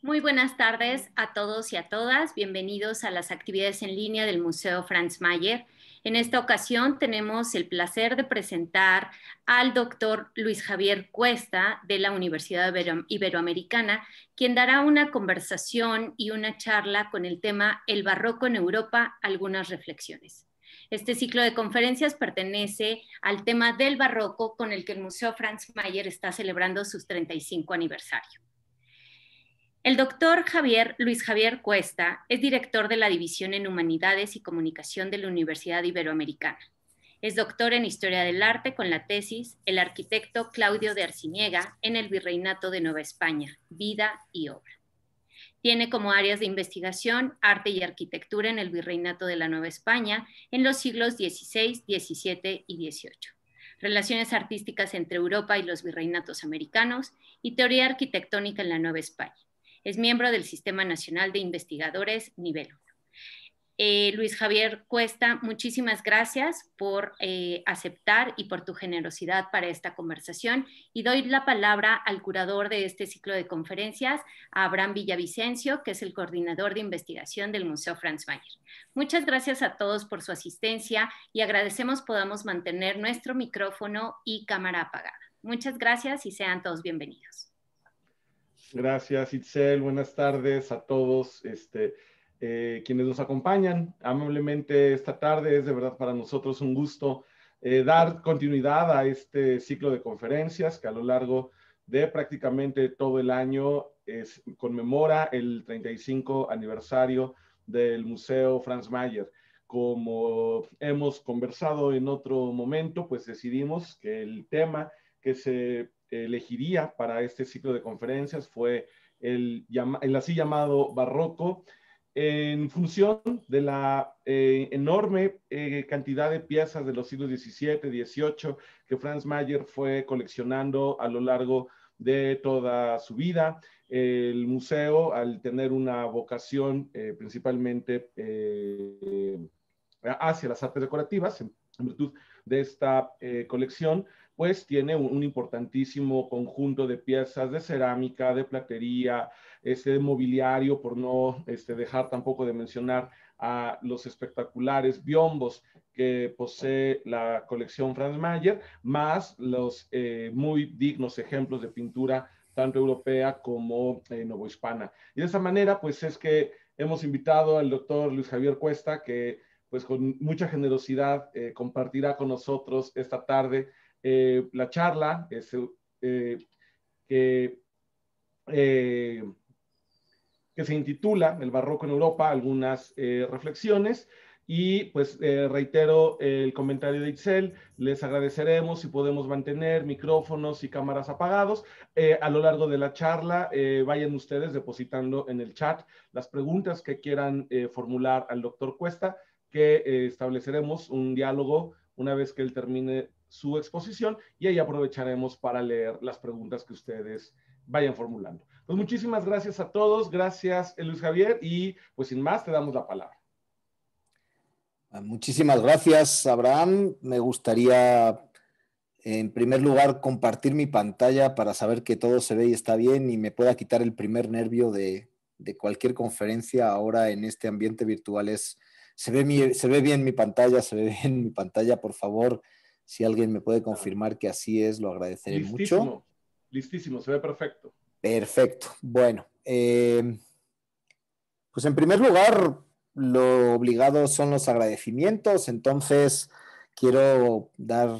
Muy buenas tardes a todos y a todas. Bienvenidos a las actividades en línea del Museo Franz Mayer. En esta ocasión tenemos el placer de presentar al doctor Luis Javier Cuesta de la Universidad Iberoamericana, quien dará una conversación y una charla con el tema El barroco en Europa, algunas reflexiones. Este ciclo de conferencias pertenece al tema del barroco con el que el Museo Franz Mayer está celebrando sus 35 aniversario. El doctor Javier Luis Javier Cuesta es director de la División en Humanidades y Comunicación de la Universidad Iberoamericana. Es doctor en Historia del Arte con la tesis El arquitecto Claudio de Arciniega en el Virreinato de Nueva España, Vida y Obra. Tiene como áreas de investigación arte y arquitectura en el Virreinato de la Nueva España en los siglos XVI, XVII y XVIII, relaciones artísticas entre Europa y los virreinatos americanos y teoría arquitectónica en la Nueva España. Es miembro del Sistema Nacional de Investigadores Nivel 1. Eh, Luis Javier Cuesta, muchísimas gracias por eh, aceptar y por tu generosidad para esta conversación. Y doy la palabra al curador de este ciclo de conferencias, Abraham Villavicencio, que es el coordinador de investigación del Museo Franz Mayer. Muchas gracias a todos por su asistencia y agradecemos podamos mantener nuestro micrófono y cámara apagada. Muchas gracias y sean todos bienvenidos. Gracias, Itzel. Buenas tardes a todos este, eh, quienes nos acompañan amablemente esta tarde. Es de verdad para nosotros un gusto eh, dar continuidad a este ciclo de conferencias que a lo largo de prácticamente todo el año es, conmemora el 35 aniversario del Museo Franz Mayer. Como hemos conversado en otro momento, pues decidimos que el tema que se eh, elegiría para este ciclo de conferencias fue el, así llamado barroco, en función de la eh, enorme eh, cantidad de piezas de los siglos XVII, XVIII, que Franz Mayer fue coleccionando a lo largo de toda su vida. El museo, al tener una vocación principalmente hacia las artes decorativas, en virtud de esta colección, pues tiene un, importantísimo conjunto de piezas de cerámica, de platería, este, mobiliario, por no este, dejar tampoco de mencionar a los espectaculares biombos que posee la colección Franz Mayer, más los eh, muy dignos ejemplos de pintura tanto europea como eh, novohispana. Y de esa manera, pues es que hemos invitado al doctor Luis Javier Cuesta, que pues con mucha generosidad eh, compartirá con nosotros esta tarde eh, la charla, eh, eh, que, se intitula El barroco en Europa, algunas reflexiones. Y pues reitero el comentario de Itzel, les agradeceremos si podemos mantener micrófonos y cámaras apagados. a lo largo de la charla, vayan ustedes depositando en el chat las preguntas que quieran formular al doctor Cuesta, que estableceremos un diálogo una vez que él termine su exposición y ahí aprovecharemos para leer las preguntas que ustedes vayan formulando. Pues muchísimas gracias a todos, gracias Luis Javier y pues sin más te damos la palabra. Ah, muchísimas gracias Abraham. Me gustaría en primer lugar compartir mi pantalla para saber que todo se ve y está bien y me pueda quitar el primer nervio de, cualquier conferencia ahora en este ambiente virtual. Es, se, se ve bien mi pantalla, se ve bien mi pantalla, por favor si alguien me puede confirmar que así es, lo agradeceré mucho. Listísimo, se ve perfecto. Perfecto. Bueno, eh, pues en primer lugar, lo obligado son los agradecimientos. Entonces, quiero dar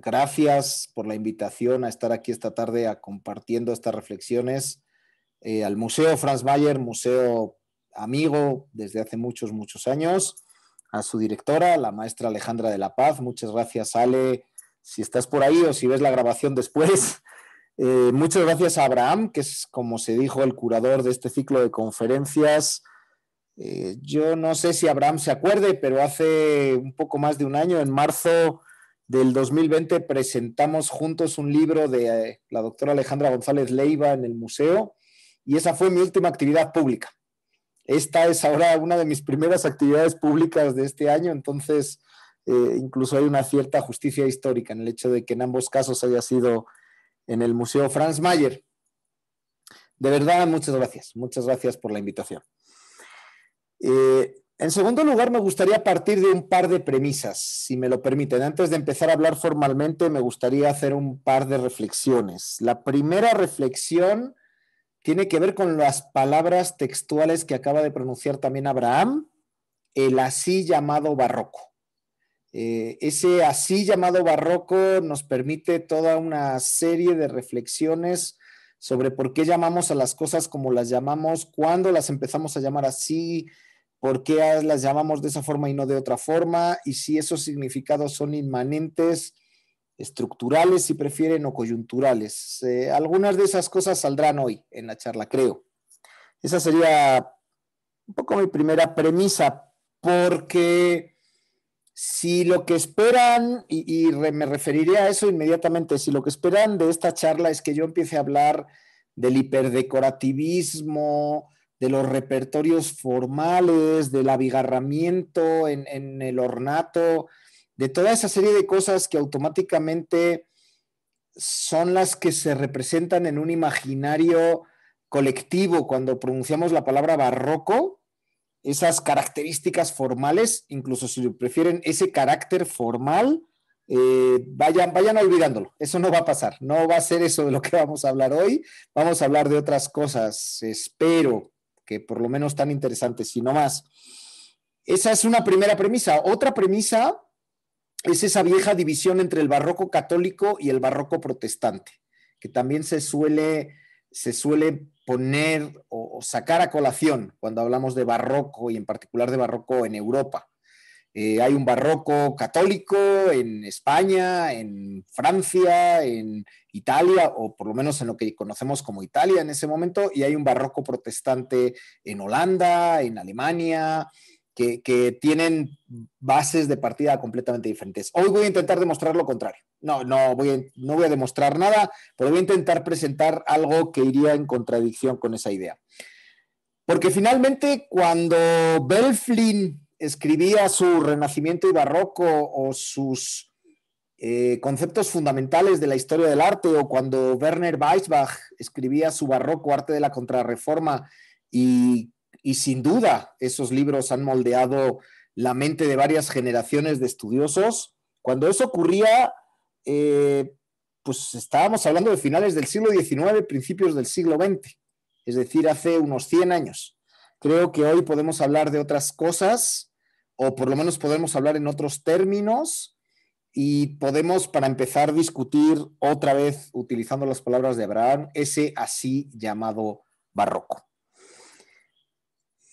gracias por la invitación a estar aquí esta tarde a compartiendo estas reflexiones eh, al Museo Franz Mayer, museo amigo desde hace muchos, muchos años a su directora, la maestra Alejandra de la Paz. Muchas gracias, Ale, si estás por ahí o si ves la grabación después. Eh, muchas gracias a Abraham, que es, como se dijo, el curador de este ciclo de conferencias. Eh, yo no sé si Abraham se acuerde, pero hace un poco más de un año, en marzo del 2020, presentamos juntos un libro de eh, la doctora Alejandra González Leiva en el museo y esa fue mi última actividad pública esta es ahora una de mis primeras actividades públicas de este año, entonces eh, incluso hay una cierta justicia histórica en el hecho de que en ambos casos haya sido en el Museo Franz Mayer. De verdad, muchas gracias. Muchas gracias por la invitación. Eh, en segundo lugar, me gustaría partir de un par de premisas, si me lo permiten. Antes de empezar a hablar formalmente, me gustaría hacer un par de reflexiones. La primera reflexión tiene que ver con las palabras textuales que acaba de pronunciar también Abraham, el así llamado barroco. Eh, ese así llamado barroco nos permite toda una serie de reflexiones sobre por qué llamamos a las cosas como las llamamos, cuándo las empezamos a llamar así, por qué las llamamos de esa forma y no de otra forma, y si esos significados son inmanentes estructurales, si prefieren, o coyunturales. Eh, algunas de esas cosas saldrán hoy en la charla, creo. Esa sería un poco mi primera premisa, porque si lo que esperan, y, me referiré a eso inmediatamente, si lo que esperan de esta charla es que yo empiece a hablar del hiperdecorativismo, de los repertorios formales, del abigarramiento en el ornato, de toda esa serie de cosas que automáticamente son las que se representan en un imaginario colectivo cuando pronunciamos la palabra barroco, esas características formales, incluso si prefieren ese carácter formal, eh, vayan, vayan olvidándolo. Eso no va a pasar. No va a ser eso de lo que vamos a hablar hoy. Vamos a hablar de otras cosas, espero que por lo menos tan interesantes, y no más. Esa es una primera premisa. Otra premisa es esa vieja división entre el barroco católico y el barroco protestante, que también se suele, se suele poner o, sacar a colación cuando hablamos de barroco y en particular de barroco en Europa. Eh, hay un barroco católico en España, en Francia, en Italia, o por lo menos en lo que conocemos como Italia en ese momento, y hay un barroco protestante en Holanda, en Alemania, que, tienen bases de partida completamente diferentes. Hoy voy a intentar demostrar lo contrario. No, no voy, a, no voy a demostrar nada, pero voy a intentar presentar algo que iría en contradicción con esa idea. Porque finalmente cuando Belflin escribía su Renacimiento y Barroco o sus eh, conceptos fundamentales de la historia del arte o cuando Werner Weisbach escribía su Barroco, Arte de la Contrarreforma y y sin duda esos libros han moldeado la mente de varias generaciones de estudiosos. Cuando eso ocurría, eh, pues estábamos hablando de finales del siglo XIX, principios del siglo XX, es decir, hace unos 100 años. Creo que hoy podemos hablar de otras cosas, o por lo menos podemos hablar en otros términos, y podemos, para empezar, discutir otra vez, utilizando las palabras de Abraham, ese así llamado barroco.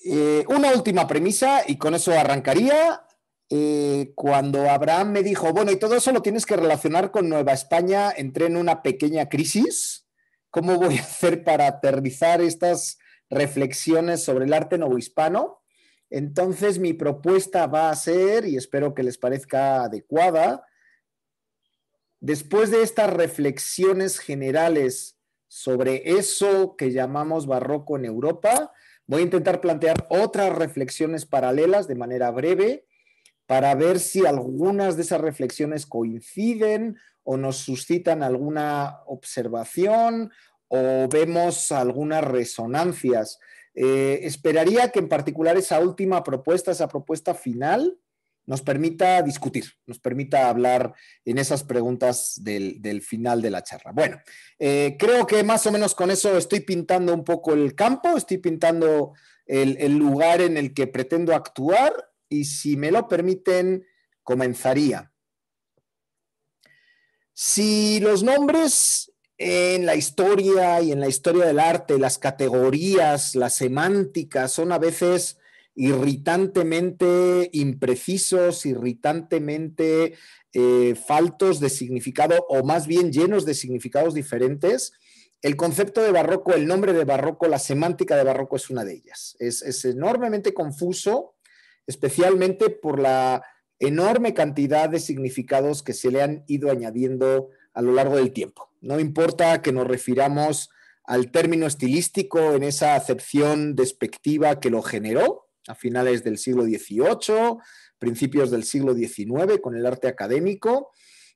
Eh, una última premisa y con eso arrancaría. Eh, cuando Abraham me dijo, bueno, y todo eso lo tienes que relacionar con Nueva España, entré en una pequeña crisis. ¿Cómo voy a hacer para aterrizar estas reflexiones sobre el arte novohispano? Entonces, mi propuesta va a ser, y espero que les parezca adecuada, después de estas reflexiones generales sobre eso que llamamos barroco en Europa, Voy a intentar plantear otras reflexiones paralelas de manera breve para ver si algunas de esas reflexiones coinciden o nos suscitan alguna observación o vemos algunas resonancias. Eh, esperaría que en particular esa última propuesta, esa propuesta final, nos permita discutir, nos permita hablar en esas preguntas del, final de la charla. Bueno, eh, creo que más o menos con eso estoy pintando un poco el campo, estoy pintando el, el lugar en el que pretendo actuar y si me lo permiten, comenzaría. Si los nombres en la historia y en la historia del arte, las categorías, las semánticas son a veces irritantemente imprecisos, irritantemente eh, faltos de significado o más bien llenos de significados diferentes. El concepto de barroco, el nombre de barroco, la semántica de barroco es una de ellas. Es, es enormemente confuso, especialmente por la enorme cantidad de significados que se le han ido añadiendo a lo largo del tiempo. No importa que nos refiramos al término estilístico en esa acepción despectiva que lo generó, a finales del siglo XVIII, principios del siglo XIX, con el arte académico,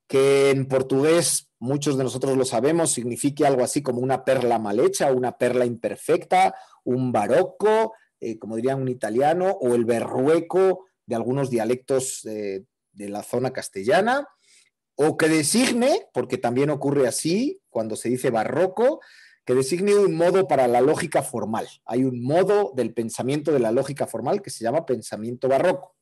que en portugués muchos de nosotros lo sabemos, significa algo así como una perla mal hecha, una perla imperfecta, un barroco, eh, como diría un italiano, o el berrueco de algunos dialectos eh, de la zona castellana, o que designe, porque también ocurre así cuando se dice barroco, que designe un modo para la lógica formal. Hay un modo del pensamiento de la lógica formal que se llama pensamiento barroco,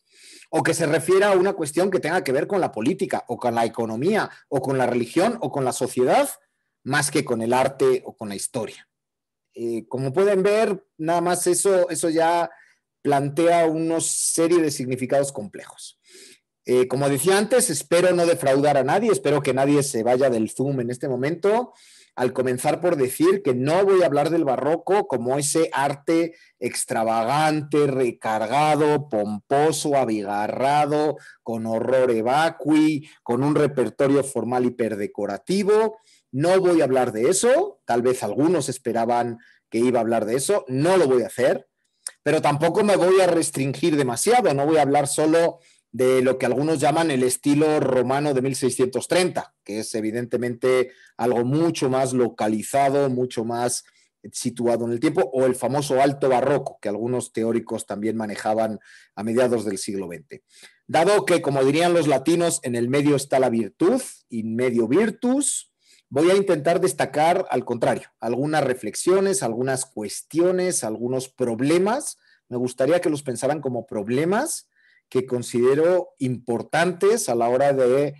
o que se refiera a una cuestión que tenga que ver con la política, o con la economía, o con la religión, o con la sociedad, más que con el arte o con la historia. Eh, como pueden ver, nada más eso, ya plantea una serie de significados complejos. Eh, como decía antes, espero no defraudar a nadie, espero que nadie se vaya del Zoom en este momento al comenzar por decir que no voy a hablar del barroco como ese arte extravagante, recargado, pomposo, abigarrado, con horror evacui, con un repertorio formal hiperdecorativo. No voy a hablar de eso, tal vez algunos esperaban que iba a hablar de eso, no lo voy a hacer, pero tampoco me voy a restringir demasiado, no voy a hablar solo de lo que algunos llaman el estilo romano de 1630, que es evidentemente algo mucho más localizado, mucho más situado en el tiempo, o el famoso alto barroco, que algunos teóricos también manejaban a mediados del siglo XX. Dado que, como dirían los latinos, en el medio está la virtud, y medio virtus, voy a intentar destacar, al contrario, algunas reflexiones, algunas cuestiones, algunos problemas. Me gustaría que los pensaran como problemas que considero importantes a la hora de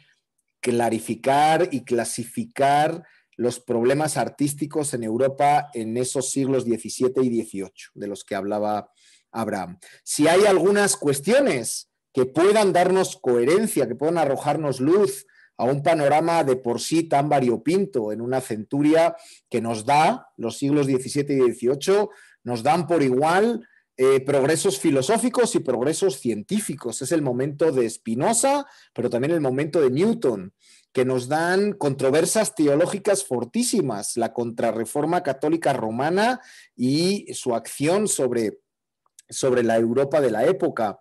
clarificar y clasificar los problemas artísticos en Europa en esos siglos XVII y XVIII, de los que hablaba Abraham. Si hay algunas cuestiones que puedan darnos coherencia, que puedan arrojarnos luz a un panorama de por sí tan variopinto en una centuria que nos da, los siglos XVII y XVIII, nos dan por igual eh, progresos filosóficos y progresos científicos. Es el momento de Spinoza, pero también el momento de Newton, que nos dan controversias teológicas fortísimas, la contrarreforma católica romana y su acción sobre, sobre la Europa de la época.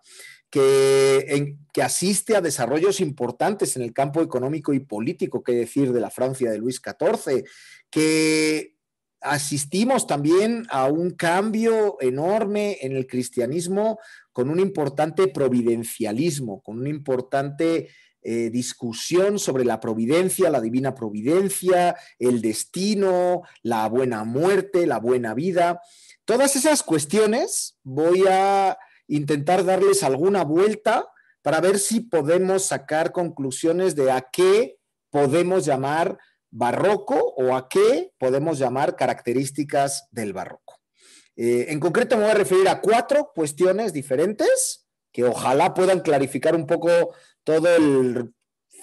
Que, que, asiste a desarrollos importantes en el campo económico y político, que decir de la Francia de Luis XIV, que asistimos también a un cambio enorme en el cristianismo con un importante providencialismo, con una importante eh, discusión sobre la providencia, la divina providencia, el destino, la buena muerte, la buena vida. Todas esas cuestiones voy a intentar darles alguna vuelta para ver si podemos sacar conclusiones de a qué podemos llamar barroco o a qué podemos llamar características del barroco. Eh, en concreto me voy a referir a cuatro cuestiones diferentes que ojalá puedan clarificar un poco todo el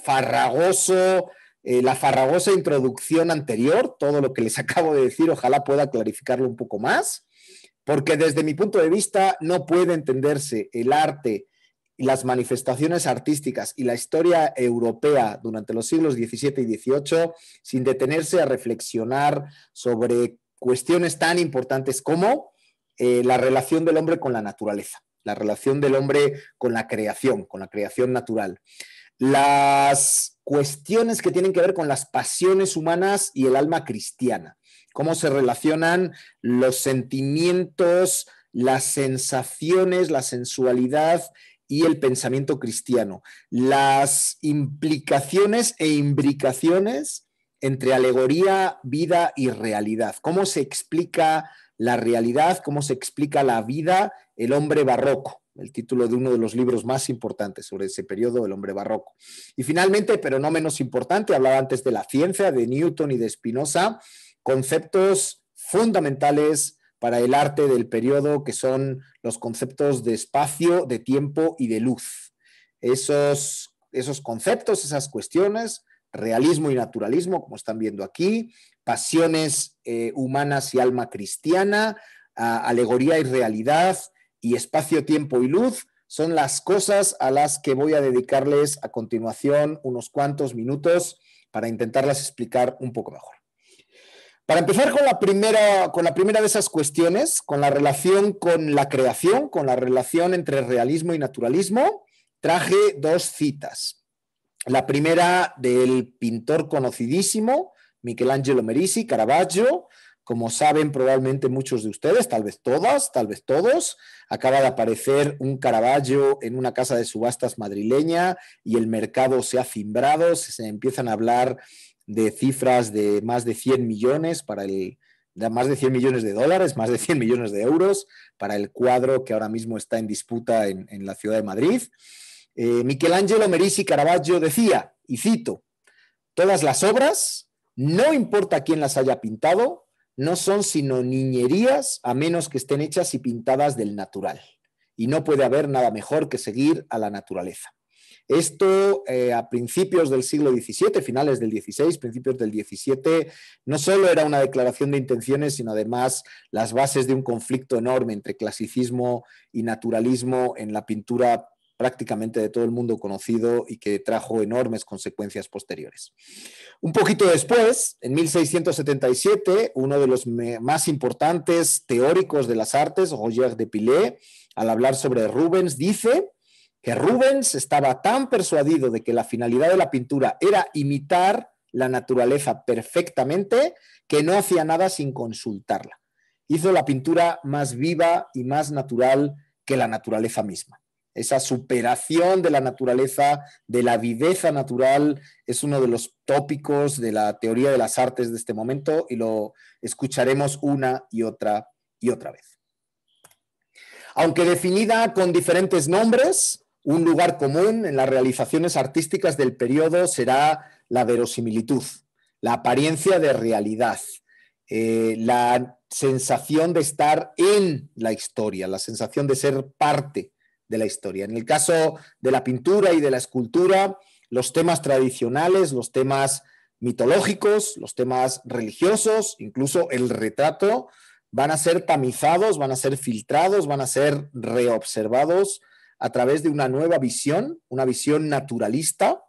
farragoso, eh, la farragosa introducción anterior, todo lo que les acabo de decir, ojalá pueda clarificarlo un poco más, porque desde mi punto de vista no puede entenderse el arte las manifestaciones artísticas y la historia europea durante los siglos XVII y XVIII sin detenerse a reflexionar sobre cuestiones tan importantes como eh, la relación del hombre con la naturaleza, la relación del hombre con la creación, con la creación natural. Las cuestiones que tienen que ver con las pasiones humanas y el alma cristiana, cómo se relacionan los sentimientos, las sensaciones, la sensualidad y el pensamiento cristiano, las implicaciones e imbricaciones entre alegoría, vida y realidad, cómo se explica la realidad, cómo se explica la vida, el hombre barroco, el título de uno de los libros más importantes sobre ese periodo, el hombre barroco. Y finalmente, pero no menos importante, hablaba antes de la ciencia, de Newton y de Spinoza, conceptos fundamentales para el arte del periodo, que son los conceptos de espacio, de tiempo y de luz. Esos, esos conceptos, esas cuestiones, realismo y naturalismo, como están viendo aquí, pasiones eh, humanas y alma cristiana, alegoría y realidad, y espacio, tiempo y luz, son las cosas a las que voy a dedicarles a continuación unos cuantos minutos para intentarlas explicar un poco mejor. Para empezar con la, primera, con la primera de esas cuestiones, con la relación con la creación, con la relación entre realismo y naturalismo, traje dos citas. La primera del pintor conocidísimo, Michelangelo Merisi, Caravaggio, como saben probablemente muchos de ustedes, tal vez todas, tal vez todos, acaba de aparecer un Caravaggio en una casa de subastas madrileña y el mercado se ha cimbrado, se empiezan a hablar de cifras de más de 100 millones para el de más de 100 millones de dólares, más de 100 millones de euros para el cuadro que ahora mismo está en disputa en, la ciudad de Madrid. Eh, Michelangelo Merisi Caravaggio decía, y cito, todas las obras, no importa quién las haya pintado, no son sino niñerías a menos que estén hechas y pintadas del natural. Y no puede haber nada mejor que seguir a la naturaleza. Esto eh, a principios del siglo XVII, finales del XVI, principios del XVII, no solo era una declaración de intenciones, sino además las bases de un conflicto enorme entre clasicismo y naturalismo en la pintura prácticamente de todo el mundo conocido y que trajo enormes consecuencias posteriores. Un poquito después, en 1677, uno de los más importantes teóricos de las artes, Roger de Pillet, al hablar sobre Rubens, dice que Rubens estaba tan persuadido de que la finalidad de la pintura era imitar la naturaleza perfectamente que no hacía nada sin consultarla. Hizo la pintura más viva y más natural que la naturaleza misma. Esa superación de la naturaleza, de la viveza natural, es uno de los tópicos de la teoría de las artes de este momento y lo escucharemos una y otra y otra vez. Aunque definida con diferentes nombres, un lugar común en las realizaciones artísticas del periodo será la verosimilitud, la apariencia de realidad, eh, la sensación de estar en la historia, la sensación de ser parte de la historia. En el caso de la pintura y de la escultura, los temas tradicionales, los temas mitológicos, los temas religiosos, incluso el retrato, van a ser tamizados, van a ser filtrados, van a ser reobservados a través de una nueva visión, una visión naturalista,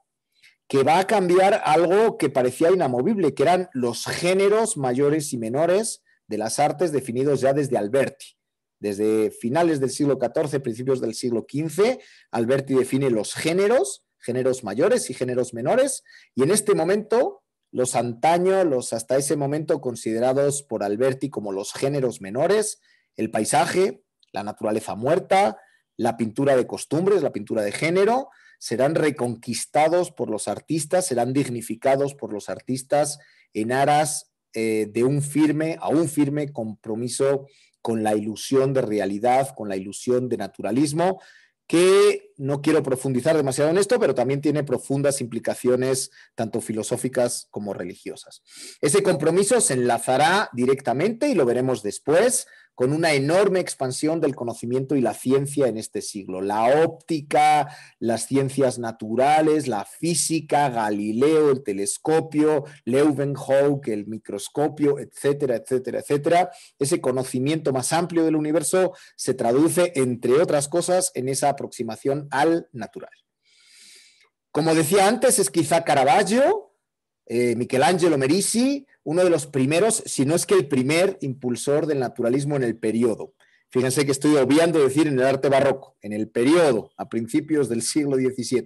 que va a cambiar algo que parecía inamovible, que eran los géneros mayores y menores de las artes definidos ya desde Alberti. Desde finales del siglo XIV, principios del siglo XV, Alberti define los géneros, géneros mayores y géneros menores, y en este momento los antaños, los hasta ese momento considerados por Alberti como los géneros menores, el paisaje, la naturaleza muerta, la pintura de costumbres, la pintura de género, serán reconquistados por los artistas, serán dignificados por los artistas en aras eh, de un firme, a un firme compromiso con la ilusión de realidad, con la ilusión de naturalismo, que no quiero profundizar demasiado en esto, pero también tiene profundas implicaciones tanto filosóficas como religiosas. Ese compromiso se enlazará directamente, y lo veremos después, con una enorme expansión del conocimiento y la ciencia en este siglo. La óptica, las ciencias naturales, la física, Galileo, el telescopio, Leuwenhoek, el microscopio, etcétera, etcétera, etcétera. Ese conocimiento más amplio del universo se traduce, entre otras cosas, en esa aproximación al natural. Como decía antes, es quizá Caravaggio eh, Michelangelo Merisi, uno de los primeros, si no es que el primer impulsor del naturalismo en el periodo. Fíjense que estoy obviando decir en el arte barroco, en el periodo, a principios del siglo XVII.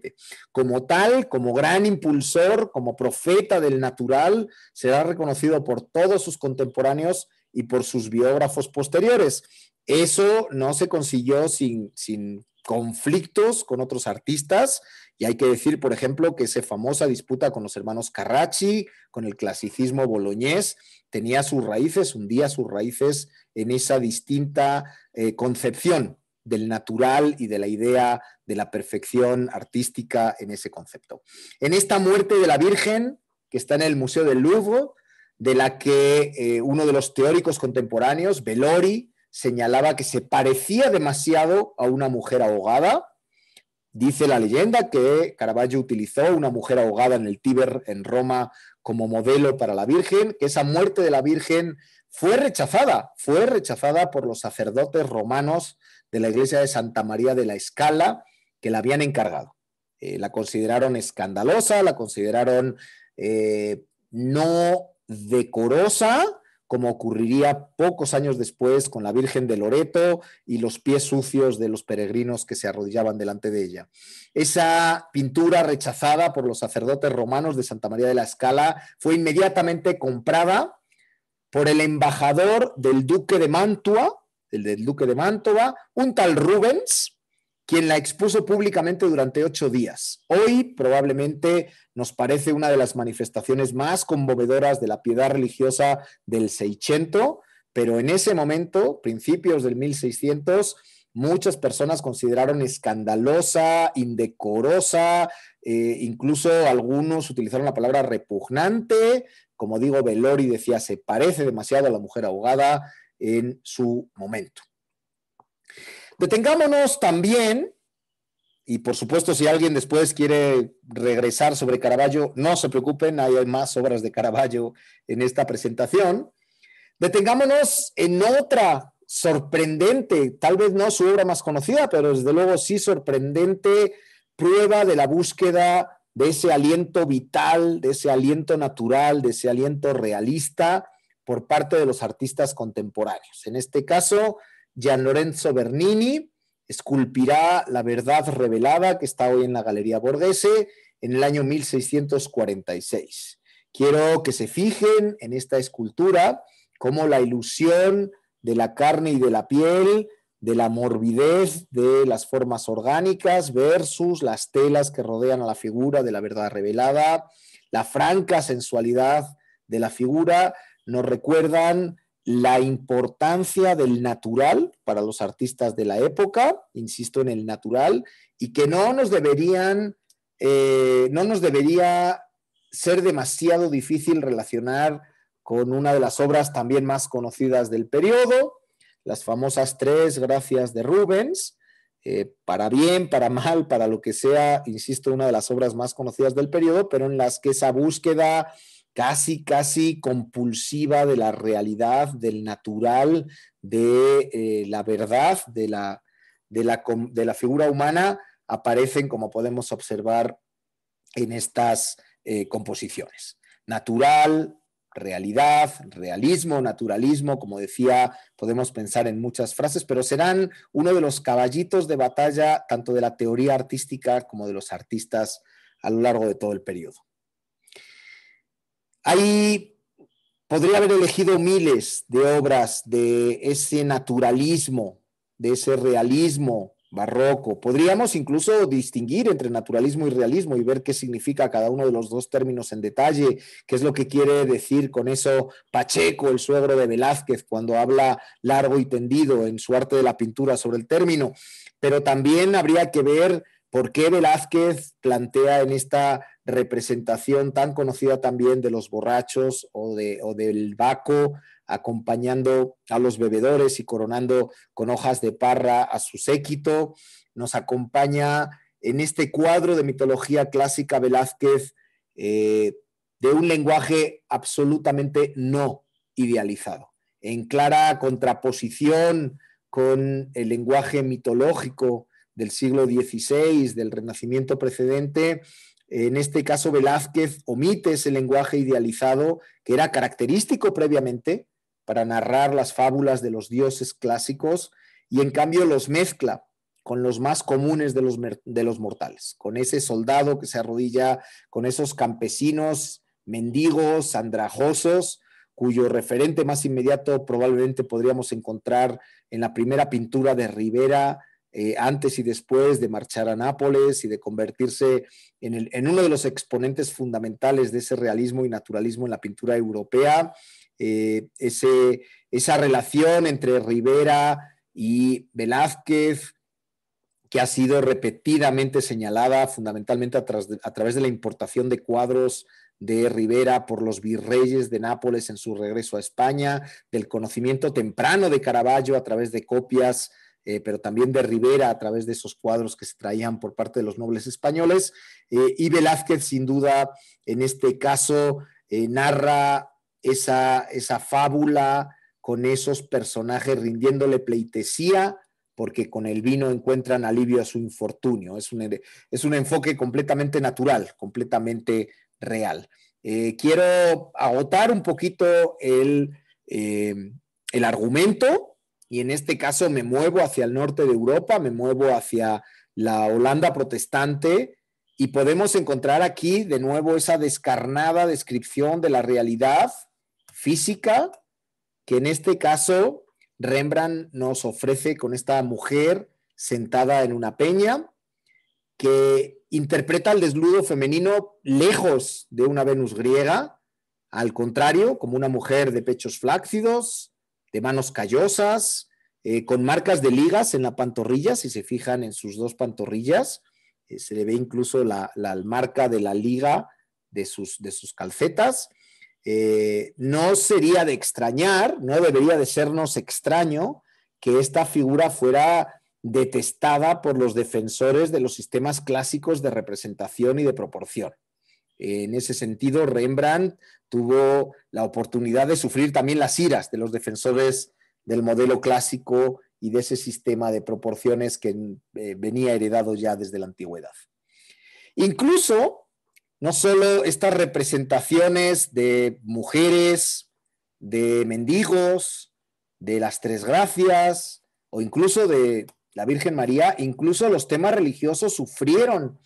Como tal, como gran impulsor, como profeta del natural, será reconocido por todos sus contemporáneos y por sus biógrafos posteriores. Eso no se consiguió sin, sin conflictos con otros artistas y hay que decir, por ejemplo, que esa famosa disputa con los hermanos Carracci, con el clasicismo boloñés, tenía sus raíces, hundía sus raíces en esa distinta eh, concepción del natural y de la idea de la perfección artística en ese concepto. En esta muerte de la Virgen, que está en el Museo del Louvre, de la que eh, uno de los teóricos contemporáneos, Velori, señalaba que se parecía demasiado a una mujer ahogada, Dice la leyenda que Caravaggio utilizó una mujer ahogada en el Tíber en Roma como modelo para la Virgen, que esa muerte de la Virgen fue rechazada, fue rechazada por los sacerdotes romanos de la iglesia de Santa María de la Escala que la habían encargado. Eh, la consideraron escandalosa, la consideraron eh, no decorosa, como ocurriría pocos años después con la Virgen de Loreto y los pies sucios de los peregrinos que se arrodillaban delante de ella. Esa pintura rechazada por los sacerdotes romanos de Santa María de la Escala fue inmediatamente comprada por el embajador del duque de Mantua, el del duque de Mantua, un tal Rubens, quien la expuso públicamente durante ocho días. Hoy probablemente nos parece una de las manifestaciones más conmovedoras de la piedad religiosa del 600, pero en ese momento, principios del 1600, muchas personas consideraron escandalosa, indecorosa, eh, incluso algunos utilizaron la palabra repugnante. Como digo, Velori decía, se parece demasiado a la mujer ahogada en su momento. Detengámonos también, y por supuesto si alguien después quiere regresar sobre Caravaggio, no se preocupen, hay más obras de Caravaggio en esta presentación. Detengámonos en otra sorprendente, tal vez no su obra más conocida, pero desde luego sí sorprendente prueba de la búsqueda de ese aliento vital, de ese aliento natural, de ese aliento realista por parte de los artistas contemporáneos. En este caso, Gian Lorenzo Bernini esculpirá La Verdad Revelada, que está hoy en la Galería Borghese, en el año 1646. Quiero que se fijen en esta escultura como la ilusión de la carne y de la piel, de la morbidez de las formas orgánicas versus las telas que rodean a la figura de la verdad revelada, la franca sensualidad de la figura, nos recuerdan la importancia del natural para los artistas de la época, insisto en el natural, y que no nos deberían, eh, no nos debería ser demasiado difícil relacionar con una de las obras también más conocidas del periodo, las famosas tres gracias de Rubens, eh, para bien, para mal, para lo que sea, insisto, una de las obras más conocidas del periodo, pero en las que esa búsqueda casi, casi compulsiva de la realidad, del natural, de eh, la verdad, de la, de la, figura humana, aparecen como podemos observar en estas eh, composiciones. Natural, realidad, realismo, naturalismo, como decía, podemos pensar en muchas frases, pero serán uno de los caballitos de batalla tanto de la teoría artística como de los artistas a lo largo de todo el periodo. Ahí podría haber elegido miles de obras de ese naturalismo, de ese realismo barroco. Podríamos incluso distinguir entre naturalismo y realismo y ver qué significa cada uno de los dos términos en detalle, qué es lo que quiere decir con eso Pacheco, el suegro de Velázquez, cuando habla largo y tendido en su arte de la pintura sobre el término. Pero también habría que ver por qué Velázquez plantea en esta representación tan conocida también de los borrachos o, de, del vaco acompañando a los bebedores y coronando con hojas de parra a su séquito. Nos acompaña en este cuadro de mitología clásica Velázquez eh, de un lenguaje absolutamente no idealizado, en clara contraposición con el lenguaje mitológico del siglo XVI, del Renacimiento precedente, en este caso, Velázquez omite ese lenguaje idealizado que era característico previamente para narrar las fábulas de los dioses clásicos y en cambio los mezcla con los más comunes de los, mortales, con ese soldado que se arrodilla, con esos campesinos, mendigos, andrajosos, cuyo referente más inmediato probablemente podríamos encontrar en la primera pintura de Rivera eh, antes y después de marchar a Nápoles y de convertirse en, uno de los exponentes fundamentales de ese realismo y naturalismo en la pintura europea, eh, esa relación entre Rivera y Velázquez que ha sido repetidamente señalada fundamentalmente a, a través de la importación de cuadros de Rivera por los virreyes de Nápoles en su regreso a España, del conocimiento temprano de Caravaggio a través de copias eh, pero también de Rivera a través de esos cuadros que se traían por parte de los nobles españoles. Eh, y Velázquez, sin duda, en este caso, eh, narra esa, fábula con esos personajes rindiéndole pleitesía porque con el vino encuentran alivio a su infortunio. Es un, enfoque completamente natural, completamente real. quiero agotar un poquito el argumento, y en este caso me muevo hacia el norte de Europa, me muevo hacia la Holanda protestante y podemos encontrar aquí de nuevo esa descarnada descripción de la realidad física que en este caso Rembrandt nos ofrece con esta mujer sentada en una peña que interpreta el desnudo femenino lejos de una Venus griega, al contrario, como una mujer de pechos flácidos, de manos callosas, eh, con marcas de ligas en la pantorrilla, si se fijan en sus dos pantorrillas, eh, se le ve incluso la, marca de la liga de sus, calcetas. Eh, no sería de extrañar, no debería de sernos extraño que esta figura fuera detestada por los defensores de los sistemas clásicos de representación y de proporción. En ese sentido, Rembrandt tuvo la oportunidad de sufrir también las iras de los defensores del modelo clásico y de ese sistema de proporciones que eh, venía heredado ya desde la antigüedad. Incluso, no solo estas representaciones de mujeres, de mendigos, de las tres gracias o incluso de la Virgen María, incluso los temas religiosos sufrieron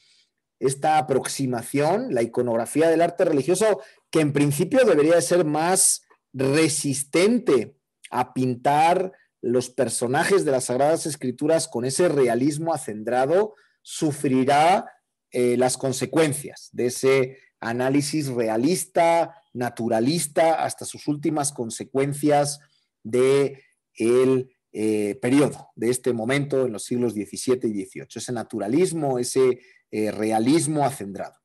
esta aproximación, la iconografía del arte religioso, que en principio debería ser más resistente a pintar los personajes de las Sagradas Escrituras con ese realismo acendrado, sufrirá eh, las consecuencias de ese análisis realista, naturalista, hasta sus últimas consecuencias de el eh, periodo, de este momento en los siglos XVII y XVIII. Ese naturalismo, ese eh, realismo acendrado.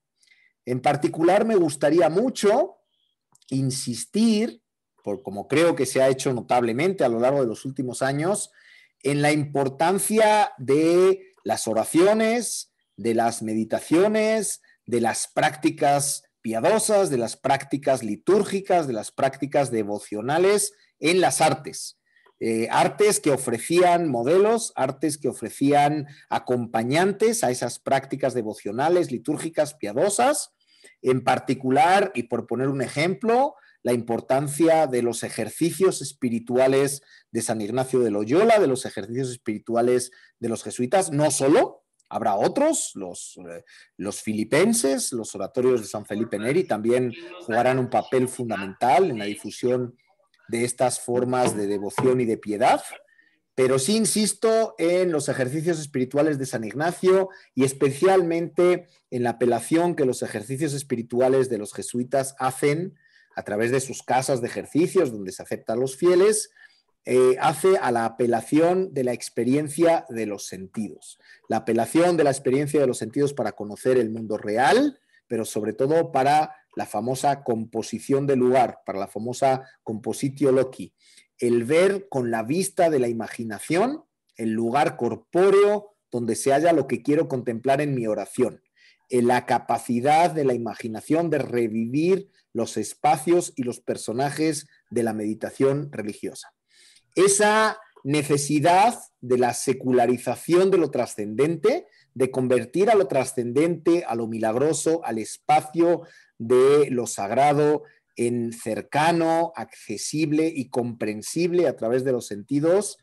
En particular, me gustaría mucho insistir, por, como creo que se ha hecho notablemente a lo largo de los últimos años, en la importancia de las oraciones, de las meditaciones, de las prácticas piadosas, de las prácticas litúrgicas, de las prácticas devocionales en las artes. Eh, artes que ofrecían modelos, artes que ofrecían acompañantes a esas prácticas devocionales, litúrgicas, piadosas. En particular, y por poner un ejemplo, la importancia de los ejercicios espirituales de San Ignacio de Loyola, de los ejercicios espirituales de los jesuitas, no solo, habrá otros, los, eh, los filipenses, los oratorios de San Felipe Neri también jugarán un papel fundamental en la difusión de estas formas de devoción y de piedad, pero sí insisto en los ejercicios espirituales de San Ignacio y especialmente en la apelación que los ejercicios espirituales de los jesuitas hacen a través de sus casas de ejercicios donde se aceptan los fieles, eh, hace a la apelación de la experiencia de los sentidos, la apelación de la experiencia de los sentidos para conocer el mundo real, pero sobre todo para la famosa composición de lugar, para la famosa compositio loci, el ver con la vista de la imaginación el lugar corpóreo donde se halla lo que quiero contemplar en mi oración, la capacidad de la imaginación de revivir los espacios y los personajes de la meditación religiosa. Esa necesidad de la secularización de lo trascendente de convertir a lo trascendente, a lo milagroso, al espacio de lo sagrado en cercano, accesible y comprensible a través de los sentidos,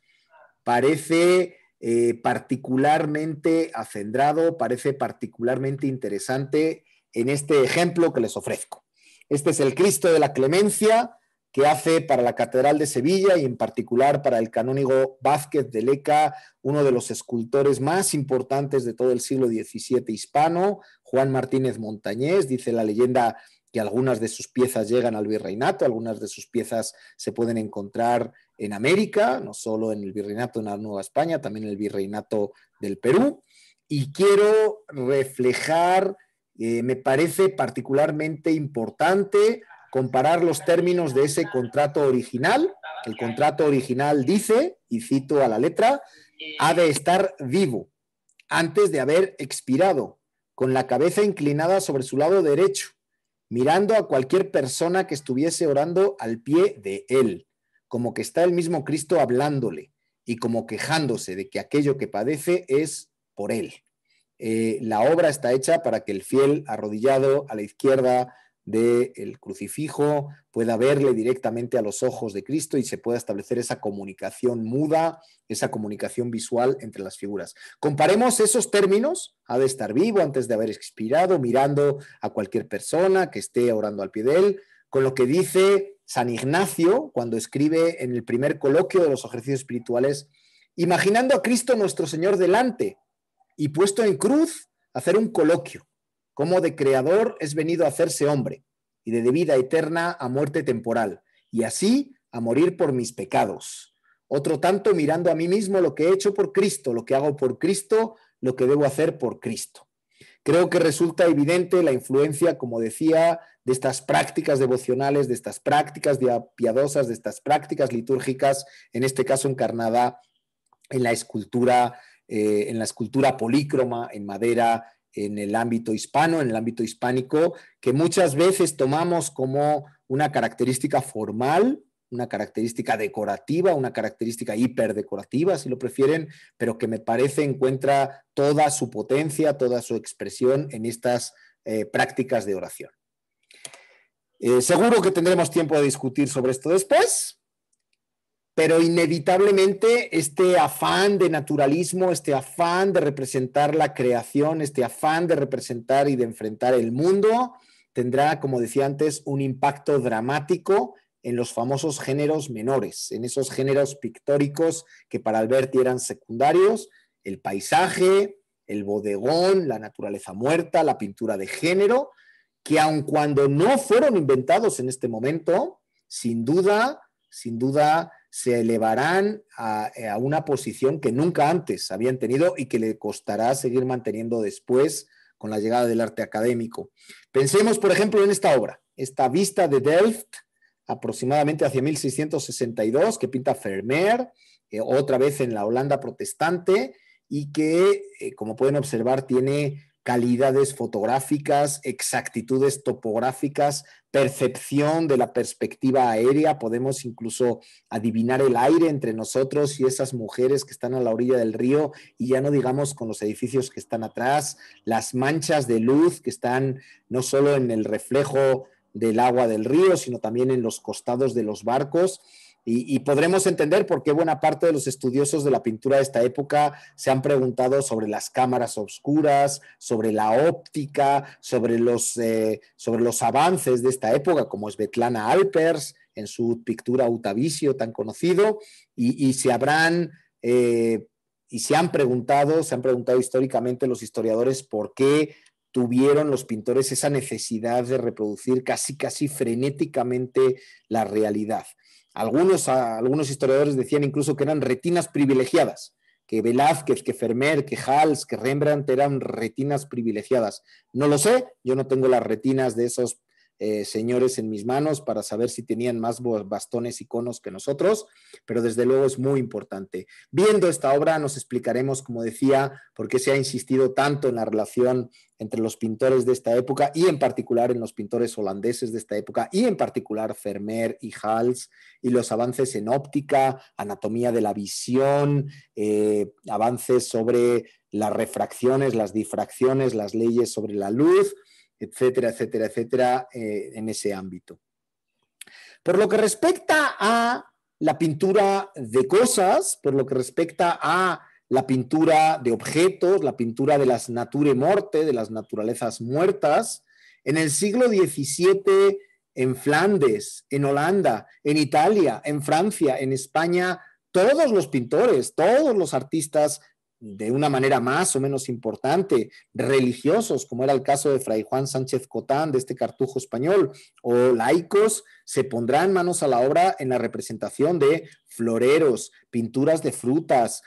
parece eh, particularmente acendrado, parece particularmente interesante en este ejemplo que les ofrezco. Este es el Cristo de la clemencia, que hace para la Catedral de Sevilla y en particular para el canónigo Vázquez de Leca, uno de los escultores más importantes de todo el siglo XVII hispano, Juan Martínez Montañés, dice la leyenda que algunas de sus piezas llegan al virreinato, algunas de sus piezas se pueden encontrar en América, no solo en el virreinato de la Nueva España, también en el virreinato del Perú. Y quiero reflejar, eh, me parece particularmente importante, comparar los términos de ese contrato original. El contrato original dice, y cito a la letra, ha de estar vivo antes de haber expirado, con la cabeza inclinada sobre su lado derecho, mirando a cualquier persona que estuviese orando al pie de él, como que está el mismo Cristo hablándole y como quejándose de que aquello que padece es por él. Eh, la obra está hecha para que el fiel arrodillado a la izquierda, del crucifijo, pueda verle directamente a los ojos de Cristo y se pueda establecer esa comunicación muda, esa comunicación visual entre las figuras. Comparemos esos términos, ha de estar vivo antes de haber expirado, mirando a cualquier persona que esté orando al pie de él, con lo que dice San Ignacio cuando escribe en el primer coloquio de los ejercicios espirituales, imaginando a Cristo nuestro Señor delante y puesto en cruz, hacer un coloquio como de creador es venido a hacerse hombre, y de vida eterna a muerte temporal, y así a morir por mis pecados. Otro tanto mirando a mí mismo lo que he hecho por Cristo, lo que hago por Cristo, lo que debo hacer por Cristo. Creo que resulta evidente la influencia, como decía, de estas prácticas devocionales, de estas prácticas piadosas, de estas prácticas litúrgicas, en este caso encarnada en la escultura, eh, en la escultura polícroma, en madera, en el ámbito hispano, en el ámbito hispánico, que muchas veces tomamos como una característica formal, una característica decorativa, una característica hiperdecorativa, si lo prefieren, pero que me parece encuentra toda su potencia, toda su expresión en estas eh, prácticas de oración. Eh, seguro que tendremos tiempo de discutir sobre esto después, pero inevitablemente este afán de naturalismo, este afán de representar la creación, este afán de representar y de enfrentar el mundo, tendrá, como decía antes, un impacto dramático en los famosos géneros menores, en esos géneros pictóricos que para Alberti eran secundarios, el paisaje, el bodegón, la naturaleza muerta, la pintura de género, que aun cuando no fueron inventados en este momento, sin duda, sin duda se elevarán eh, a, una posición que nunca antes habían tenido y que le costará seguir manteniendo después con la llegada del arte académico. Pensemos, por ejemplo, en esta obra, esta vista de Delft, aproximadamente hacia 1662, que pinta Vermeer, eh, otra vez en la Holanda protestante, y que, eh, como pueden observar, tiene calidades fotográficas, exactitudes topográficas, percepción de la perspectiva aérea, podemos incluso adivinar el aire entre nosotros y esas mujeres que están a la orilla del río y ya no digamos con los edificios que están atrás, las manchas de luz que están no solo en el reflejo del agua del río, sino también en los costados de los barcos y, podremos entender por qué buena parte de los estudiosos de la pintura de esta época se han preguntado sobre las cámaras oscuras, sobre la óptica, sobre los, eh, avances de esta época, como es Betlana Alpers en su pintura Utavicio tan conocido, y, se habrán... Eh, y se han preguntado, se han preguntado históricamente los historiadores por qué tuvieron los pintores esa necesidad de reproducir casi, casi frenéticamente la realidad. Algunos, algunos historiadores decían incluso que eran retinas privilegiadas, que Velázquez, que Fermer, que Hals, que Rembrandt eran retinas privilegiadas. No lo sé, yo no tengo las retinas de esos eh, señores en mis manos para saber si tenían más bastones y conos que nosotros, pero desde luego es muy importante. Viendo esta obra nos explicaremos, como decía, por qué se ha insistido tanto en la relación entre los pintores de esta época y en particular en los pintores holandeses de esta época y en particular Vermeer y Hals y los avances en óptica, anatomía de la visión, eh, avances sobre las refracciones, las difracciones, las leyes sobre la luz etcétera, etcétera, etcétera, eh, en ese ámbito. Por lo que respecta a la pintura de cosas, por lo que respecta a la pintura de objetos, la pintura de las nature morte, de las naturalezas muertas, en el siglo XVII en Flandes, en Holanda, en Italia, en Francia, en España, todos los pintores, todos los artistas de una manera más o menos importante, religiosos, como era el caso de Fray Juan Sánchez Cotán, de este cartujo español, o laicos, se pondrán manos a la obra en la representación de floreros, pinturas de frutas,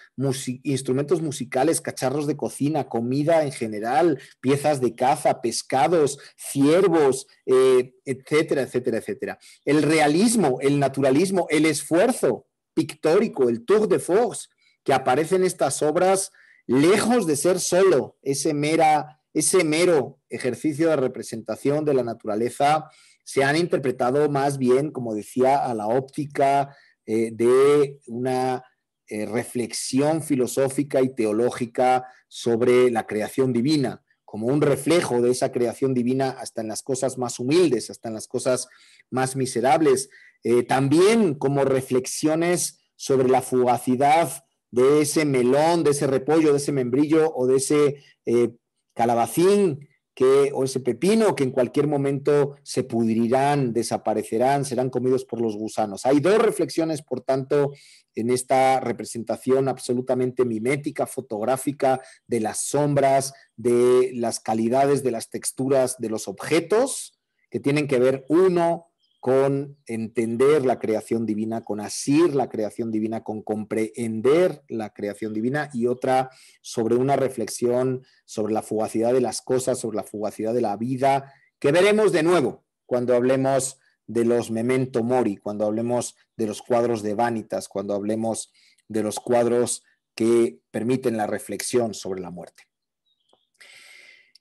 instrumentos musicales, cacharros de cocina, comida en general, piezas de caza, pescados, ciervos, eh, etcétera, etcétera, etcétera. El realismo, el naturalismo, el esfuerzo pictórico, el tour de force, que aparecen estas obras, lejos de ser solo ese, mera, ese mero ejercicio de representación de la naturaleza, se han interpretado más bien, como decía, a la óptica eh, de una eh, reflexión filosófica y teológica sobre la creación divina, como un reflejo de esa creación divina hasta en las cosas más humildes, hasta en las cosas más miserables, eh, también como reflexiones sobre la fugacidad de ese melón, de ese repollo, de ese membrillo o de ese eh, calabacín que, o ese pepino que en cualquier momento se pudrirán, desaparecerán, serán comidos por los gusanos. Hay dos reflexiones, por tanto, en esta representación absolutamente mimética, fotográfica, de las sombras, de las calidades, de las texturas de los objetos, que tienen que ver uno con entender la creación divina, con asir la creación divina, con comprender la creación divina y otra sobre una reflexión sobre la fugacidad de las cosas, sobre la fugacidad de la vida, que veremos de nuevo cuando hablemos de los memento mori, cuando hablemos de los cuadros de vanitas, cuando hablemos de los cuadros que permiten la reflexión sobre la muerte.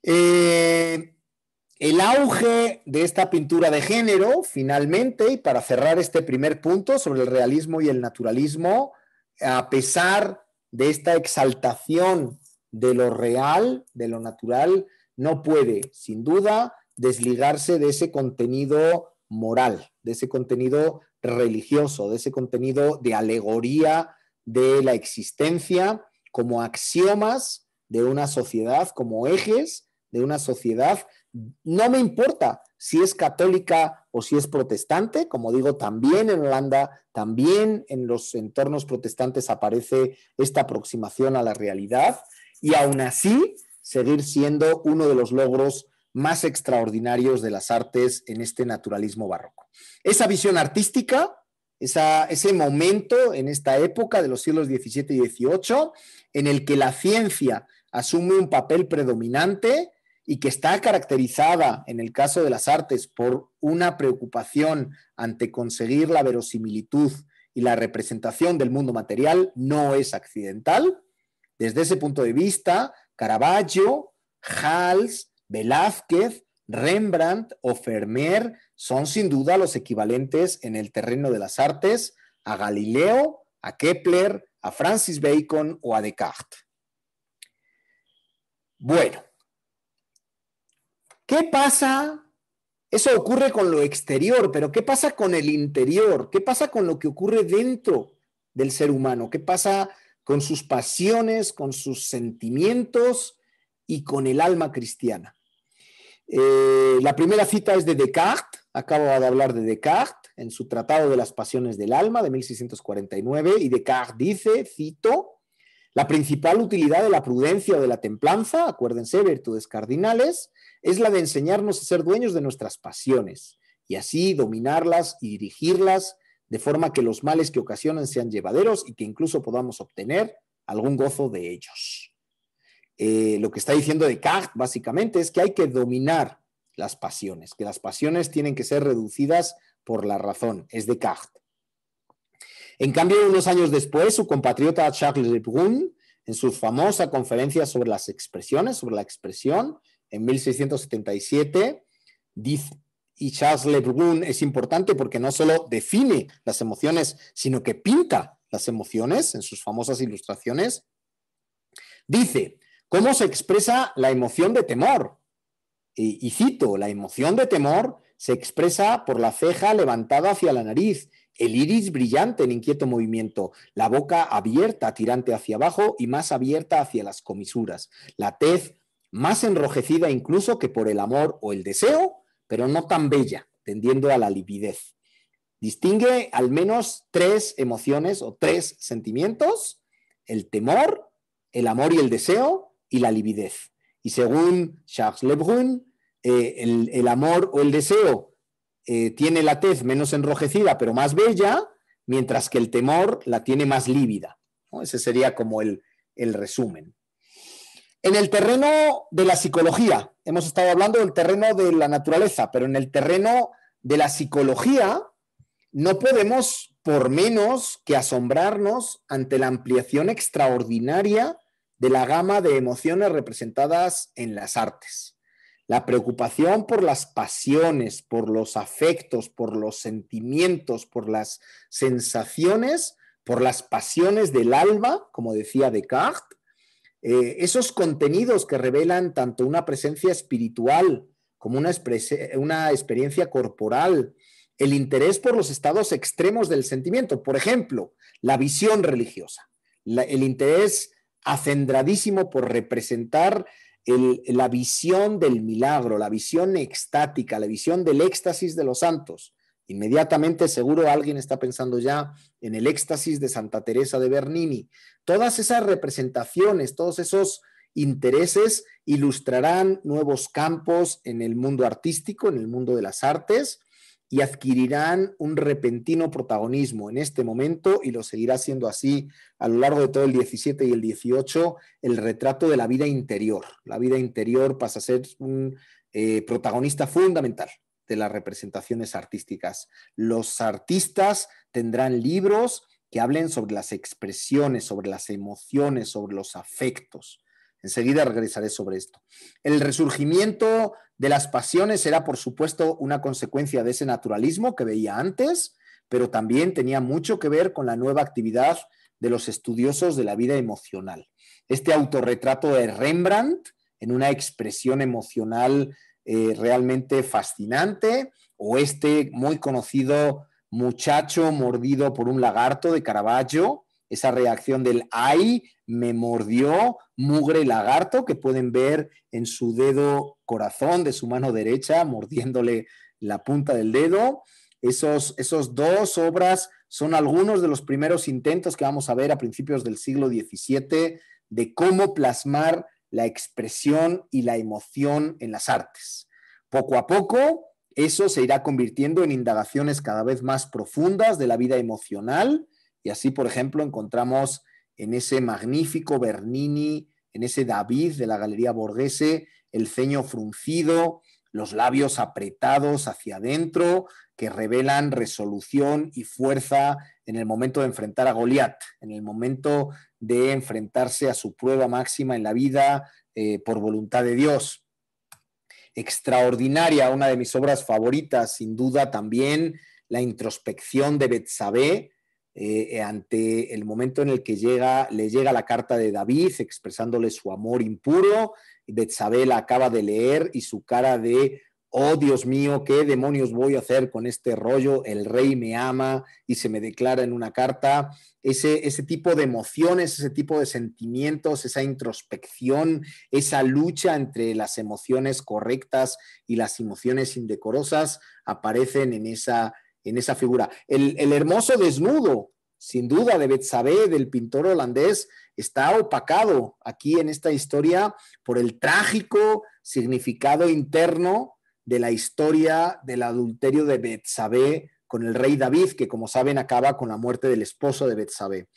Eh, el auge de esta pintura de género, finalmente, y para cerrar este primer punto sobre el realismo y el naturalismo, a pesar de esta exaltación de lo real, de lo natural, no puede, sin duda, desligarse de ese contenido moral, de ese contenido religioso, de ese contenido de alegoría de la existencia como axiomas de una sociedad, como ejes de una sociedad. No me importa si es católica o si es protestante, como digo, también en Holanda, también en los entornos protestantes aparece esta aproximación a la realidad y aún así seguir siendo uno de los logros más extraordinarios de las artes en este naturalismo barroco. Esa visión artística, ese momento en esta época de los siglos XVII y XVIII en el que la ciencia asume un papel predominante y que está caracterizada, en el caso de las artes, por una preocupación ante conseguir la verosimilitud y la representación del mundo material, no es accidental. Desde ese punto de vista, Caravaggio, Hals, Velázquez, Rembrandt o Vermeer son sin duda los equivalentes en el terreno de las artes a Galileo, a Kepler, a Francis Bacon o a Descartes. Bueno, ¿Qué pasa? Eso ocurre con lo exterior, pero ¿qué pasa con el interior? ¿Qué pasa con lo que ocurre dentro del ser humano? ¿Qué pasa con sus pasiones, con sus sentimientos y con el alma cristiana? Eh, la primera cita es de Descartes, acabo de hablar de Descartes en su Tratado de las Pasiones del Alma de 1649, y Descartes dice, cito, la principal utilidad de la prudencia o de la templanza, acuérdense, virtudes cardinales, es la de enseñarnos a ser dueños de nuestras pasiones y así dominarlas y dirigirlas de forma que los males que ocasionan sean llevaderos y que incluso podamos obtener algún gozo de ellos. Eh, lo que está diciendo Descartes básicamente es que hay que dominar las pasiones, que las pasiones tienen que ser reducidas por la razón, es Descartes. En cambio, unos años después, su compatriota Charles de en su famosa conferencia sobre las expresiones, sobre la expresión, en 1677. Dice, y Charles Le Brun es importante porque no solo define las emociones, sino que pinta las emociones en sus famosas ilustraciones. Dice, ¿cómo se expresa la emoción de temor? Y, y cito, la emoción de temor se expresa por la ceja levantada hacia la nariz, el iris brillante en inquieto movimiento, la boca abierta, tirante hacia abajo y más abierta hacia las comisuras, la tez más enrojecida incluso que por el amor o el deseo, pero no tan bella, tendiendo a la lividez. Distingue al menos tres emociones o tres sentimientos, el temor, el amor y el deseo y la lividez. Y según Charles Lebrun, eh, el, amor o el deseo eh, tiene la tez menos enrojecida pero más bella, mientras que el temor la tiene más lívida. Ese sería como el resumen. En el terreno de la psicología, hemos estado hablando del terreno de la naturaleza, pero en el terreno de la psicología no podemos por menos que asombrarnos ante la ampliación extraordinaria de la gama de emociones representadas en las artes. La preocupación por las pasiones, por los afectos, por los sentimientos, por las sensaciones, por las pasiones del alma, como decía Descartes, eh, esos contenidos que revelan tanto una presencia espiritual como una, experiencia corporal, el interés por los estados extremos del sentimiento, por ejemplo, la visión religiosa, el interés acendradísimo por representar la visión del milagro, la visión extática, la visión del éxtasis de los santos, Inmediatamente seguro alguien está pensando ya en el éxtasis de Santa Teresa de Bernini. Todas esas representaciones, todos esos intereses ilustrarán nuevos campos en el mundo artístico, en el mundo de las artes, y adquirirán un repentino protagonismo en este momento, y lo seguirá siendo así a lo largo de todo el 17 y el 18, el retrato de la vida interior. La vida interior pasa a ser un eh, protagonista fundamental de las representaciones artísticas. Los artistas tendrán libros que hablen sobre las expresiones, sobre las emociones, sobre los afectos. Enseguida regresaré sobre esto. El resurgimiento de las pasiones era, por supuesto, una consecuencia de ese naturalismo que veía antes, pero también tenía mucho que ver con la nueva actividad de los estudiosos de la vida emocional. Este autorretrato de Rembrandt, en una expresión emocional eh, realmente fascinante o este muy conocido muchacho mordido por un lagarto de Caravaggio, esa reacción del ay, me mordió, mugre lagarto, que pueden ver en su dedo corazón de su mano derecha, mordiéndole la punta del dedo. Esos, esos dos obras son algunos de los primeros intentos que vamos a ver a principios del siglo XVII de cómo plasmar la expresión y la emoción en las artes. Poco a poco, eso se irá convirtiendo en indagaciones cada vez más profundas de la vida emocional y así, por ejemplo, encontramos en ese magnífico Bernini, en ese David de la Galería Borghese, el ceño fruncido, los labios apretados hacia adentro, que revelan resolución y fuerza en el momento de enfrentar a Goliat, en el momento de enfrentarse a su prueba máxima en la vida eh, por voluntad de Dios. Extraordinaria, una de mis obras favoritas, sin duda también la introspección de Betsabé eh, eh, ante el momento en el que llega, le llega la carta de David expresándole su amor impuro. Betsabé la acaba de leer y su cara de oh Dios mío, ¿qué demonios voy a hacer con este rollo? El rey me ama y se me declara en una carta. Ese, tipo de emociones, ese tipo de sentimientos, esa introspección, esa lucha entre las emociones correctas y las emociones indecorosas aparecen en esa, en esa figura. El, el hermoso desnudo, sin duda, de Betsabé, del pintor holandés, está opacado aquí en esta historia por el trágico significado interno de la historia del adulterio de Betsabé con el rey David, que como saben acaba con la muerte del esposo de Betsabé.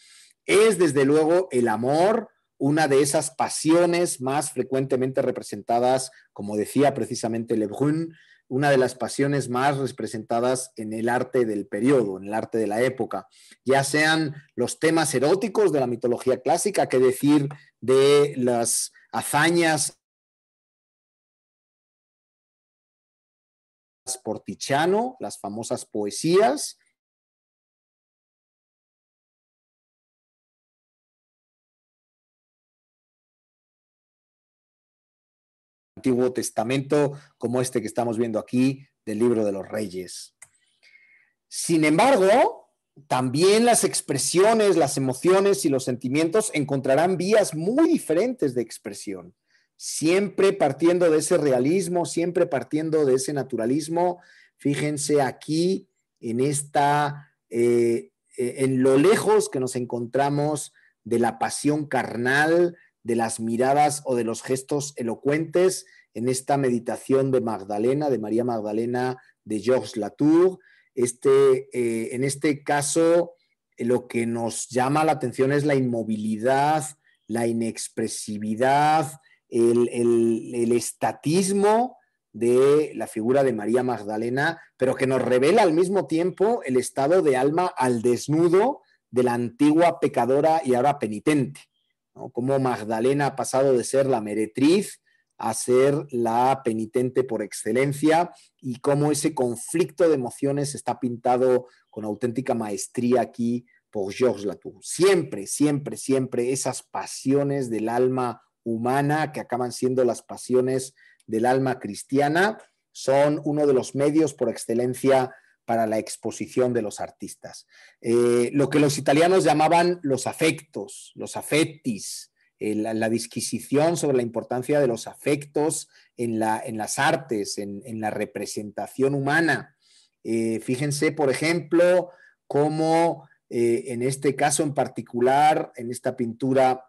Es desde luego el amor, una de esas pasiones más frecuentemente representadas, como decía precisamente Lebrun, una de las pasiones más representadas en el arte del periodo, en el arte de la época, ya sean los temas eróticos de la mitología clásica, que decir de las hazañas Tichano, las famosas poesías, Antiguo Testamento como este que estamos viendo aquí del libro de los reyes. Sin embargo, también las expresiones, las emociones y los sentimientos encontrarán vías muy diferentes de expresión siempre partiendo de ese realismo, siempre partiendo de ese naturalismo. Fíjense aquí en esta, eh, eh, en lo lejos que nos encontramos de la pasión carnal, de las miradas o de los gestos elocuentes, en esta meditación de Magdalena, de María Magdalena, de Georges Latour. Este, eh, en este caso, lo que nos llama la atención es la inmovilidad, la inexpresividad, el, estatismo de la figura de María Magdalena, pero que nos revela al mismo tiempo el estado de alma al desnudo de la antigua pecadora y ahora penitente. Cómo Magdalena ha pasado de ser la meretriz a ser la penitente por excelencia y cómo ese conflicto de emociones está pintado con auténtica maestría aquí por Georges Latour. Siempre, siempre, siempre esas pasiones del alma humana, que acaban siendo las pasiones del alma cristiana, son uno de los medios por excelencia para la exposición de los artistas. Eh, lo que los italianos llamaban los afectos, los affettis, eh, la, disquisición sobre la importancia de los afectos en, las artes, en, la representación humana. Eh, fíjense, por ejemplo, cómo en este caso en particular, en esta pintura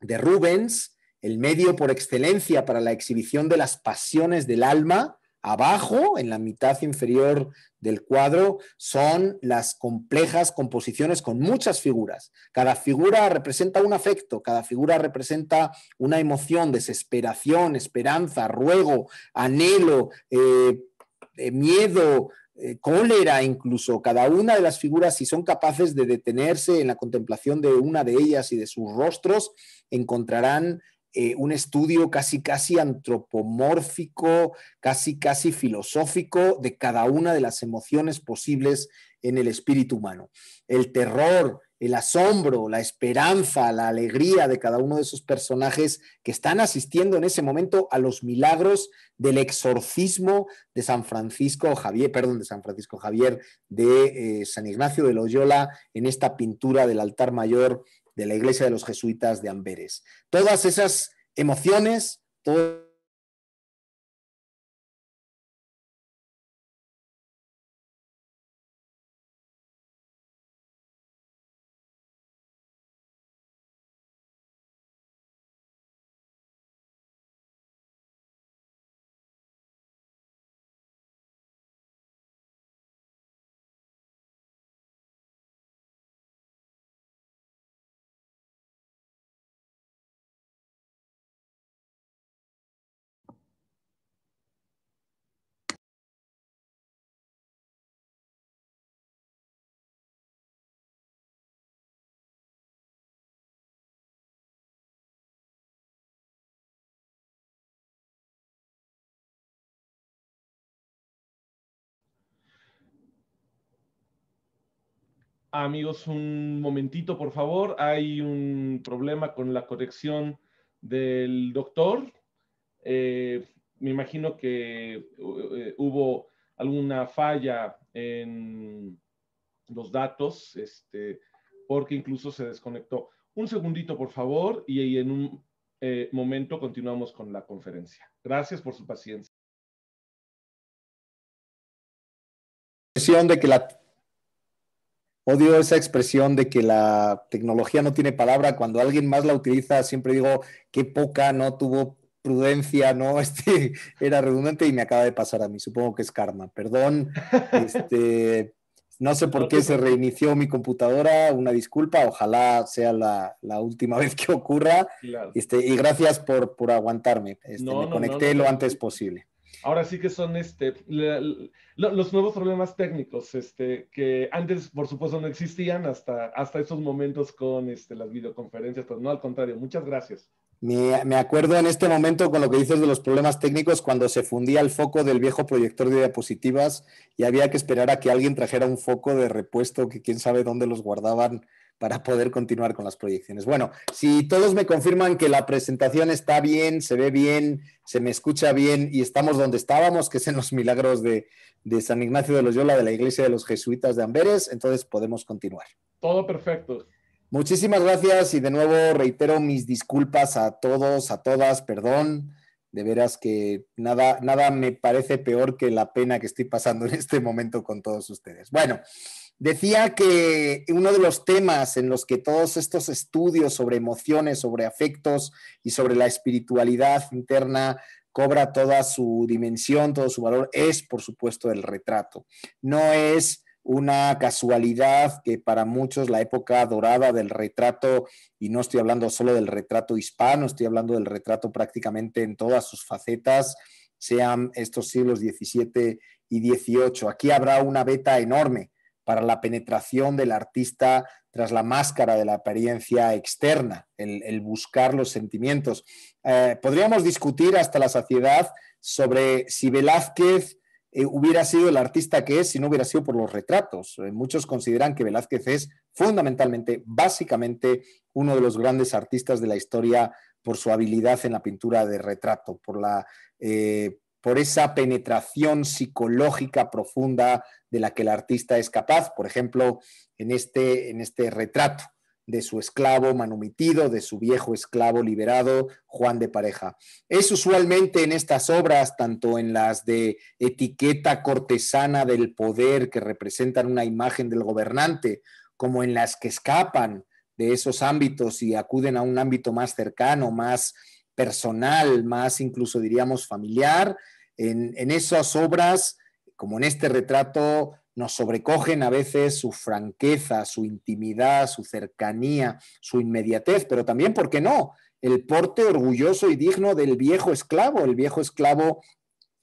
de Rubens, el medio por excelencia para la exhibición de las pasiones del alma, abajo, en la mitad inferior del cuadro, son las complejas composiciones con muchas figuras. Cada figura representa un afecto, cada figura representa una emoción, desesperación, esperanza, ruego, anhelo, eh, eh, miedo, eh, cólera incluso, cada una de las figuras, si son capaces de detenerse en la contemplación de una de ellas y de sus rostros, encontrarán eh, un estudio casi, casi antropomórfico, casi, casi filosófico de cada una de las emociones posibles en el espíritu humano. El terror, el asombro, la esperanza, la alegría de cada uno de esos personajes que están asistiendo en ese momento a los milagros del exorcismo de San Francisco Javier, perdón, de San Francisco Javier, de eh, San Ignacio de Loyola en esta pintura del altar mayor de la Iglesia de los Jesuitas de Amberes. Todas esas emociones, todo Amigos, un momentito, por favor. Hay un problema con la conexión del doctor. Eh, me imagino que eh, eh, hubo alguna falla en los datos, este, porque incluso se desconectó. Un segundito, por favor, y, en un momento continuamos con la conferencia. Gracias por su paciencia. de que la Odio esa expresión de que la tecnología no tiene palabra. Cuando alguien más la utiliza, siempre digo, qué poca, no tuvo prudencia, ¿no? Este era redundante y me acaba de pasar a mí. Supongo que es karma. Perdón. Este, no sé por qué se reinició mi computadora. Una disculpa. Ojalá sea la, última vez que ocurra. Este, y gracias por, por aguantarme. Este, me conecté lo antes posible ahora sí que son este, los nuevos problemas técnicos este, que antes, por supuesto, no existían hasta, hasta esos momentos con este, las videoconferencias, pero no, al contrario, muchas gracias. Me, acuerdo en este momento con lo que dices de los problemas técnicos cuando se fundía el foco del viejo proyector de diapositivas y había que esperar a que alguien trajera un foco de repuesto que quién sabe dónde los guardaban para poder continuar con las proyecciones. Bueno, si todos me confirman que la presentación está bien, se ve bien, se me escucha bien y estamos donde estábamos, que es en los milagros de, de San Ignacio de Loyola de la Iglesia de los Jesuitas de Amberes, entonces podemos continuar. Todo perfecto. Muchísimas gracias y de nuevo reitero mis disculpas a todos, a todas, perdón. De veras que nada, nada me parece peor que la pena que estoy pasando en este momento con todos ustedes. Bueno, decía que uno de los temas en los que todos estos estudios sobre emociones, sobre afectos y sobre la espiritualidad interna cobra toda su dimensión, todo su valor, es por supuesto el retrato. No es una casualidad que para muchos la época dorada del retrato, y no estoy hablando solo del retrato hispano, estoy hablando del retrato prácticamente en todas sus facetas, sean estos siglos XVII y XVIII. Aquí habrá una beta enorme para la penetración del artista tras la máscara de la apariencia externa, el, buscar los sentimientos. Eh, podríamos discutir hasta la saciedad sobre si Velázquez eh, hubiera sido el artista que es si no hubiera sido por los retratos. Eh, muchos consideran que Velázquez es fundamentalmente, básicamente, uno de los grandes artistas de la historia por su habilidad en la pintura de retrato, por, la, eh, por esa penetración psicológica profunda de la que el artista es capaz, por ejemplo, en este, en este retrato de su esclavo manumitido, de su viejo esclavo liberado, Juan de Pareja. Es usualmente en estas obras, tanto en las de etiqueta cortesana del poder que representan una imagen del gobernante, como en las que escapan de esos ámbitos y acuden a un ámbito más cercano, más personal, más incluso diríamos familiar, en, en esas obras, como en este retrato nos sobrecogen a veces su franqueza, su intimidad, su cercanía, su inmediatez, pero también, ¿por qué no? El porte orgulloso y digno del viejo esclavo, el viejo esclavo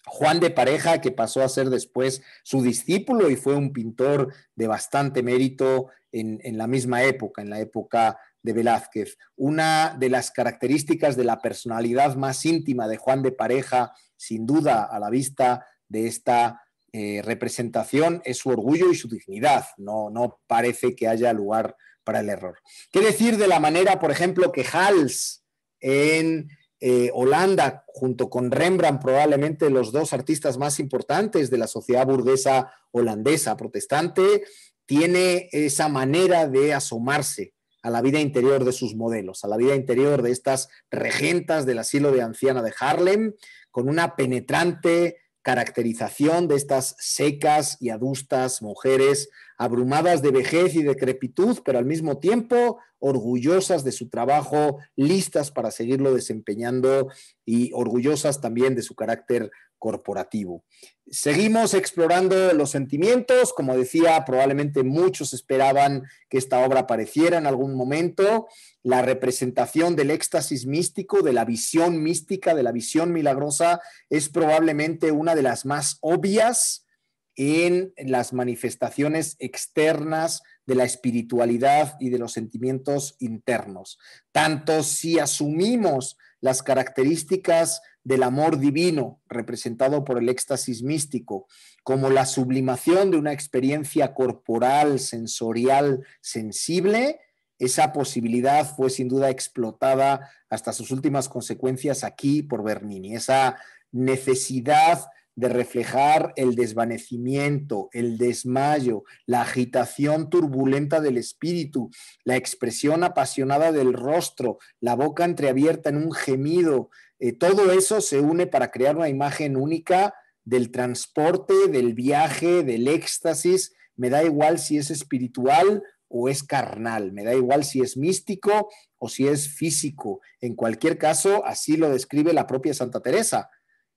Juan de Pareja, que pasó a ser después su discípulo y fue un pintor de bastante mérito en, en la misma época, en la época de Velázquez. Una de las características de la personalidad más íntima de Juan de Pareja, sin duda a la vista de esta eh, representación es su orgullo y su dignidad. No, parece que haya lugar para el error. ¿Qué decir de la manera, por ejemplo, que Hals en eh, Holanda, junto con Rembrandt, probablemente los dos artistas más importantes de la sociedad burguesa holandesa protestante, tiene esa manera de asomarse a la vida interior de sus modelos, a la vida interior de estas regentas del asilo de anciana de Harlem, con una penetrante caracterización de estas secas y adustas mujeres, abrumadas de vejez y decrepitud, pero al mismo tiempo orgullosas de su trabajo, listas para seguirlo desempeñando y orgullosas también de su carácter corporativo. Seguimos explorando los sentimientos, como decía, probablemente muchos esperaban que esta obra apareciera en algún momento, la representación del éxtasis místico, de la visión mística, de la visión milagrosa, es probablemente una de las más obvias en las manifestaciones externas de la espiritualidad y de los sentimientos internos. Tanto si asumimos las características del amor divino, representado por el éxtasis místico, como la sublimación de una experiencia corporal, sensorial, sensible, esa posibilidad fue sin duda explotada hasta sus últimas consecuencias aquí por Bernini. Esa necesidad de reflejar el desvanecimiento, el desmayo, la agitación turbulenta del espíritu, la expresión apasionada del rostro, la boca entreabierta en un gemido, eh, todo eso se une para crear una imagen única del transporte, del viaje, del éxtasis. Me da igual si es espiritual o es carnal, me da igual si es místico o si es físico. En cualquier caso, así lo describe la propia Santa Teresa.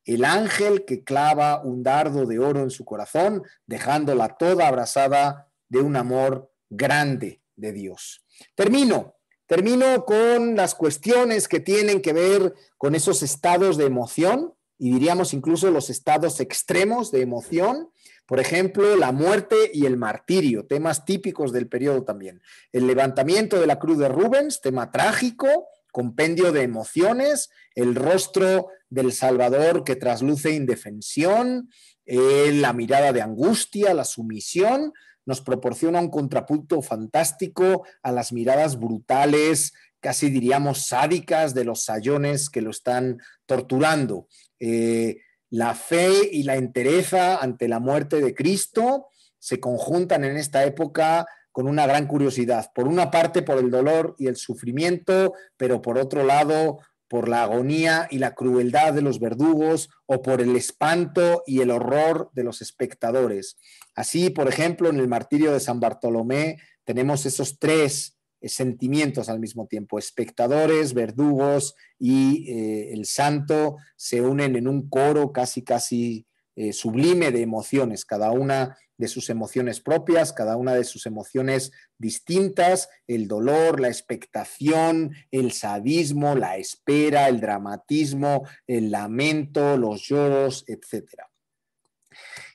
El ángel que clava un dardo de oro en su corazón, dejándola toda abrazada de un amor grande de Dios. Termino Termino con las cuestiones que tienen que ver con esos estados de emoción y diríamos incluso los estados extremos de emoción, por ejemplo, la muerte y el martirio, temas típicos del periodo también. El levantamiento de la cruz de Rubens, tema trágico, compendio de emociones, el rostro del Salvador que trasluce indefensión, eh, la mirada de angustia, la sumisión, nos proporciona un contrapunto fantástico a las miradas brutales, casi diríamos sádicas, de los sayones que lo están torturando. Eh, la fe y la entereza ante la muerte de Cristo se conjuntan en esta época con una gran curiosidad. Por una parte, por el dolor y el sufrimiento, pero por otro lado, por la agonía y la crueldad de los verdugos o por el espanto y el horror de los espectadores. Así, por ejemplo, en el martirio de San Bartolomé tenemos esos tres eh, sentimientos al mismo tiempo, espectadores, verdugos y eh, el santo se unen en un coro casi, casi eh, sublime de emociones, cada una de sus emociones propias, cada una de sus emociones distintas, el dolor, la expectación, el sadismo, la espera, el dramatismo, el lamento, los lloros, etc.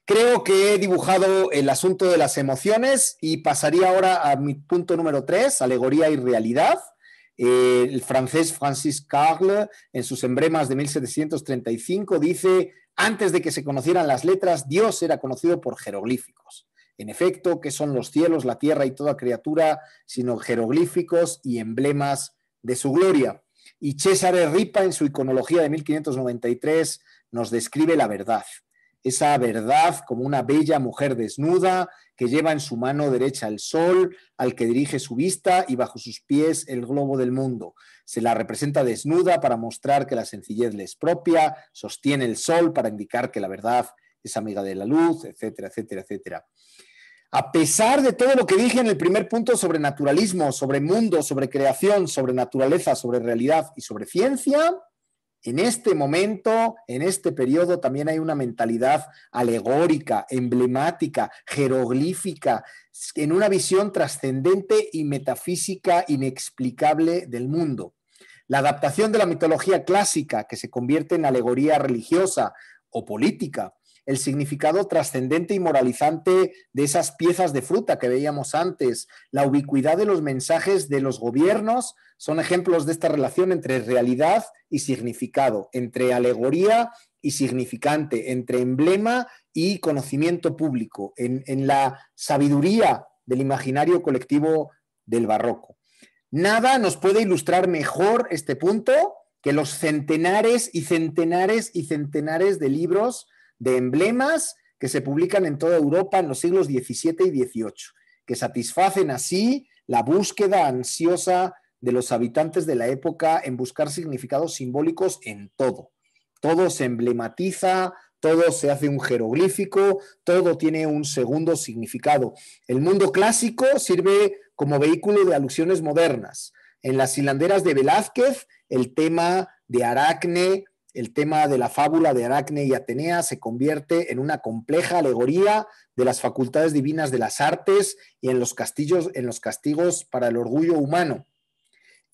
Creo que he dibujado el asunto de las emociones y pasaría ahora a mi punto número tres, alegoría y realidad. Eh, el francés Francis Carle, en sus emblemas de 1735, dice antes de que se conocieran las letras, Dios era conocido por jeroglíficos. En efecto, que son los cielos, la tierra y toda criatura, sino jeroglíficos y emblemas de su gloria? Y César Ripa, en su iconología de 1593, nos describe la verdad esa verdad como una bella mujer desnuda que lleva en su mano derecha el sol, al que dirige su vista y bajo sus pies el globo del mundo. Se la representa desnuda para mostrar que la sencillez le es propia, sostiene el sol para indicar que la verdad es amiga de la luz, etcétera, etcétera, etcétera. A pesar de todo lo que dije en el primer punto sobre naturalismo, sobre mundo, sobre creación, sobre naturaleza, sobre realidad y sobre ciencia, en este momento, en este periodo, también hay una mentalidad alegórica, emblemática, jeroglífica, en una visión trascendente y metafísica inexplicable del mundo. La adaptación de la mitología clásica, que se convierte en alegoría religiosa o política, el significado trascendente y moralizante de esas piezas de fruta que veíamos antes. La ubicuidad de los mensajes de los gobiernos son ejemplos de esta relación entre realidad y significado, entre alegoría y significante, entre emblema y conocimiento público, en, la sabiduría del imaginario colectivo del barroco. Nada nos puede ilustrar mejor este punto que los centenares y centenares y centenares de libros de emblemas que se publican en toda Europa en los siglos XVII y XVIII, que satisfacen así la búsqueda ansiosa de los habitantes de la época en buscar significados simbólicos en todo. Todo se emblematiza, todo se hace un jeroglífico, todo tiene un segundo significado. El mundo clásico sirve como vehículo de alusiones modernas. En las hilanderas de Velázquez, el tema de Aracne el tema de la fábula de Aracne y Atenea se convierte en una compleja alegoría de las facultades divinas de las artes y en los castillos, en los castigos para el orgullo humano.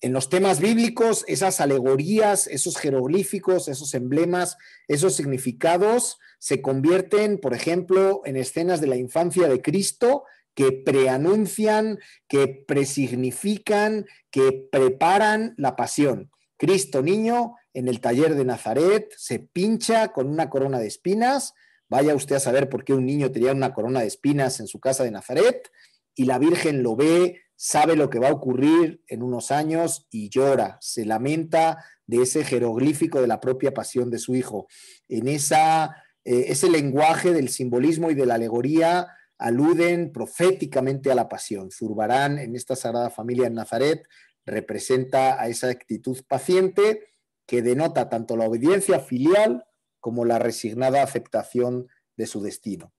En los temas bíblicos, esas alegorías, esos jeroglíficos, esos emblemas, esos significados se convierten, por ejemplo, en escenas de la infancia de Cristo que preanuncian, que presignifican, que preparan la pasión. Cristo niño en el taller de Nazaret, se pincha con una corona de espinas. Vaya usted a saber por qué un niño tenía una corona de espinas en su casa de Nazaret y la Virgen lo ve, sabe lo que va a ocurrir en unos años y llora, se lamenta de ese jeroglífico de la propia pasión de su hijo. En esa, eh, ese lenguaje del simbolismo y de la alegoría aluden proféticamente a la pasión. Zurbarán en esta sagrada familia en Nazaret representa a esa actitud paciente que denota tanto la obediencia filial como la resignada aceptación de su destino.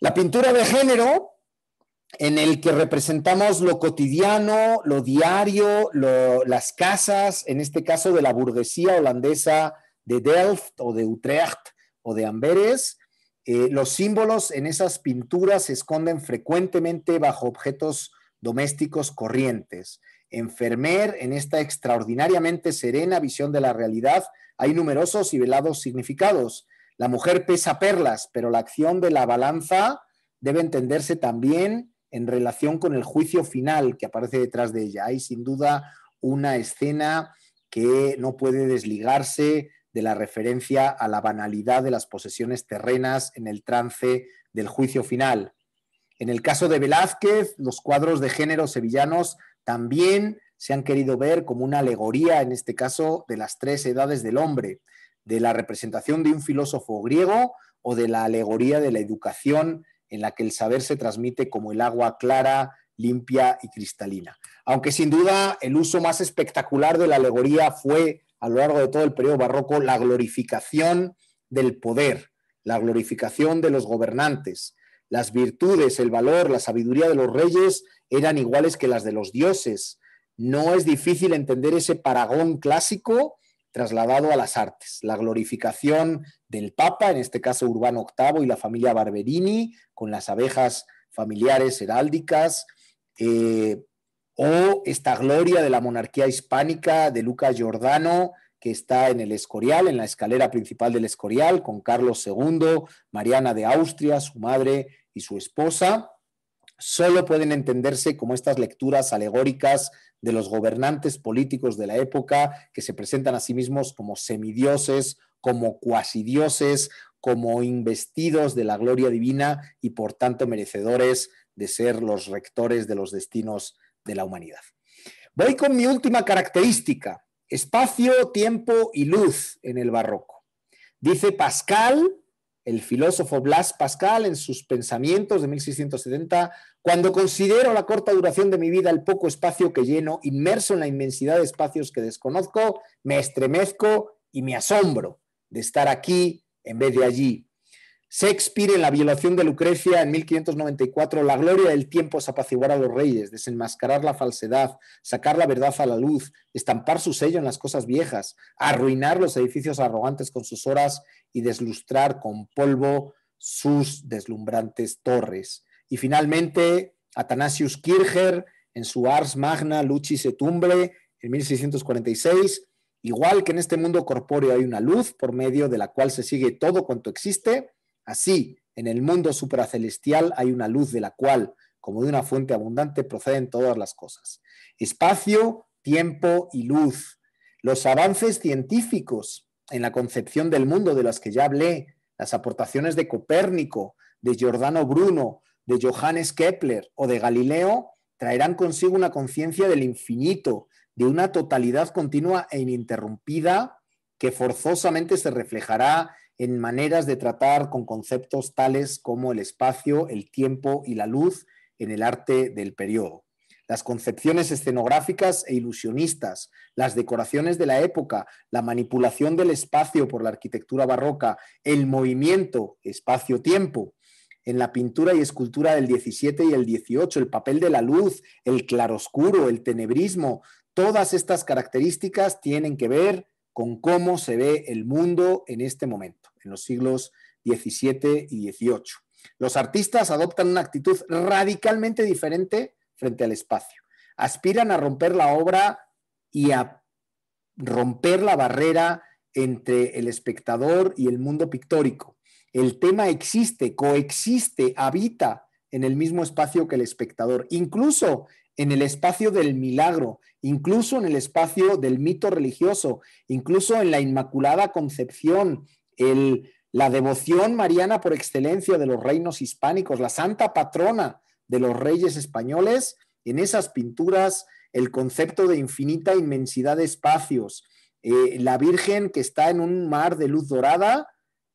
La pintura de género, en el que representamos lo cotidiano, lo diario, las casas, en este caso de la burguesía holandesa de Delft o de Utrecht o de Amberes. Eh, los símbolos en esas pinturas se esconden frecuentemente bajo objetos domésticos corrientes. Enfermer, en esta extraordinariamente serena visión de la realidad, hay numerosos y velados significados. La mujer pesa perlas, pero la acción de la balanza debe entenderse también en relación con el juicio final que aparece detrás de ella. Hay sin duda una escena que no puede desligarse de la referencia a la banalidad de las posesiones terrenas en el trance del juicio final. En el caso de Velázquez, los cuadros de género sevillanos también se han querido ver como una alegoría, en este caso, de las tres edades del hombre, de la representación de un filósofo griego o de la alegoría de la educación en la que el saber se transmite como el agua clara, limpia y cristalina. Aunque sin duda el uso más espectacular de la alegoría fue a lo largo de todo el periodo barroco la glorificación del poder, la glorificación de los gobernantes, las virtudes, el valor, la sabiduría de los reyes eran iguales que las de los dioses. No es difícil entender ese paragón clásico trasladado a las artes. La glorificación del Papa, en este caso Urbano VIII y la familia Barberini, con las abejas familiares heráldicas, eh, o esta gloria de la monarquía hispánica de Lucas Giordano, que está en el Escorial, en la escalera principal del Escorial, con Carlos II, Mariana de Austria, su madre, y su esposa solo pueden entenderse como estas lecturas alegóricas de los gobernantes políticos de la época que se presentan a sí mismos como semidioses, como cuasidioses, como investidos de la gloria divina y por tanto merecedores de ser los rectores de los destinos de la humanidad. Voy con mi última característica, espacio, tiempo y luz en el barroco. Dice Pascal el filósofo Blas Pascal en sus pensamientos de 1670, cuando considero la corta duración de mi vida el poco espacio que lleno, inmerso en la inmensidad de espacios que desconozco, me estremezco y me asombro de estar aquí en vez de allí, Shakespeare en la violación de Lucrecia en 1594, la gloria del tiempo es apaciguar a los reyes, desenmascarar la falsedad, sacar la verdad a la luz, estampar su sello en las cosas viejas, arruinar los edificios arrogantes con sus horas y deslustrar con polvo sus deslumbrantes torres. Y finalmente, Athanasius Kircher en su Ars Magna Lucis et en 1646, igual que en este mundo corpóreo hay una luz por medio de la cual se sigue todo cuanto existe, Así, en el mundo supracelestial hay una luz de la cual, como de una fuente abundante, proceden todas las cosas. Espacio, tiempo y luz. Los avances científicos en la concepción del mundo de las que ya hablé, las aportaciones de Copérnico, de Giordano Bruno, de Johannes Kepler o de Galileo, traerán consigo una conciencia del infinito, de una totalidad continua e ininterrumpida que forzosamente se reflejará en maneras de tratar con conceptos tales como el espacio, el tiempo y la luz en el arte del periodo. Las concepciones escenográficas e ilusionistas, las decoraciones de la época, la manipulación del espacio por la arquitectura barroca, el movimiento espacio-tiempo, en la pintura y escultura del 17 y el 18, el papel de la luz, el claroscuro, el tenebrismo, todas estas características tienen que ver con cómo se ve el mundo en este momento, en los siglos XVII y XVIII. Los artistas adoptan una actitud radicalmente diferente frente al espacio. Aspiran a romper la obra y a romper la barrera entre el espectador y el mundo pictórico. El tema existe, coexiste, habita en el mismo espacio que el espectador. Incluso en el espacio del milagro, incluso en el espacio del mito religioso, incluso en la Inmaculada Concepción, la devoción mariana por excelencia de los reinos hispánicos, la santa patrona de los reyes españoles, en esas pinturas el concepto de infinita inmensidad de espacios, eh, la Virgen que está en un mar de luz dorada,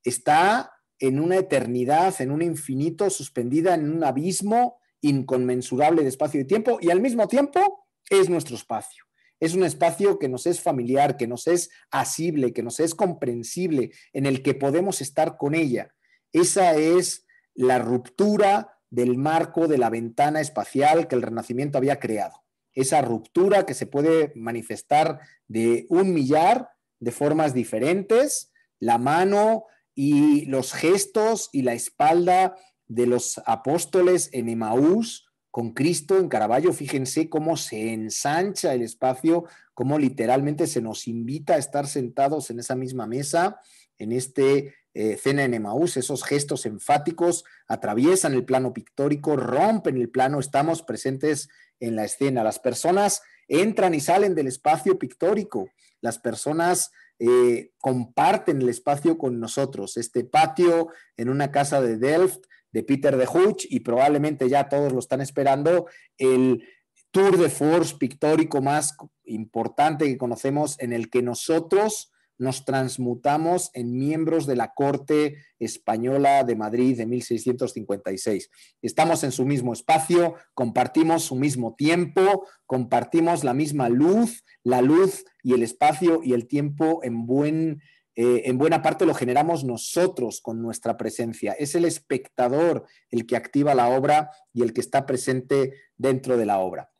está en una eternidad, en un infinito, suspendida en un abismo, inconmensurable de espacio y tiempo y al mismo tiempo es nuestro espacio. Es un espacio que nos es familiar, que nos es asible, que nos es comprensible, en el que podemos estar con ella. Esa es la ruptura del marco de la ventana espacial que el Renacimiento había creado. Esa ruptura que se puede manifestar de un millar de formas diferentes, la mano y los gestos y la espalda de los apóstoles en Emaús con Cristo en Caraballo Fíjense cómo se ensancha el espacio, cómo literalmente se nos invita a estar sentados en esa misma mesa, en este escena eh, cena en Emaús. Esos gestos enfáticos atraviesan el plano pictórico, rompen el plano, estamos presentes en la escena. Las personas entran y salen del espacio pictórico. Las personas eh, comparten el espacio con nosotros. Este patio en una casa de Delft de Peter de Huch y probablemente ya todos lo están esperando, el tour de force pictórico más importante que conocemos en el que nosotros nos transmutamos en miembros de la Corte Española de Madrid de 1656. Estamos en su mismo espacio, compartimos su mismo tiempo, compartimos la misma luz, la luz y el espacio y el tiempo en buen eh, en buena parte lo generamos nosotros con nuestra presencia. Es el espectador el que activa la obra y el que está presente dentro de la obra.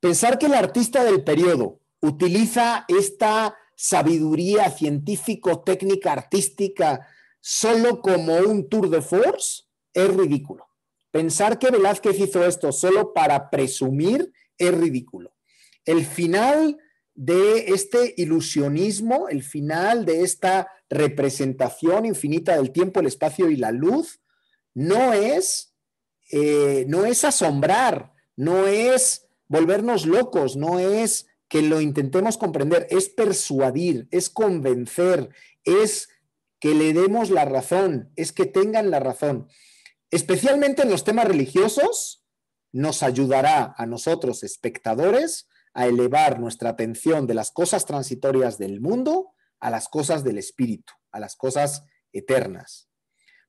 Pensar que el artista del periodo utiliza esta sabiduría científico-técnica artística solo como un tour de force es ridículo. Pensar que Velázquez hizo esto solo para presumir es ridículo. El final de este ilusionismo, el final de esta representación infinita del tiempo, el espacio y la luz, no es, eh, no es asombrar, no es volvernos locos, no es que lo intentemos comprender, es persuadir, es convencer, es que le demos la razón, es que tengan la razón. Especialmente en los temas religiosos, nos ayudará a nosotros, espectadores, a elevar nuestra atención de las cosas transitorias del mundo a las cosas del espíritu, a las cosas eternas.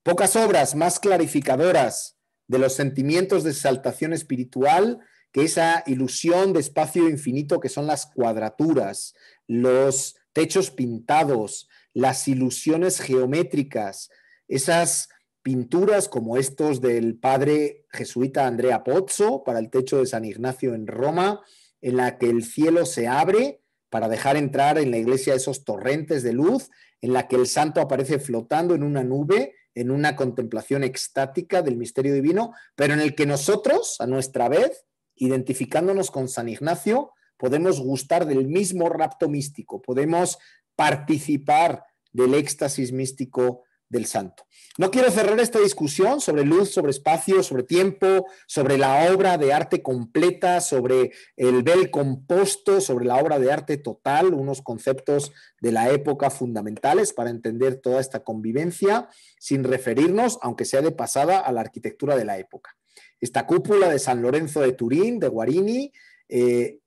Pocas obras más clarificadoras de los sentimientos de exaltación espiritual que esa ilusión de espacio infinito que son las cuadraturas, los techos pintados, las ilusiones geométricas, esas pinturas como estos del padre jesuita Andrea Pozzo para el techo de San Ignacio en Roma, en la que el cielo se abre para dejar entrar en la iglesia esos torrentes de luz, en la que el santo aparece flotando en una nube, en una contemplación extática del misterio divino, pero en el que nosotros, a nuestra vez, identificándonos con San Ignacio, podemos gustar del mismo rapto místico, podemos participar del éxtasis místico del santo. No quiero cerrar esta discusión sobre luz, sobre espacio, sobre tiempo, sobre la obra de arte completa, sobre el bel composto, sobre la obra de arte total, unos conceptos de la época fundamentales para entender toda esta convivencia, sin referirnos, aunque sea de pasada, a la arquitectura de la época. Esta cúpula de San Lorenzo de Turín, de Guarini, eh,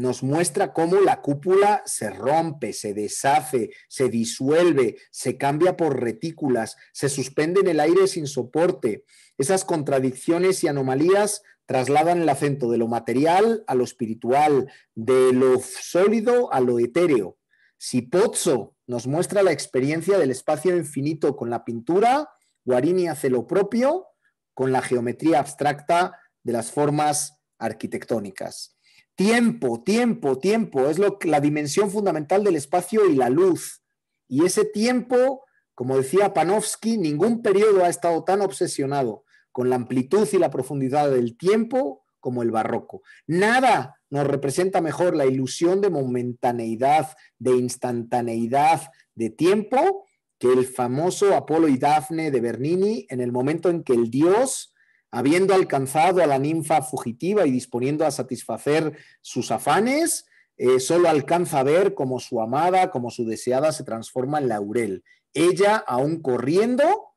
nos muestra cómo la cúpula se rompe, se deshace, se disuelve, se cambia por retículas, se suspende en el aire sin soporte. Esas contradicciones y anomalías trasladan el acento de lo material a lo espiritual, de lo sólido a lo etéreo. Si Pozzo nos muestra la experiencia del espacio infinito con la pintura, Guarini hace lo propio con la geometría abstracta de las formas arquitectónicas. Tiempo, tiempo, tiempo, es lo, la dimensión fundamental del espacio y la luz. Y ese tiempo, como decía Panofsky, ningún periodo ha estado tan obsesionado con la amplitud y la profundidad del tiempo como el barroco. Nada nos representa mejor la ilusión de momentaneidad, de instantaneidad, de tiempo, que el famoso Apolo y Dafne de Bernini en el momento en que el dios habiendo alcanzado a la ninfa fugitiva y disponiendo a satisfacer sus afanes, eh, solo alcanza a ver como su amada, como su deseada se transforma en laurel. Ella, aún corriendo,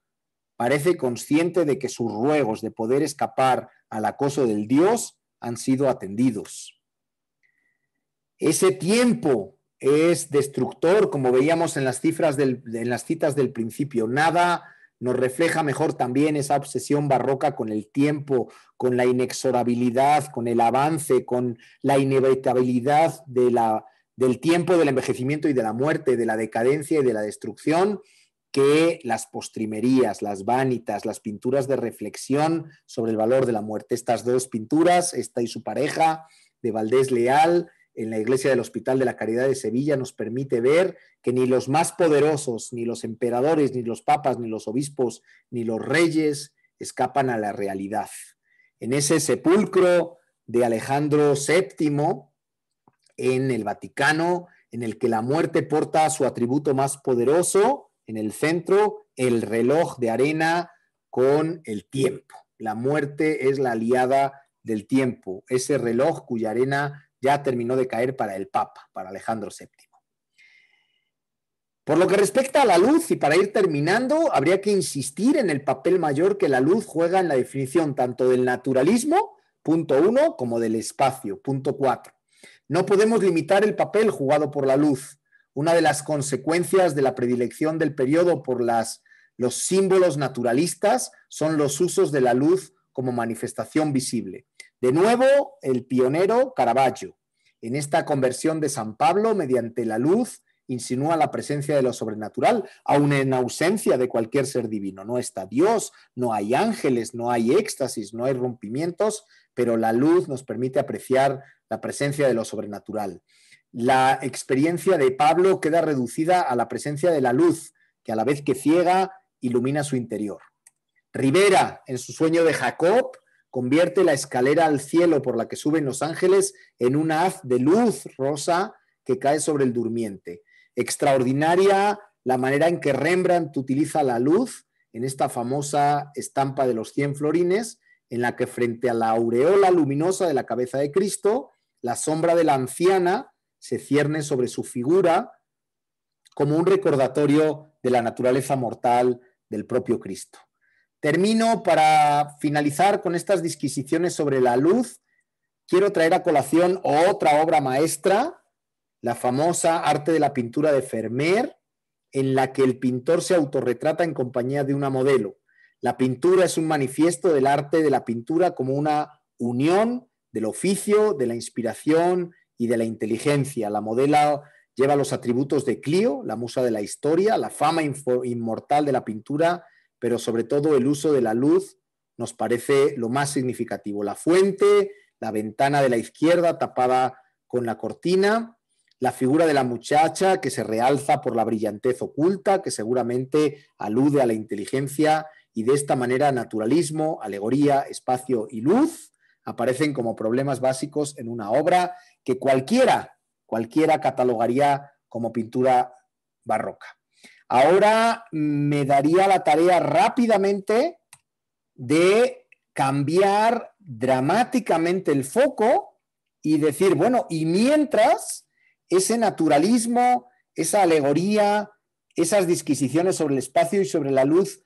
parece consciente de que sus ruegos de poder escapar al acoso del Dios han sido atendidos. Ese tiempo es destructor, como veíamos en las cifras del, en las citas del principio. Nada nos refleja mejor también esa obsesión barroca con el tiempo, con la inexorabilidad, con el avance, con la inevitabilidad del tiempo, del envejecimiento y de la muerte, de la decadencia y de la destrucción, que las postrimerías, las vanitas, las pinturas de reflexión sobre el valor de la muerte. Estas dos pinturas, esta y su pareja, de Valdés Leal, en la iglesia del Hospital de la Caridad de Sevilla nos permite ver que ni los más poderosos, ni los emperadores, ni los papas, ni los obispos, ni los reyes escapan a la realidad. En ese sepulcro de Alejandro VII, en el Vaticano, en el que la muerte porta su atributo más poderoso, en el centro, el reloj de arena con el tiempo. La muerte es la aliada del tiempo, ese reloj cuya arena ya terminó de caer para el Papa, para Alejandro VII. Por lo que respecta a la luz, y para ir terminando, habría que insistir en el papel mayor que la luz juega en la definición tanto del naturalismo, punto uno, como del espacio, punto cuatro. No podemos limitar el papel jugado por la luz. Una de las consecuencias de la predilección del periodo por las, los símbolos naturalistas son los usos de la luz como manifestación visible. De nuevo, el pionero Caravaggio, en esta conversión de San Pablo mediante la luz, insinúa la presencia de lo sobrenatural, aun en ausencia de cualquier ser divino. No está Dios, no hay ángeles, no hay éxtasis, no hay rompimientos, pero la luz nos permite apreciar la presencia de lo sobrenatural. La experiencia de Pablo queda reducida a la presencia de la luz, que a la vez que ciega, ilumina su interior. Rivera, en su sueño de Jacob, convierte la escalera al cielo por la que suben los ángeles en una haz de luz rosa que cae sobre el durmiente. Extraordinaria la manera en que Rembrandt utiliza la luz en esta famosa estampa de los 100 florines, en la que frente a la aureola luminosa de la cabeza de Cristo, la sombra de la anciana se cierne sobre su figura como un recordatorio de la naturaleza mortal del propio Cristo. Termino para finalizar con estas disquisiciones sobre la luz. Quiero traer a colación otra obra maestra, la famosa Arte de la pintura de Fermer, en la que el pintor se autorretrata en compañía de una modelo. La pintura es un manifiesto del arte de la pintura como una unión del oficio, de la inspiración y de la inteligencia. La modelo lleva los atributos de Clio, la musa de la historia, la fama inmortal de la pintura pero sobre todo el uso de la luz nos parece lo más significativo. La fuente, la ventana de la izquierda tapada con la cortina, la figura de la muchacha que se realza por la brillantez oculta, que seguramente alude a la inteligencia, y de esta manera naturalismo, alegoría, espacio y luz aparecen como problemas básicos en una obra que cualquiera, cualquiera catalogaría como pintura barroca. Ahora me daría la tarea rápidamente de cambiar dramáticamente el foco y decir, bueno, y mientras ese naturalismo, esa alegoría, esas disquisiciones sobre el espacio y sobre la luz,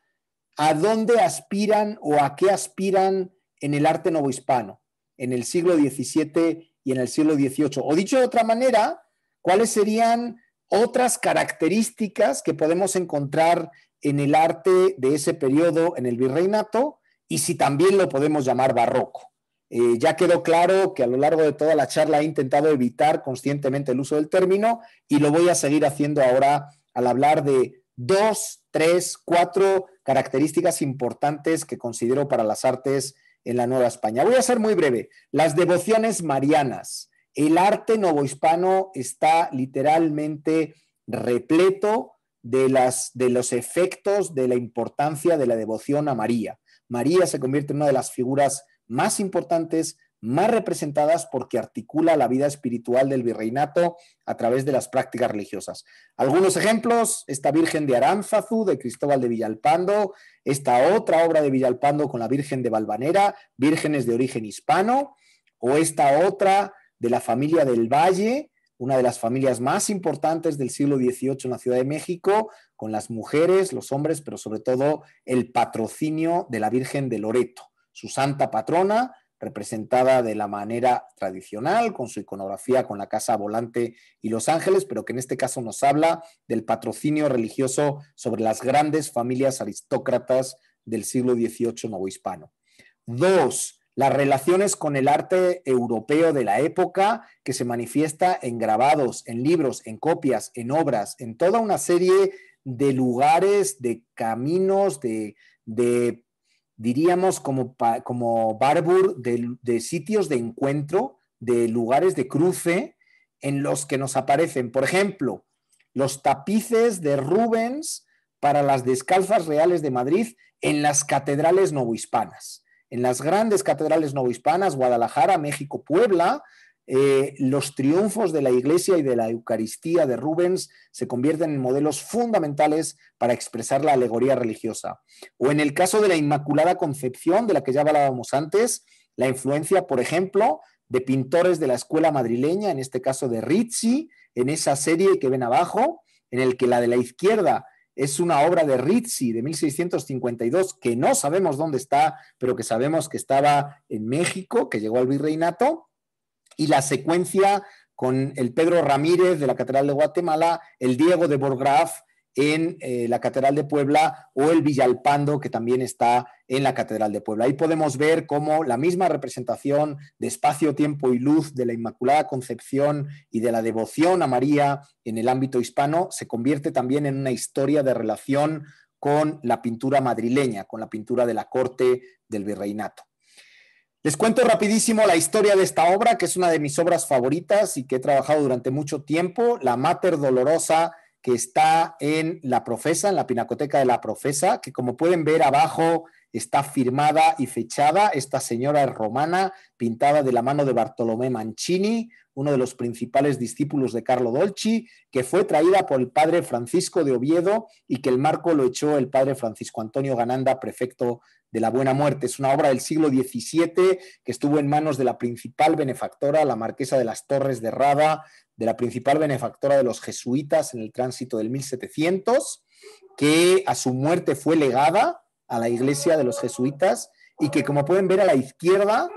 ¿a dónde aspiran o a qué aspiran en el arte novohispano, en el siglo XVII y en el siglo XVIII? O dicho de otra manera, ¿cuáles serían otras características que podemos encontrar en el arte de ese periodo, en el virreinato, y si también lo podemos llamar barroco. Eh, ya quedó claro que a lo largo de toda la charla he intentado evitar conscientemente el uso del término y lo voy a seguir haciendo ahora al hablar de dos, tres, cuatro características importantes que considero para las artes en la Nueva España. Voy a ser muy breve. Las devociones marianas. El arte novohispano está literalmente repleto de, los efectos de la importancia de la devoción a María. María se convierte en una de las figuras más importantes, más representadas porque articula la vida espiritual del virreinato a través de las prácticas religiosas. Algunos ejemplos, esta Virgen de Aránzazu de Cristóbal de Villalpando, esta otra obra de Villalpando con la Virgen de Valvanera, vírgenes de origen hispano, o esta otra de la familia del Valle, una de las familias más importantes del siglo XVIII en la Ciudad de México, con las mujeres, los hombres, pero sobre todo el patrocinio de la Virgen de Loreto, su santa patrona, representada de la manera tradicional, con su iconografía, con la casa volante y los ángeles, pero que en este caso nos habla del patrocinio religioso sobre las grandes familias aristócratas del siglo XVIII novohispano. Dos, las relaciones con el arte europeo de la época que se manifiesta en grabados, en libros, en copias, en obras, en toda una serie de lugares, de caminos, de, diríamos como, como de, de sitios de encuentro, de lugares de cruce en los que nos aparecen, por ejemplo, los tapices de Rubens para las descalzas reales de Madrid en las catedrales novohispanas en las grandes catedrales novohispanas, Guadalajara, México, Puebla, eh, los triunfos de la Iglesia y de la Eucaristía de Rubens se convierten en modelos fundamentales para expresar la alegoría religiosa. O en el caso de la Inmaculada Concepción, de la que ya hablábamos antes, la influencia, por ejemplo, de pintores de la escuela madrileña, en este caso de Rizzi, en esa serie que ven abajo, en el que la de la izquierda es una obra de Rizzi de 1652 que no sabemos dónde está, pero que sabemos que estaba en México, que llegó al virreinato, y la secuencia con el Pedro Ramírez de la Catedral de Guatemala, el Diego de Borgraf en eh, la Catedral de Puebla o el Villalpando, que también está en la Catedral de Puebla. Ahí podemos ver cómo la misma representación de espacio, tiempo y luz de la Inmaculada Concepción y de la devoción a María en el ámbito hispano se convierte también en una historia de relación con la pintura madrileña, con la pintura de la corte del virreinato. Les cuento rapidísimo la historia de esta obra, que es una de mis obras favoritas y que he trabajado durante mucho tiempo, La Mater Dolorosa que está en la Profesa, en la Pinacoteca de la Profesa, que como pueden ver abajo está firmada y fechada. Esta señora es romana, pintada de la mano de Bartolomé Mancini, uno de los principales discípulos de Carlo Dolci, que fue traída por el padre Francisco de Oviedo y que el marco lo echó el padre Francisco Antonio Gananda, prefecto de la Buena Muerte. Es una obra del siglo XVII que estuvo en manos de la principal benefactora, la marquesa de las Torres de Rada, de la principal benefactora de los jesuitas en el tránsito del 1700, que a su muerte fue legada a la iglesia de los jesuitas y que, como pueden ver a la izquierda,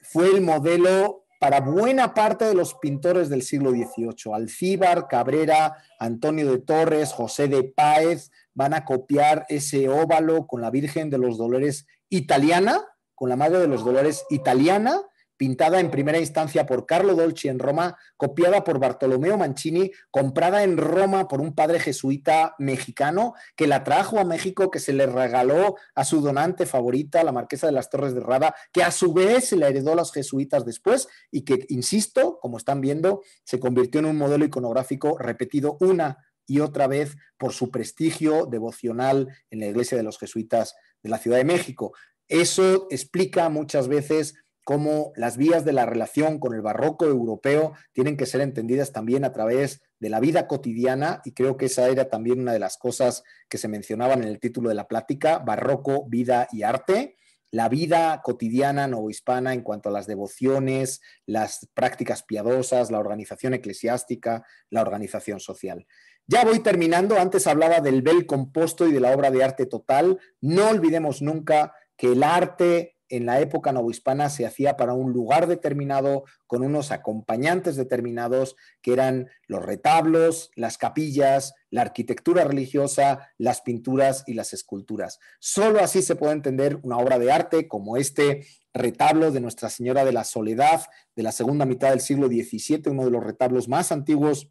fue el modelo para buena parte de los pintores del siglo XVIII. Alcíbar, Cabrera, Antonio de Torres, José de Páez van a copiar ese óvalo con la Virgen de los Dolores italiana, con la Madre de los Dolores italiana, pintada en primera instancia por Carlo Dolci en Roma, copiada por Bartolomeo Mancini, comprada en Roma por un padre jesuita mexicano que la trajo a México, que se le regaló a su donante favorita, la marquesa de las Torres de Rada, que a su vez se la heredó a los jesuitas después y que, insisto, como están viendo, se convirtió en un modelo iconográfico repetido una y otra vez por su prestigio devocional en la iglesia de los jesuitas de la Ciudad de México. Eso explica muchas veces cómo las vías de la relación con el barroco europeo tienen que ser entendidas también a través de la vida cotidiana y creo que esa era también una de las cosas que se mencionaban en el título de la plática, barroco, vida y arte la vida cotidiana novohispana en cuanto a las devociones, las prácticas piadosas, la organización eclesiástica, la organización social. Ya voy terminando, antes hablaba del bel composto y de la obra de arte total. No olvidemos nunca que el arte en la época novohispana se hacía para un lugar determinado, con unos acompañantes determinados, que eran los retablos, las capillas, la arquitectura religiosa, las pinturas y las esculturas. Solo así se puede entender una obra de arte como este retablo de Nuestra Señora de la Soledad de la segunda mitad del siglo XVII, uno de los retablos más antiguos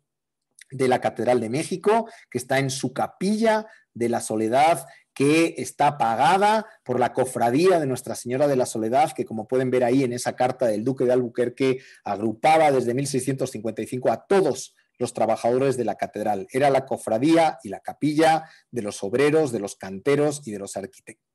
de la Catedral de México, que está en su capilla de la Soledad que está pagada por la cofradía de Nuestra Señora de la Soledad, que como pueden ver ahí en esa carta del duque de Albuquerque, agrupaba desde 1655 a todos los trabajadores de la catedral. Era la cofradía y la capilla de los obreros, de los canteros y de los arquitectos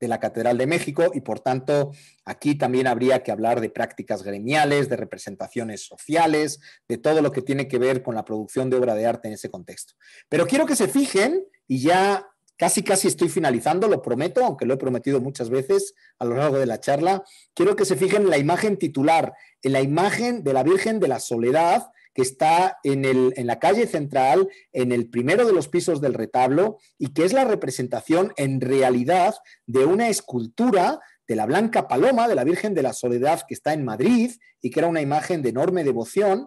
de la Catedral de México y por tanto aquí también habría que hablar de prácticas gremiales, de representaciones sociales, de todo lo que tiene que ver con la producción de obra de arte en ese contexto. Pero quiero que se fijen y ya Casi, casi estoy finalizando, lo prometo, aunque lo he prometido muchas veces a lo largo de la charla. Quiero que se fijen en la imagen titular, en la imagen de la Virgen de la Soledad, que está en, en, la calle central, en el primero de los pisos del retablo, y que es la representación en realidad de una escultura de la Blanca Paloma, de la Virgen de la Soledad, que está en Madrid, y que era una imagen de enorme devoción,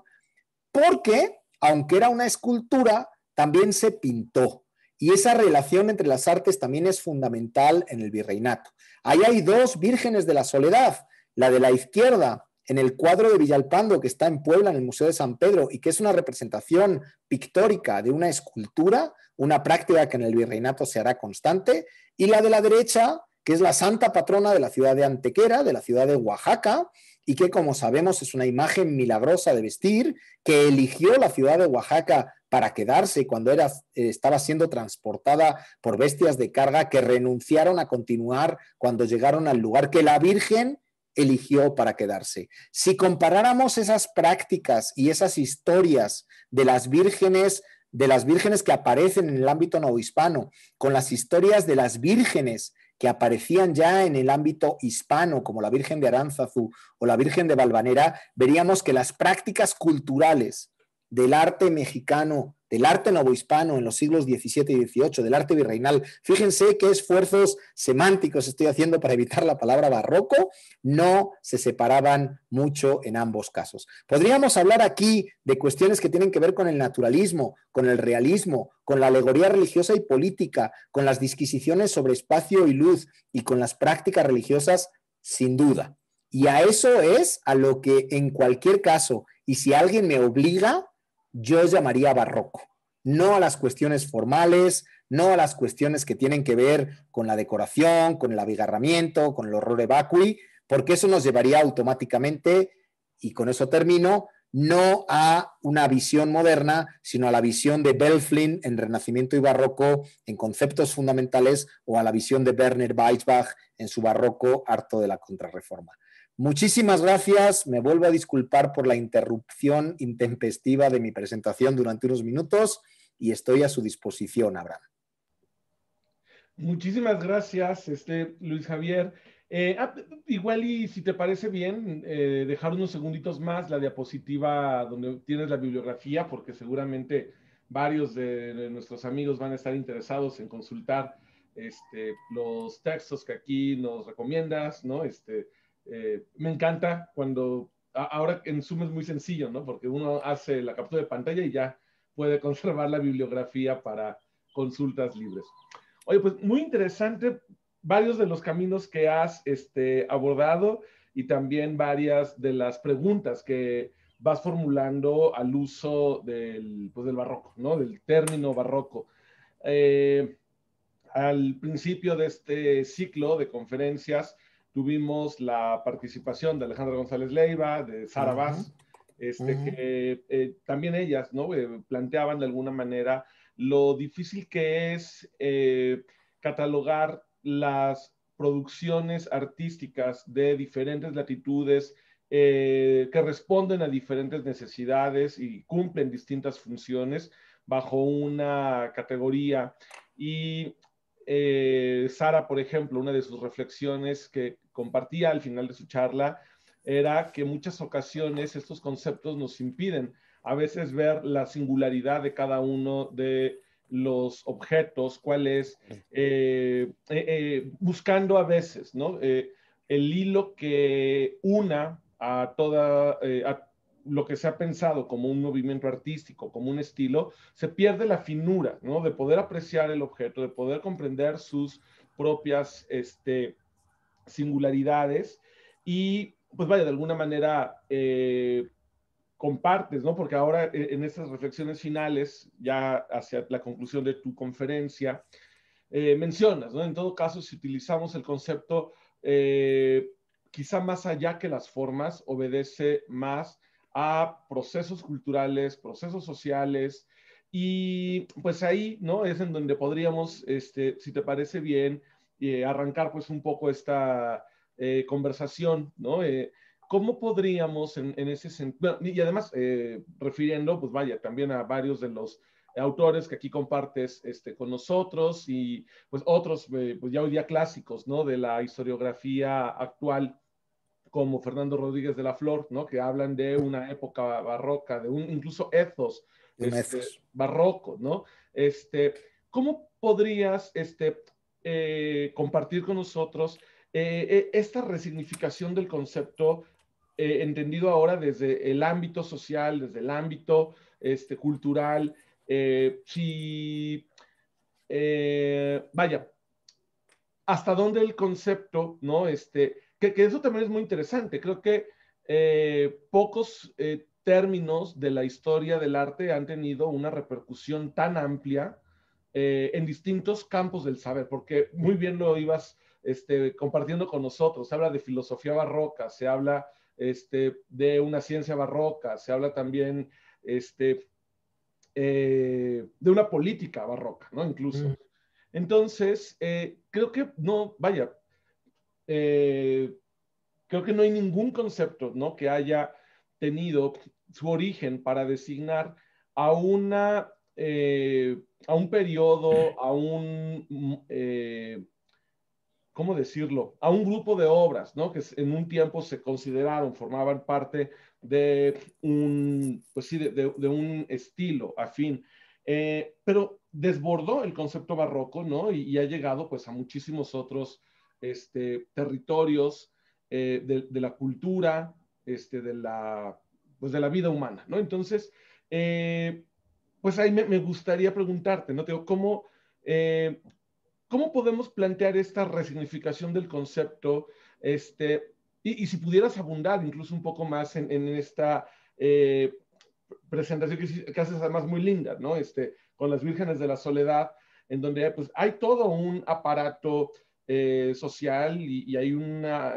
porque, aunque era una escultura, también se pintó. Y esa relación entre las artes también es fundamental en el virreinato. Ahí hay dos vírgenes de la soledad, la de la izquierda, en el cuadro de Villalpando, que está en Puebla, en el Museo de San Pedro, y que es una representación pictórica de una escultura, una práctica que en el virreinato se hará constante, y la de la derecha, que es la santa patrona de la ciudad de Antequera, de la ciudad de Oaxaca, y que, como sabemos, es una imagen milagrosa de vestir que eligió la ciudad de Oaxaca para quedarse cuando era, eh, estaba siendo transportada por bestias de carga que renunciaron a continuar cuando llegaron al lugar que la Virgen eligió para quedarse. Si comparáramos esas prácticas y esas historias de las vírgenes de las vírgenes que aparecen en el ámbito hispano con las historias de las vírgenes que aparecían ya en el ámbito hispano, como la Virgen de Aránzazu o la Virgen de Valvanera, veríamos que las prácticas culturales del arte mexicano, del arte novohispano en los siglos XVII y XVIII, del arte virreinal. Fíjense qué esfuerzos semánticos estoy haciendo para evitar la palabra barroco, no se separaban mucho en ambos casos. Podríamos hablar aquí de cuestiones que tienen que ver con el naturalismo, con el realismo, con la alegoría religiosa y política, con las disquisiciones sobre espacio y luz y con las prácticas religiosas, sin duda. Y a eso es a lo que en cualquier caso, y si alguien me obliga, yo llamaría barroco. No a las cuestiones formales, no a las cuestiones que tienen que ver con la decoración, con el abigarramiento, con el horror vacui, porque eso nos llevaría automáticamente, y con eso termino, no a una visión moderna, sino a la visión de Belflin en Renacimiento y Barroco en conceptos fundamentales o a la visión de Werner Weisbach en su Barroco harto de la Contrarreforma. Muchísimas gracias. Me vuelvo a disculpar por la interrupción intempestiva de mi presentación durante unos minutos y estoy a su disposición, Abraham. Muchísimas gracias, este, Luis Javier. Eh, ah, igual y si te parece bien, eh, dejar unos segunditos más la diapositiva donde tienes la bibliografía, porque seguramente varios de, nuestros amigos van a estar interesados en consultar este, los textos que aquí nos recomiendas, ¿no? Este, eh, me encanta cuando, ahora en Zoom es muy sencillo, ¿no? Porque uno hace la captura de pantalla y ya puede conservar la bibliografía para consultas libres. Oye, pues muy interesante varios de los caminos que has este, abordado y también varias de las preguntas que vas formulando al uso del, pues, del barroco, ¿no? Del término barroco. Eh, al principio de este ciclo de conferencias tuvimos la participación de Alejandra González Leiva, de Sara Vaz, este, que eh, también ellas ¿no? Eh, planteaban de alguna manera lo difícil que es eh, catalogar las producciones artísticas de diferentes latitudes que responden a diferentes necesidades y cumplen distintas funciones bajo una categoría. Y Sara, por ejemplo, una de sus reflexiones que compartía al final de su charla era que muchas ocasiones estos conceptos nos impiden a veces ver la singularidad de cada uno de los objetos, cuál es, eh, eh, eh, buscando a veces, ¿no? el hilo que una a toda, a lo que se ha pensado como un movimiento artístico, como un estilo, se pierde la finura, ¿no? De poder apreciar el objeto, de poder comprender sus propias, este, singularidades y pues vaya, de alguna manera eh, compartes, ¿no? Porque ahora eh, en estas reflexiones finales, ya hacia la conclusión de tu conferencia, eh, mencionas, ¿no? En todo caso, si utilizamos el concepto, quizá más allá que las formas, obedece más a procesos culturales, procesos sociales, y pues ahí, ¿no? Es en donde podríamos, este, si te parece bien, eh, arrancar pues un poco esta eh, conversación, ¿no? Eh, ¿Cómo podríamos en, ese sentido, y además refiriendo, pues vaya, también a varios de los autores que aquí compartes este, con nosotros y pues otros, pues ya hoy día clásicos, ¿no? De la historiografía actual, como Fernando Rodríguez de la Flor, ¿no? Que hablan de una época barroca, de un incluso ethos, este, barroco, ¿no? Este, ¿Cómo podrías, este, eh, compartir con nosotros eh, eh, esta resignificación del concepto entendido ahora desde el ámbito social, desde el ámbito este, cultural. si, vaya, hasta dónde el concepto, ¿no? Este, que, que eso también es muy interesante. Creo que pocos términos de la historia del arte han tenido una repercusión tan amplia eh, en distintos campos del saber, porque muy bien lo ibas este, compartiendo con nosotros. Se habla de filosofía barroca, se habla este, de una ciencia barroca, se habla también este, eh, de una política barroca, ¿no? Incluso. Entonces, eh, creo que no, vaya, creo que no hay ningún concepto, ¿no? Que haya tenido su origen para designar a una eh, a un periodo, a un, mm, eh, ¿cómo decirlo? A un grupo de obras, ¿no? Que en un tiempo se consideraron, formaban parte de un, pues sí, de, un estilo afín. Eh, pero desbordó el concepto barroco, ¿no? Y, ha llegado pues a muchísimos otros este, territorios de, la cultura, este, de, la, pues, de la vida humana, ¿no? Entonces, pues ahí me, gustaría preguntarte, ¿no? ¿cómo, eh, ¿cómo podemos plantear esta resignificación del concepto? Este, y, si pudieras abundar incluso un poco más en, esta eh, presentación que, que, haces además muy linda, ¿no? Este, con las vírgenes de la soledad, en donde pues, hay todo un aparato eh, social y, hay una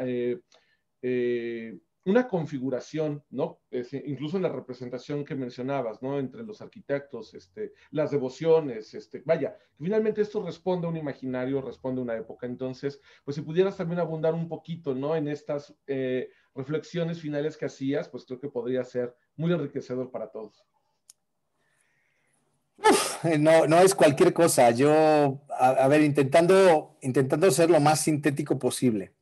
una configuración, ¿no? incluso en la representación que mencionabas, ¿no? Entre los arquitectos, este, las devociones, este, vaya, finalmente esto responde a un imaginario, responde a una época. Entonces, pues si pudieras también abundar un poquito, ¿no? En estas eh, reflexiones finales que hacías, pues creo que podría ser muy enriquecedor para todos. Eh, no, es cualquier cosa. Yo, a, ver, intentando, intentando ser lo más sintético posible.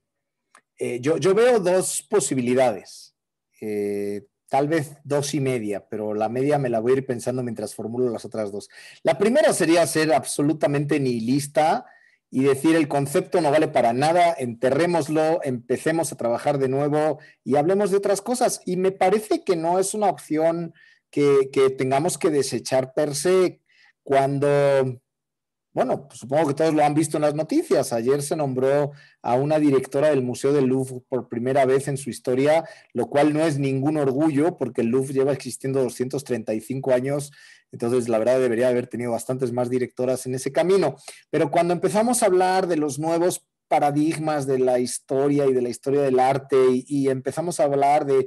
Eh, yo, veo dos posibilidades, eh, tal vez dos y media, pero la media me la voy a ir pensando mientras formulo las otras dos. La primera sería ser absolutamente nihilista y decir el concepto no vale para nada, enterrémoslo, empecemos a trabajar de nuevo y hablemos de otras cosas. Y me parece que no es una opción que, que tengamos que desechar per se cuando bueno, pues supongo que todos lo han visto en las noticias. Ayer se nombró a una directora del Museo del Louvre por primera vez en su historia, lo cual no es ningún orgullo porque el Louvre lleva existiendo 235 años, entonces la verdad debería haber tenido bastantes más directoras en ese camino. Pero cuando empezamos a hablar de los nuevos paradigmas de la historia y de la historia del arte y, empezamos a hablar de,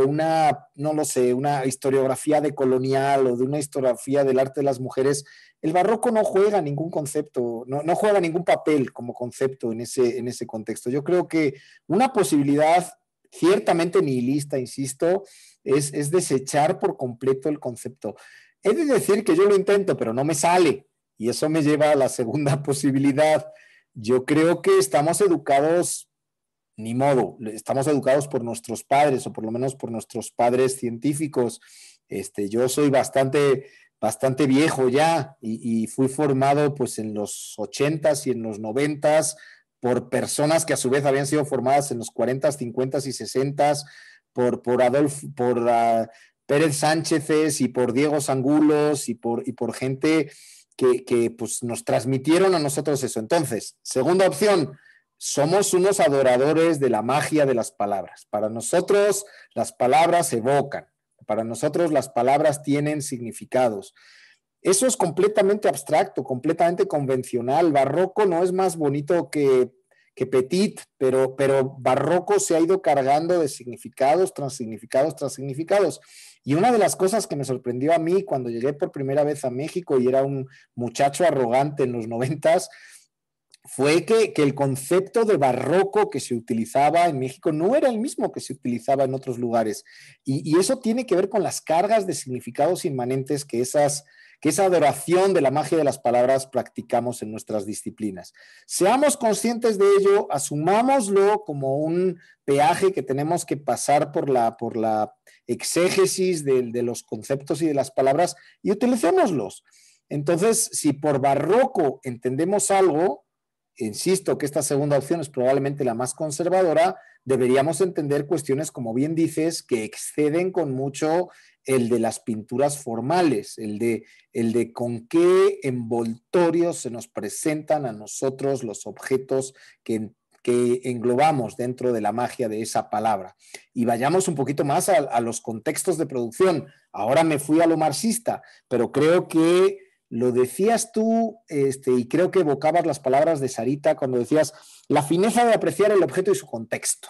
una, no lo sé, una historiografía de colonial o de una historiografía del arte de las mujeres, el barroco no juega ningún concepto, no, juega ningún papel como concepto en ese, en ese contexto. Yo creo que una posibilidad ciertamente nihilista, insisto, es, es desechar por completo el concepto. He de decir que yo lo intento, pero no me sale y eso me lleva a la segunda posibilidad yo creo que estamos educados, ni modo, estamos educados por nuestros padres o por lo menos por nuestros padres científicos. Este, yo soy bastante, bastante viejo ya y, fui formado pues en los 80s y en los 90s por personas que a su vez habían sido formadas en los 40s, 50s y 60s por, por Adolfo, por ah, Pérez Sánchez y por Diego Sangulos y por, y por gente que, pues, nos transmitieron a nosotros eso. Entonces, segunda opción, somos unos adoradores de la magia de las palabras. Para nosotros las palabras evocan, para nosotros las palabras tienen significados. Eso es completamente abstracto, completamente convencional. Barroco no es más bonito que, Petit, pero, pero barroco se ha ido cargando de significados, significados tras significados y una de las cosas que me sorprendió a mí cuando llegué por primera vez a México y era un muchacho arrogante en los noventas, fue que, el concepto de barroco que se utilizaba en México no era el mismo que se utilizaba en otros lugares. Y, eso tiene que ver con las cargas de significados inmanentes que, esa adoración de la magia de las palabras practicamos en nuestras disciplinas. Seamos conscientes de ello, asumámoslo como un peaje que tenemos que pasar por la, exégesis de, de los conceptos y de las palabras y utilicémoslos. Entonces, si por barroco entendemos algo, insisto que esta segunda opción es probablemente la más conservadora, deberíamos entender cuestiones, como bien dices, que exceden con mucho el de las pinturas formales, el de, el de con qué envoltorio se nos presentan a nosotros los objetos que, que englobamos dentro de la magia de esa palabra. Y vayamos un poquito más a, a los contextos de producción. Ahora me fui a lo marxista, pero creo que lo decías tú, este, y creo que evocabas las palabras de Sarita cuando decías la fineza de apreciar el objeto y su contexto.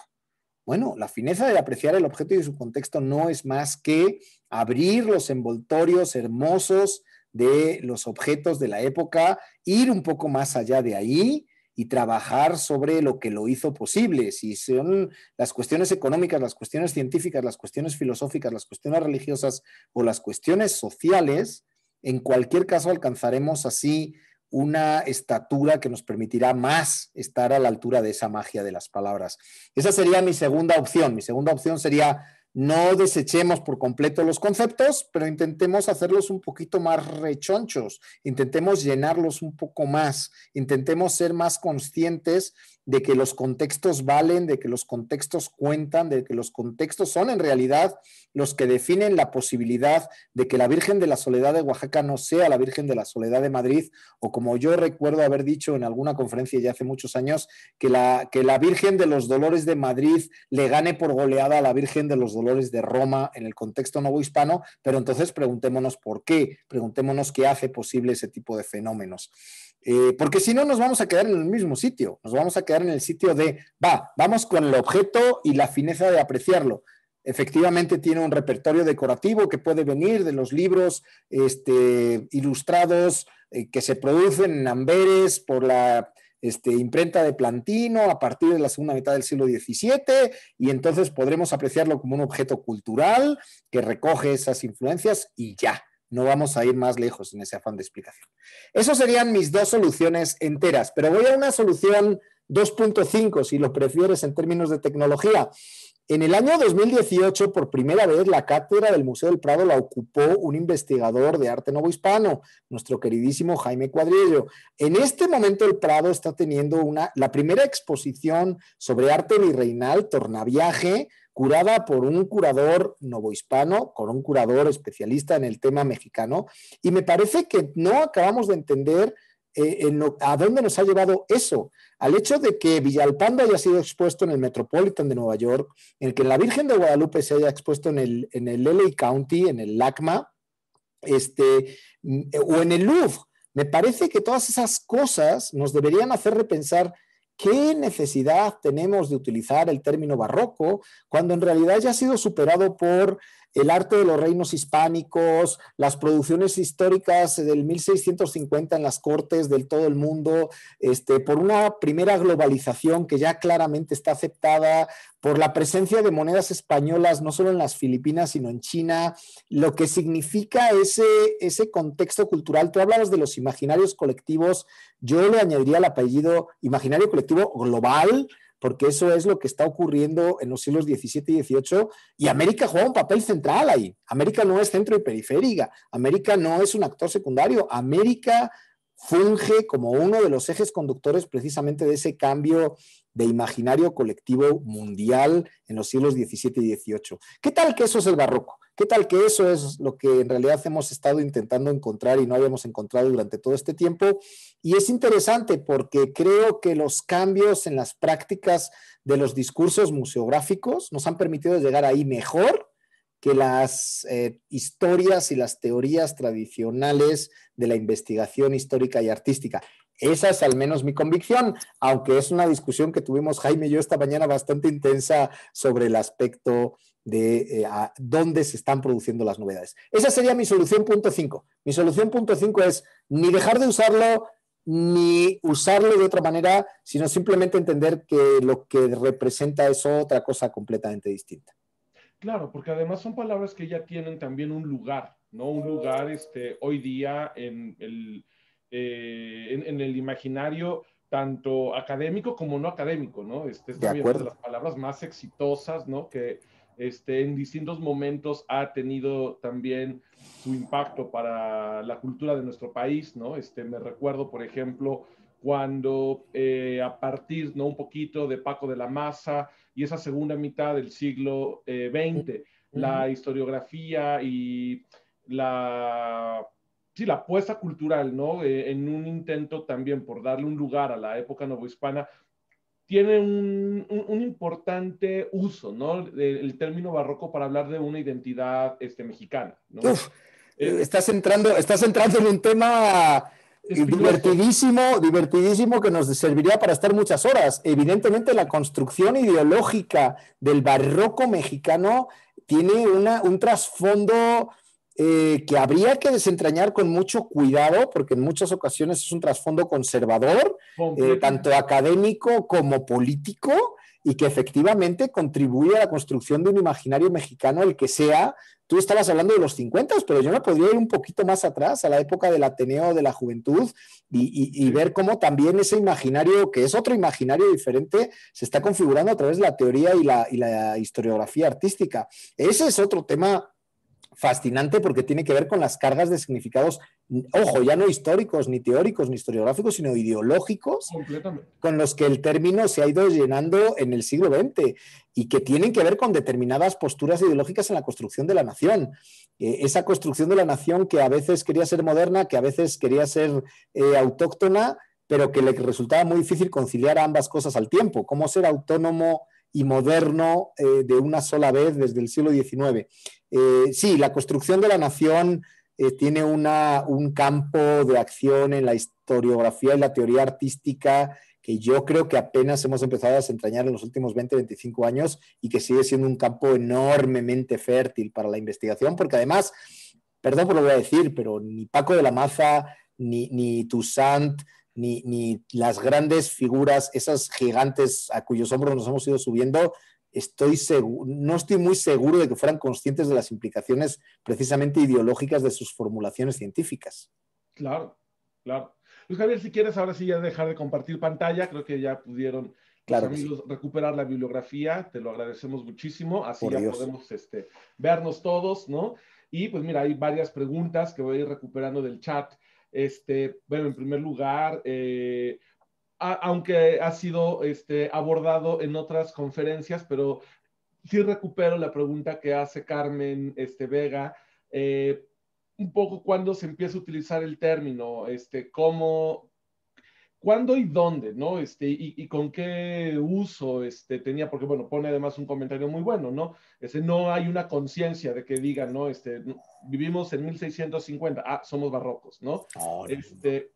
Bueno, la fineza de apreciar el objeto y su contexto no es más que abrir los envoltorios hermosos de los objetos de la época, ir un poco más allá de ahí, y trabajar sobre lo que lo hizo posible. Si son las cuestiones económicas, las cuestiones científicas, las cuestiones filosóficas, las cuestiones religiosas o las cuestiones sociales, en cualquier caso, alcanzaremos así una estatura que nos permitirá más estar a la altura de esa magia de las palabras. Esa sería mi segunda opción. Mi segunda opción sería no desechemos por completo los conceptos, pero intentemos hacerlos un poquito más rechonchos, intentemos llenarlos un poco más, intentemos ser más conscientes de que los contextos valen, de que los contextos cuentan, de que los contextos son en realidad los que definen la posibilidad de que la Virgen de la Soledad de Oaxaca no sea la Virgen de la Soledad de Madrid, o como yo recuerdo haber dicho en alguna conferencia ya hace muchos años, que la, Virgen de los Dolores de Madrid le gane por goleada a la Virgen de los Dolores de Roma en el contexto hispano, pero entonces preguntémonos por qué, preguntémonos qué hace posible ese tipo de fenómenos. Eh, porque si no, nos vamos a quedar en el mismo sitio. Nos vamos a quedar en el sitio de, va, vamos con el objeto y la fineza de apreciarlo. Efectivamente, tiene un repertorio decorativo que puede venir de los libros este, ilustrados eh, que se producen en Amberes por la este, imprenta de Plantino a partir de la segunda mitad del siglo XVII y entonces podremos apreciarlo como un objeto cultural que recoge esas influencias y ya. No vamos a ir más lejos en ese afán de explicación. Esas serían mis dos soluciones enteras, pero voy a una solución 2.5, si lo prefieres en términos de tecnología. En el año 2018, por primera vez, la cátedra del Museo del Prado la ocupó un investigador de arte hispano, nuestro queridísimo Jaime Cuadrillo. En este momento, el Prado está teniendo una, la primera exposición sobre arte virreinal, Tornaviaje, curada por un curador novohispano, con un curador especialista en el tema mexicano, y me parece que no acabamos de entender eh, a dónde nos ha llevado eso, al hecho de que Villalpando haya sido expuesto en el Metropolitan de Nueva York, en el que la Virgen de Guadalupe se haya expuesto en el, en LA County, en el LACMA, este, mm, eh, o en el Louvre. Me parece que todas esas cosas nos deberían hacer repensar ¿Qué necesidad tenemos de utilizar el término barroco cuando en realidad ya ha sido superado por el arte de los reinos hispánicos, las producciones históricas del 1650 en las cortes del todo el mundo, este, por una primera globalización que ya claramente está aceptada, por la presencia de monedas españolas no solo en las Filipinas, sino en China, lo que significa ese, ese contexto cultural. Tú hablabas de los imaginarios colectivos, yo le añadiría el apellido imaginario colectivo global, porque eso es lo que está ocurriendo en los siglos XVII y XVIII, y América juega un papel central ahí. América no es centro y periférica, América no es un actor secundario, América funge como uno de los ejes conductores precisamente de ese cambio de imaginario colectivo mundial en los siglos XVII y XVIII. ¿Qué tal que eso es el barroco? ¿Qué tal que eso es lo que en realidad hemos estado intentando encontrar y no habíamos encontrado durante todo este tiempo? Y es interesante porque creo que los cambios en las prácticas de los discursos museográficos nos han permitido llegar ahí mejor que las eh, historias y las teorías tradicionales de la investigación histórica y artística. Esa es al menos mi convicción, aunque es una discusión que tuvimos Jaime y yo esta mañana bastante intensa sobre el aspecto de eh, dónde se están produciendo las novedades. Esa sería mi solución punto 5. Mi solución punto 5 es ni dejar de usarlo, ni usarlo de otra manera, sino simplemente entender que lo que representa es otra cosa completamente distinta. Claro, porque además son palabras que ya tienen también un lugar, ¿no? Un lugar este, hoy día en el, eh, en, el imaginario tanto académico como no académico, ¿no? Este es de acuerdo. una de las palabras más exitosas, ¿no? Que, este, en distintos momentos ha tenido también su impacto para la cultura de nuestro país, ¿no? Este, me recuerdo, por ejemplo, cuando eh, a partir, ¿no? Un poquito de Paco de la Maza y esa segunda mitad del siglo XX, eh, la historiografía y la, sí, la apuesta cultural, ¿no? Eh, en un intento también por darle un lugar a la época novohispana, tiene un, importante uso, ¿no? El, término barroco para hablar de una identidad este, mexicana, eh, estás, entrando, estás entrando en un tema divertidísimo, divertidísimo que nos serviría para estar muchas horas. Evidentemente la construcción ideológica del barroco mexicano tiene un trasfondo eh, que habría que desentrañar con mucho cuidado, porque en muchas ocasiones es un trasfondo conservador, eh, tanto académico como político, y que efectivamente contribuye a la construcción de un imaginario mexicano, el que sea. Tú estabas hablando de los 50, pero yo me podría ir un poquito más atrás, a la época del Ateneo de la Juventud, y, ver cómo también ese imaginario, que es otro imaginario diferente, se está configurando a través de la teoría y la, y la historiografía artística. Ese es otro tema fascinante porque tiene que ver con las cargas de significados, ojo, ya no históricos, ni teóricos, ni historiográficos, sino ideológicos, con los que el término se ha ido llenando en el siglo XX y que tienen que ver con determinadas posturas ideológicas en la construcción de la nación. Eh, esa construcción de la nación que a veces quería ser moderna, que a veces quería ser eh, autóctona, pero que le resultaba muy difícil conciliar ambas cosas al tiempo. ¿Cómo ser autónomo? y moderno eh, de una sola vez desde el siglo XIX. Eh, sí, la construcción de la nación eh, tiene un campo de acción en la historiografía y la teoría artística que yo creo que apenas hemos empezado a desentrañar en los últimos 20, 25 años y que sigue siendo un campo enormemente fértil para la investigación, porque además, perdón por lo que voy a decir, pero ni Paco de la Maza, ni, ni Toussaint, ni, las grandes figuras, esas gigantes a cuyos hombros nos hemos ido subiendo, estoy no estoy muy seguro de que fueran conscientes de las implicaciones precisamente ideológicas de sus formulaciones científicas. Claro, claro. Luis Javier, si quieres ahora sí ya dejar de compartir pantalla, creo que ya pudieron recuperar la bibliografía, te lo agradecemos muchísimo, así ya podemos este, vernos todos, ¿no? Y pues mira, hay varias preguntas que voy a ir recuperando del chat este, bueno, en primer lugar, eh, aunque ha sido este, abordado en otras conferencias, pero sí recupero la pregunta que hace Carmen este, Vega, eh, un poco cuándo se empieza a utilizar el término, este, cómo, ¿Cuándo y dónde, no? Este, y, con qué uso este, tenía, porque bueno, pone además un comentario muy bueno, ¿no? Ese, no hay una conciencia de que digan, ¿no? Este, vivimos en 1650, ah, somos barrocos, oh, ¿no? este,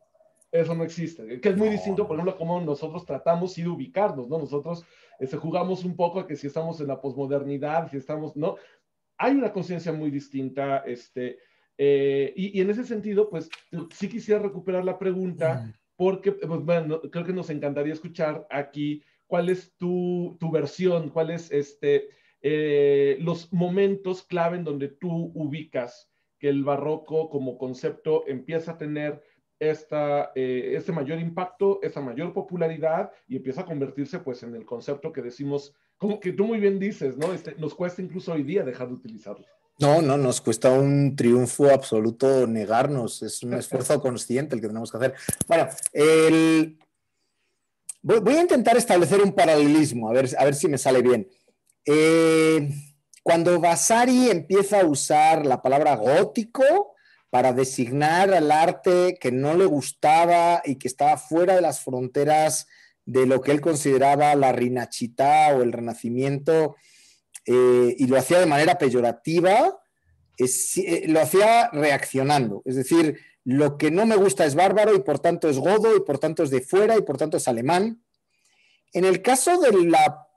eso no existe, que es muy distinto, por ejemplo, cómo nosotros tratamos y de ubicarnos, ¿no? Nosotros este, jugamos un poco a que si estamos en la posmodernidad, si estamos, ¿no? Hay una conciencia muy distinta, este, eh, y, en ese sentido, pues sí quisiera recuperar la pregunta. Mm porque eh, pues, bueno, creo que nos encantaría escuchar aquí cuál es tu, versión, cuál es este, eh, los momentos clave en donde tú ubicas que el barroco como concepto empieza a tener esta, eh, este mayor impacto, esa mayor popularidad y empieza a convertirse pues en el concepto que decimos, como que tú muy bien dices, ¿no? Este, nos cuesta incluso hoy día dejar de utilizarlo. No, no, nos cuesta un triunfo absoluto negarnos. Es un esfuerzo consciente el que tenemos que hacer. Bueno, voy, a intentar establecer un paralelismo, a ver, a ver si me sale bien. Eh, cuando Vasari empieza a usar la palabra gótico para designar al arte que no le gustaba y que estaba fuera de las fronteras de lo que él consideraba la rinachita o el renacimiento eh, y lo hacía de manera peyorativa, eh, eh, lo hacía reaccionando, es decir, lo que no me gusta es bárbaro y por tanto es godo y por tanto es de fuera y por tanto es alemán. En el caso de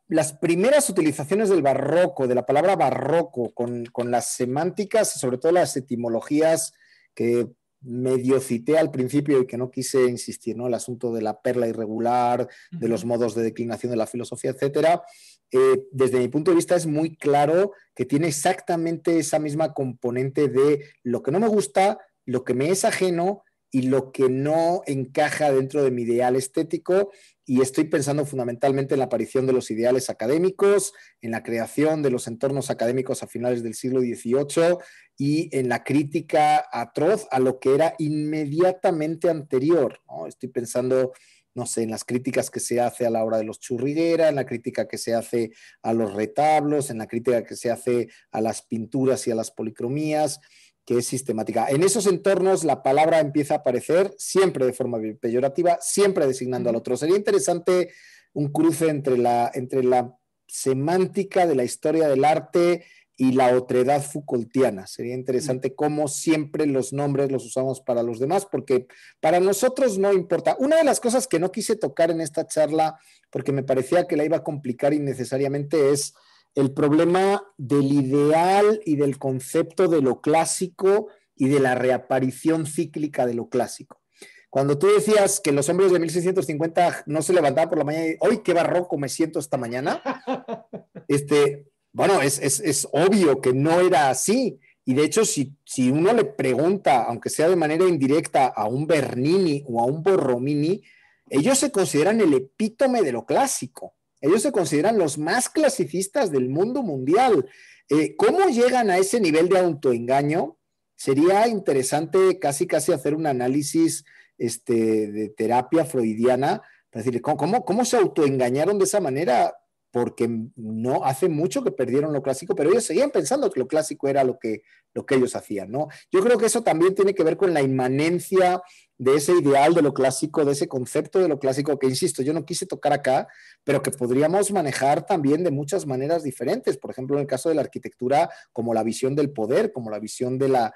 las primeras utilizaciones del barroco, de la palabra barroco, con, las semánticas sobre todo las etimologías que medio cité al principio y que no quise insistir, ¿no? El asunto de la perla irregular, de los modos de declinación de la filosofía, etcétera. Eh, desde mi punto de vista es muy claro que tiene exactamente esa misma componente de lo que no me gusta, lo que me es ajeno y lo que no encaja dentro de mi ideal estético. Y estoy pensando fundamentalmente en la aparición de los ideales académicos, en la creación de los entornos académicos a finales del siglo XVIII y en la crítica atroz a lo que era inmediatamente anterior. Estoy pensando no sé, en las críticas que se hace a la obra de los churrigueras, en la crítica que se hace a los retablos, en la crítica que se hace a las pinturas y a las policromías, que es sistemática. En esos entornos la palabra empieza a aparecer siempre de forma peyorativa, siempre designando al otro. Sería interesante un cruce entre la, entre la semántica de la historia del arte y la otredad Foucaultiana. Sería mm. interesante cómo siempre los nombres los usamos para los demás, porque para nosotros no importa. Una de las cosas que no quise tocar en esta charla, porque me parecía que la iba a complicar innecesariamente, es el problema del ideal y del concepto de lo clásico y de la reaparición cíclica de lo clásico. Cuando tú decías que los hombres de 1650 no se levantaban por la mañana y, hoy qué barroco me siento esta mañana! Este, bueno, es, obvio que no era así. Y de hecho, si, uno le pregunta, aunque sea de manera indirecta, a un Bernini o a un Borromini, ellos se consideran el epítome de lo clásico. Ellos se consideran los más clasicistas del mundo mundial. Eh, ¿Cómo llegan a ese nivel de autoengaño? Sería interesante casi casi hacer un análisis este, de terapia freudiana para decir, ¿cómo, cómo se autoengañaron de esa manera? porque no hace mucho que perdieron lo clásico, pero ellos seguían pensando que lo clásico era lo que, lo que ellos hacían, ¿no? Yo creo que eso también tiene que ver con la inmanencia de ese ideal de lo clásico, de ese concepto de lo clásico que, insisto, yo no quise tocar acá, pero que podríamos manejar también de muchas maneras diferentes. Por ejemplo, en el caso de la arquitectura, como la visión del poder, como la visión de la,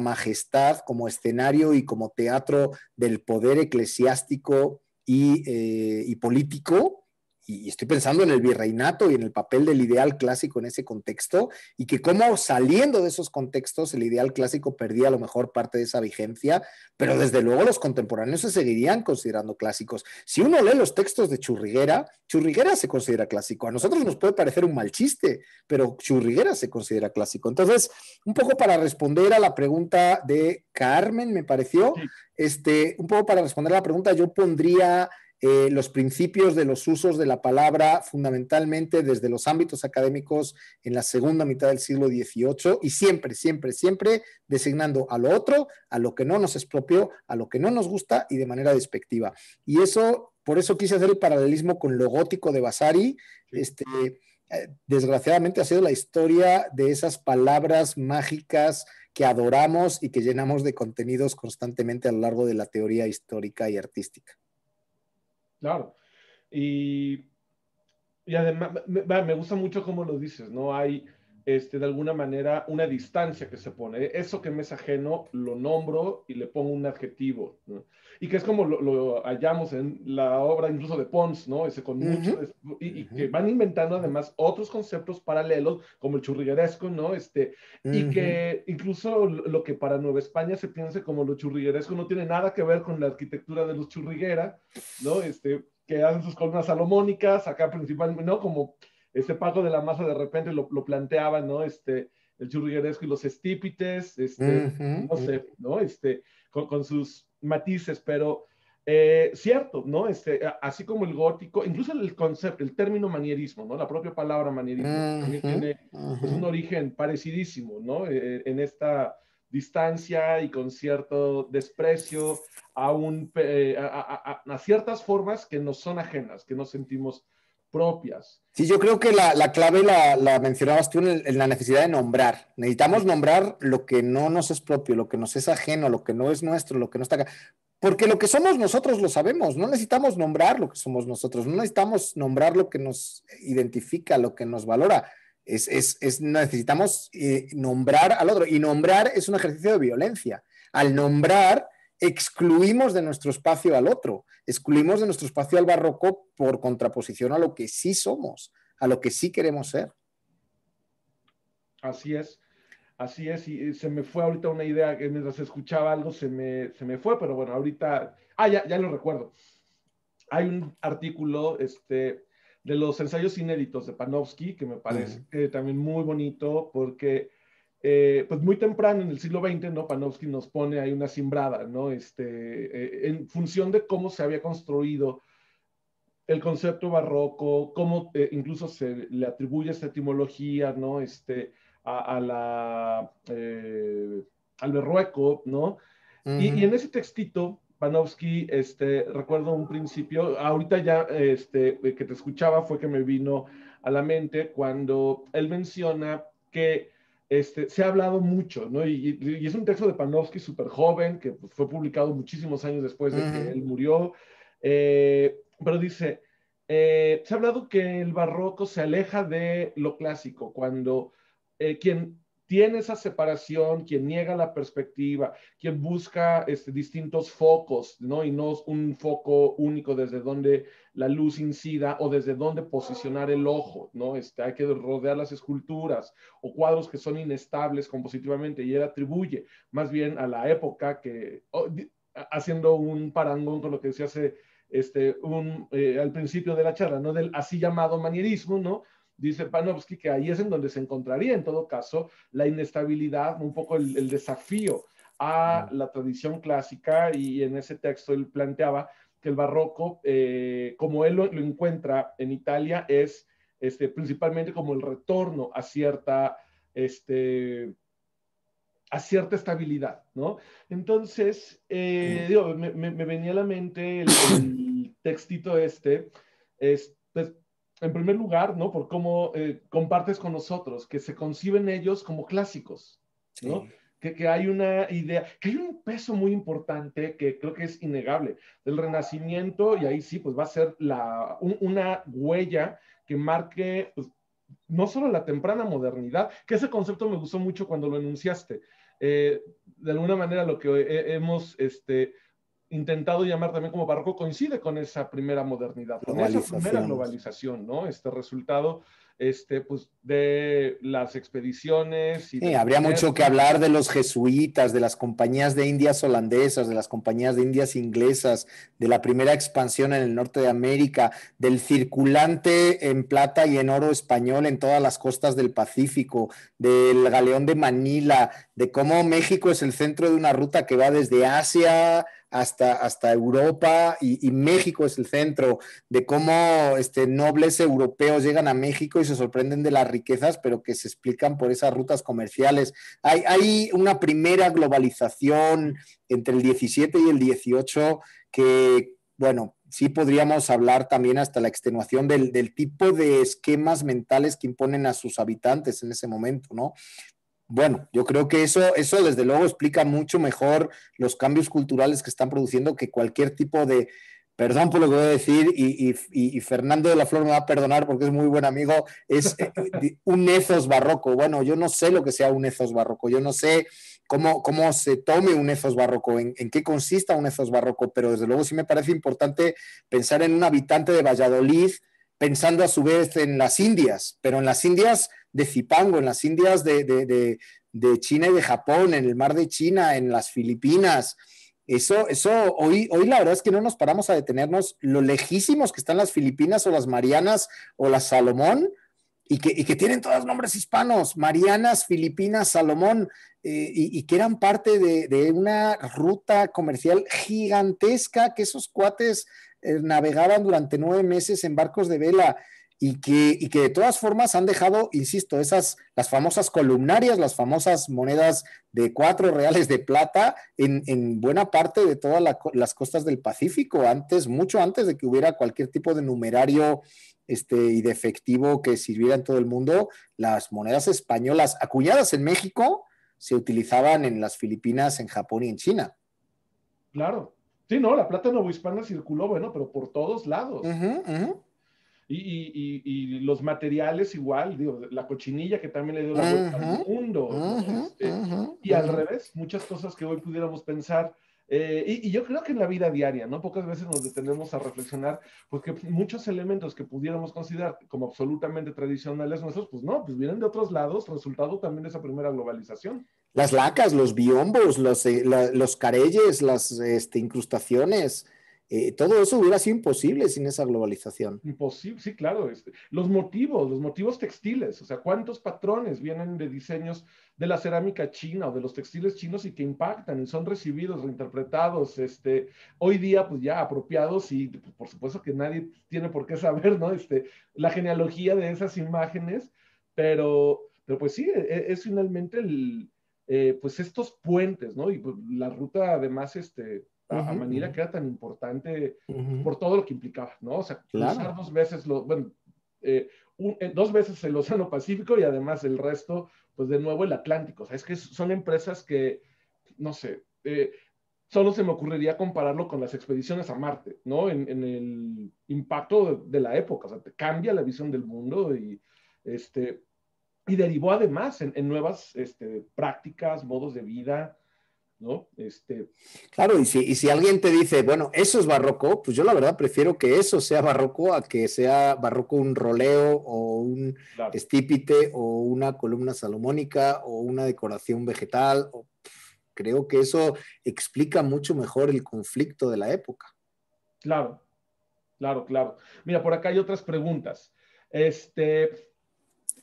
majestad, como escenario y como teatro del poder eclesiástico y eh, político y estoy pensando en el virreinato y en el papel del ideal clásico en ese contexto, y que como saliendo de esos contextos el ideal clásico perdía a lo mejor parte de esa vigencia, pero desde luego los contemporáneos se seguirían considerando clásicos. Si uno lee los textos de Churriguera, Churriguera se considera clásico. A nosotros nos puede parecer un mal chiste, pero Churriguera se considera clásico. Entonces, un poco para responder a la pregunta de Carmen, me pareció, este, un poco para responder a la pregunta, yo pondría... Eh, los principios de los usos de la palabra fundamentalmente desde los ámbitos académicos en la segunda mitad del siglo XVIII y siempre, siempre, siempre designando a lo otro, a lo que no nos es propio, a lo que no nos gusta y de manera despectiva. Y eso, por eso quise hacer el paralelismo con lo gótico de Vasari. Este, eh, desgraciadamente ha sido la historia de esas palabras mágicas que adoramos y que llenamos de contenidos constantemente a lo largo de la teoría histórica y artística. Claro. Y, y además, me, me, gusta mucho cómo lo dices, ¿no? Hay este, de alguna manera una distancia que se pone. Eso que me es ajeno lo nombro y le pongo un adjetivo. Y que es como lo, hallamos en la obra incluso de Pons, ¿no? Ese con mucho, y, que van inventando además otros conceptos paralelos, como el churrigueresco, ¿no? Este, Y que incluso lo que para Nueva España se piense como lo churrigueresco no tiene nada que ver con la arquitectura de los churriguera, ¿no? Este, que hacen sus columnas salomónicas, acá principalmente, ¿no? Como este pago de la masa de repente lo, planteaba, ¿no? Este, el churrigueresco y los estípites, este, no sé, ¿no? Este, con, sus matices, pero eh, cierto, ¿no? Este, así como el gótico, incluso el concepto, el término manierismo, ¿no? La propia palabra manierismo también tiene pues, un origen parecidísimo, ¿no? Eh, eh, en esta distancia y con cierto desprecio a, un, a, a ciertas formas que nos son ajenas, que nos sentimos propias. Sí, yo creo que la, clave la, mencionabas tú en, la necesidad de nombrar. Necesitamos nombrar lo que no nos es propio, lo que nos es ajeno, lo que no es nuestro, lo que no está acá. Porque lo que somos nosotros lo sabemos, no necesitamos nombrar lo que somos nosotros, no necesitamos nombrar lo que nos identifica, lo que nos valora. Es, necesitamos eh, nombrar al otro. Y nombrar es un ejercicio de violencia. Al nombrar, excluimos de nuestro espacio al otro, excluimos de nuestro espacio al barroco por contraposición a lo que sí somos, a lo que sí queremos ser. Así es, así es, y se me fue ahorita una idea que mientras escuchaba algo se me, se me fue, pero bueno, ahorita, ah, ya, ya lo recuerdo. Hay un artículo este, de los ensayos inéditos de Panofsky que me parece también muy bonito porque eh, pues muy temprano en el siglo XX, ¿no? Panofsky nos pone ahí una simbrada, ¿no? Este, eh, en función de cómo se había construido el concepto barroco, cómo eh, incluso se le atribuye esta etimología, ¿no? Este, a, la, al berrueco, ¿no? y, en ese textito, Panofsky, este, recuerdo un principio, ahorita ya, este, que te escuchaba fue que me vino a la mente cuando él menciona que este, se ha hablado mucho, Y, es un texto de Panofsky súper joven, que pues, fue publicado muchísimos años después de que él murió, eh, pero dice, eh, se ha hablado que el barroco se aleja de lo clásico, cuando eh, quien tiene esa separación, quien niega la perspectiva, quien busca este, distintos focos, ¿no? Y no un foco único desde donde la luz incida o desde donde posicionar el ojo, ¿no? Este, hay que rodear las esculturas o cuadros que son inestables compositivamente y él atribuye más bien a la época que, oh, haciendo un parangón con lo que se hace, este, eh, al principio de la charla, ¿no? Del así llamado manierismo, ¿no? dice Panofsky que ahí es en donde se encontraría en todo caso la inestabilidad, un poco el, desafío a la tradición clásica y en ese texto él planteaba que el barroco, eh, como él lo, encuentra en Italia, es este, principalmente como el retorno a cierta, este, a cierta estabilidad, ¿no? Entonces, eh, digo, me, venía a la mente el, textito este, es, pues, en primer lugar, ¿no? Por cómo eh, compartes con nosotros, que se conciben ellos como clásicos, ¿no? Que, hay una idea, que hay un peso muy importante que creo que es innegable, del renacimiento, y ahí sí, pues va a ser la, una huella que marque pues, no solo la temprana modernidad, que ese concepto me gustó mucho cuando lo enunciaste. Eh, de alguna manera lo que eh, hemos este, intentado llamar también como barroco, coincide con esa primera modernidad, con esa primera globalización, ¿no? Este resultado este, pues, de las expediciones. Y habría mucho que hablar de los jesuitas, de las compañías de indias holandesas, de las compañías de indias inglesas, de la primera expansión en el norte de América, del circulante en plata y en oro español en todas las costas del Pacífico, del galeón de Manila, de cómo México es el centro de una ruta que va desde Asia hasta, hasta Europa y, México es el centro de cómo este, nobles europeos llegan a México y se sorprenden de las riquezas, pero que se explican por esas rutas comerciales. Hay, una primera globalización entre el 17 y el 18 que, bueno, sí podríamos hablar también hasta la extenuación del, del, tipo de esquemas mentales que imponen a sus habitantes en ese momento, ¿no? bueno, yo creo que eso, desde luego explica mucho mejor los cambios culturales que están produciendo que cualquier tipo de, perdón por lo que voy a decir, y, Fernando de la Flor me va a perdonar porque es muy buen amigo, es eh, un ethos barroco. Bueno, yo no sé lo que sea un ethos barroco, yo no sé cómo, se tome un ethos barroco, en, qué consista un ethos barroco, pero desde luego sí me parece importante pensar en un habitante de Valladolid pensando a su vez en las Indias, pero en las Indias de Zipango, en las Indias de, China y de Japón, en el mar de China, en las Filipinas. Eso, eso hoy, hoy la verdad es que no nos paramos a detenernos lo lejísimos que están las Filipinas o las Marianas o las Salomón, y que, tienen todos nombres hispanos, Marianas, Filipinas, Salomón, eh, y, que eran parte de, de, una ruta comercial gigantesca que esos cuates eh, navegaban durante nueve meses en barcos de vela y que, que de todas formas han dejado, insisto, esas, las famosas columnarias, las famosas monedas de cuatro reales de plata en, buena parte de todas las costas del Pacífico, antes, mucho antes de que hubiera cualquier tipo de numerario este, y de efectivo que sirviera en todo el mundo, las monedas españolas acuñadas en México se utilizaban en las Filipinas, en Japón y en China. Claro, Sí, no, la plata novohispana circuló, bueno, pero por todos lados. Y, los materiales igual, digo, la cochinilla que también le dio la vuelta al mundo. Este, y al revés, muchas cosas que hoy pudiéramos pensar. Eh, y, y, yo creo que en la vida diaria, ¿no? Pocas veces nos detenemos a reflexionar, porque muchos elementos que pudiéramos considerar como absolutamente tradicionales nuestros, pues no, pues vienen de otros lados, resultado también de esa primera globalización. Las lacas, los biombos, los, eh, careyes, las este, incrustaciones, eh, todo eso hubiera sido imposible sin esa globalización. Imposible, sí, claro. los motivos, los motivos textiles, o sea, cuántos patrones vienen de diseños de la cerámica china o de los textiles chinos y que impactan y son recibidos, reinterpretados, este, hoy día pues ya apropiados y por supuesto que nadie tiene por qué saber, ¿no? Este, la genealogía de esas imágenes, pero, pero pues sí, es, e, es finalmente el, eh, pues estos puentes, ¿no? Y pues, la ruta además este, a, manera que era tan importante por todo lo que implicaba, ¿no? O sea, dos veces, lo, bueno, eh, eh, dos veces el Océano Pacífico y además el resto, pues de nuevo el Atlántico. O sea, es que son empresas que, no sé, solo se me ocurriría compararlo con las expediciones a Marte, ¿no? En, el impacto de, de, la época, o sea, te cambia la visión del mundo y, este, y derivó además en, nuevas este, prácticas, modos de vida, ¿no? Este... Claro, y si, alguien te dice, bueno, eso es barroco, pues yo la verdad prefiero que eso sea barroco a que sea barroco un roleo o un estípite o una columna salomónica o una decoración vegetal. creo que eso explica mucho mejor el conflicto de la época. Claro, claro, claro. Mira, por acá hay otras preguntas. Este,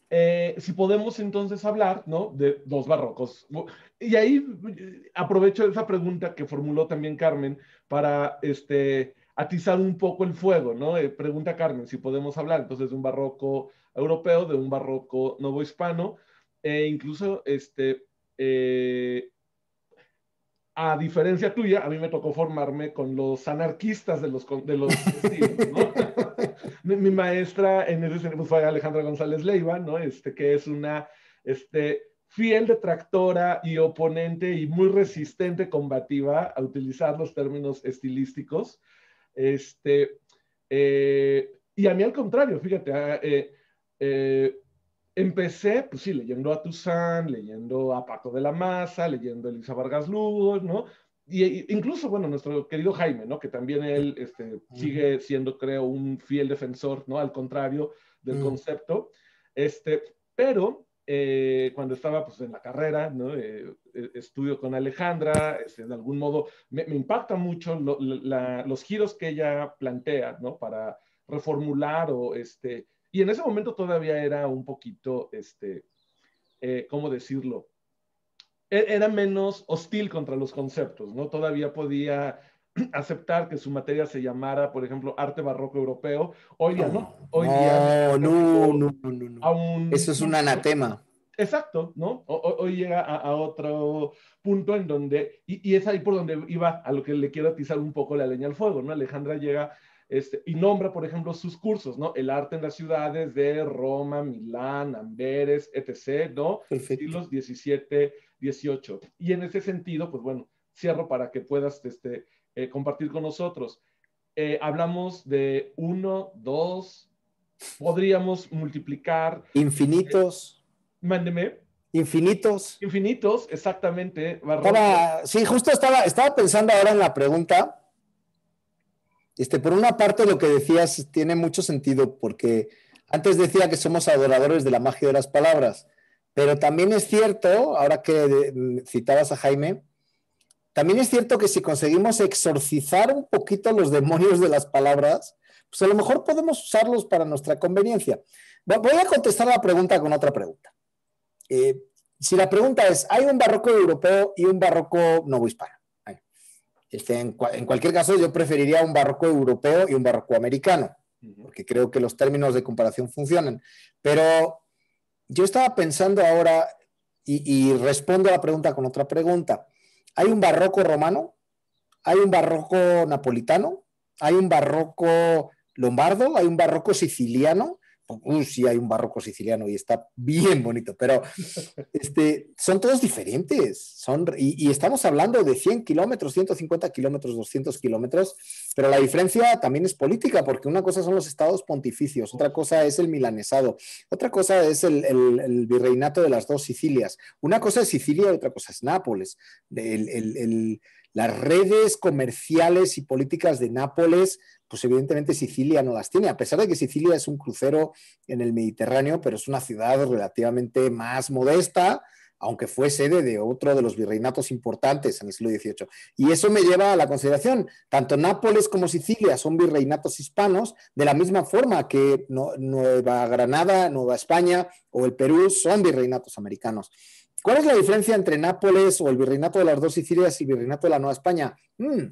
eh, si podemos entonces hablar, ¿no? De dos barrocos. Y ahí eh, aprovecho esa pregunta que formuló también Carmen para, este, atizar un poco el fuego, ¿no? Eh, pregunta Carmen si podemos hablar entonces de un barroco europeo, de un barroco novohispano, e incluso este, a diferencia tuya, a mí me tocó formarme con los anarquistas de los, de Mi, maestra en ese sentido fue Alejandra González Leiva, ¿no? Este, que es una este, fiel detractora y oponente y muy resistente combativa a utilizar los términos estilísticos. Este, eh, y a mí al contrario, fíjate, ah, eh, eh, empecé, pues sí, leyendo a Toussaint, leyendo a Paco de la Maza, leyendo a Elisa Vargas Lugo, ¿no? incluso, bueno, nuestro querido Jaime, ¿no? Que también él este, sigue siendo, creo, un fiel defensor, ¿no? Al contrario del mm. concepto. Este, pero eh, cuando estaba pues, en la carrera, ¿no? Eh, e, estudio con Alejandra, este, de algún modo me, impacta mucho los giros que ella plantea ¿no? para reformular o este, y en ese momento todavía era un poquito, este, eh, ¿cómo decirlo? E-, era menos hostil contra los conceptos, ¿no? Todavía podía aceptar que su materia se llamara, por ejemplo, arte barroco europeo. Hoy día no. Oh, hoy día, no, no, no, no, no. Eso es un anatema. Exacto, ¿no? hoy llega a, otro punto en donde, y, y, es ahí por donde iba a lo que le quiero atizar un poco la leña al fuego, ¿no? Alejandra llega este, y nombra, por ejemplo, sus cursos, ¿no? El arte en las ciudades de Roma, Milán, Amberes, etc., ¿no? Siglos 17, 18. Y en ese sentido, pues bueno, cierro para que puedas este, eh, compartir con nosotros. Eh, hablamos de uno, dos, podríamos multiplicar. Infinitos. Eh, mándeme. Infinitos. Infinitos, exactamente. Para, sí, justo estaba, estaba pensando ahora en la pregunta este, por una parte, lo que decías tiene mucho sentido, porque antes decía que somos adoradores de la magia de las palabras, pero también es cierto, ahora que citabas a Jaime, también es cierto que si conseguimos exorcizar un poquito los demonios de las palabras, pues a lo mejor podemos usarlos para nuestra conveniencia. Voy a contestar la pregunta con otra pregunta. Eh, si la pregunta es, ¿hay un barroco europeo y un barroco hispano? Este, en, cualquier caso, yo preferiría un barroco europeo y un barroco americano, porque creo que los términos de comparación funcionan. Pero yo estaba pensando ahora y, y respondo a la pregunta con otra pregunta. ¿Hay un barroco romano? ¿Hay un barroco napolitano? ¿Hay un barroco lombardo? ¿Hay un barroco siciliano? Uh, si hay un barroco siciliano y está bien bonito, pero este, son todos diferentes. y, estamos hablando de 100 kilómetros, 150 kilómetros, 200 kilómetros, pero la diferencia también es política, porque una cosa son los estados pontificios, otra cosa es el milanesado, otra cosa es el, virreinato de las dos Sicilias. Una cosa es Sicilia y otra cosa es Nápoles. las redes comerciales y políticas de Nápoles pues evidentemente Sicilia no las tiene, a pesar de que Sicilia es un crucero en el Mediterráneo, pero es una ciudad relativamente más modesta, aunque fue sede de otro de los virreinatos importantes en el siglo XVIII. Y eso me lleva a la consideración, tanto Nápoles como Sicilia son virreinatos hispanos, de la misma forma que Nueva Granada, Nueva España o el Perú son virreinatos americanos. ¿Cuál es la diferencia entre Nápoles o el virreinato de las dos Sicilias y el virreinato de la Nueva España? Hmm,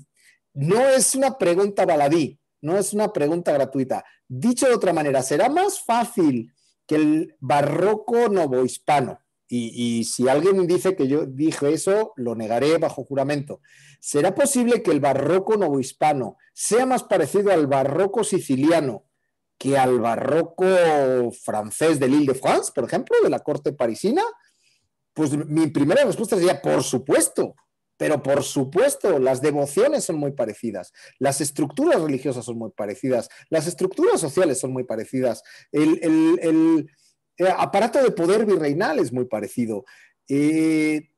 no es una pregunta baladí, no es una pregunta gratuita. Dicho de otra manera, será más fácil que el barroco novohispano. Y, si alguien dice que yo dije eso, lo negaré bajo juramento. ¿Será posible que el barroco novohispano sea más parecido al barroco siciliano que al barroco francés de l'Île de France, por ejemplo, de la corte parisina? Pues mi primera respuesta sería, por supuesto, pero por supuesto, las devociones son muy parecidas, las estructuras religiosas son muy parecidas, las estructuras sociales son muy parecidas, el, eh, aparato de poder virreinal es muy parecido. Eh,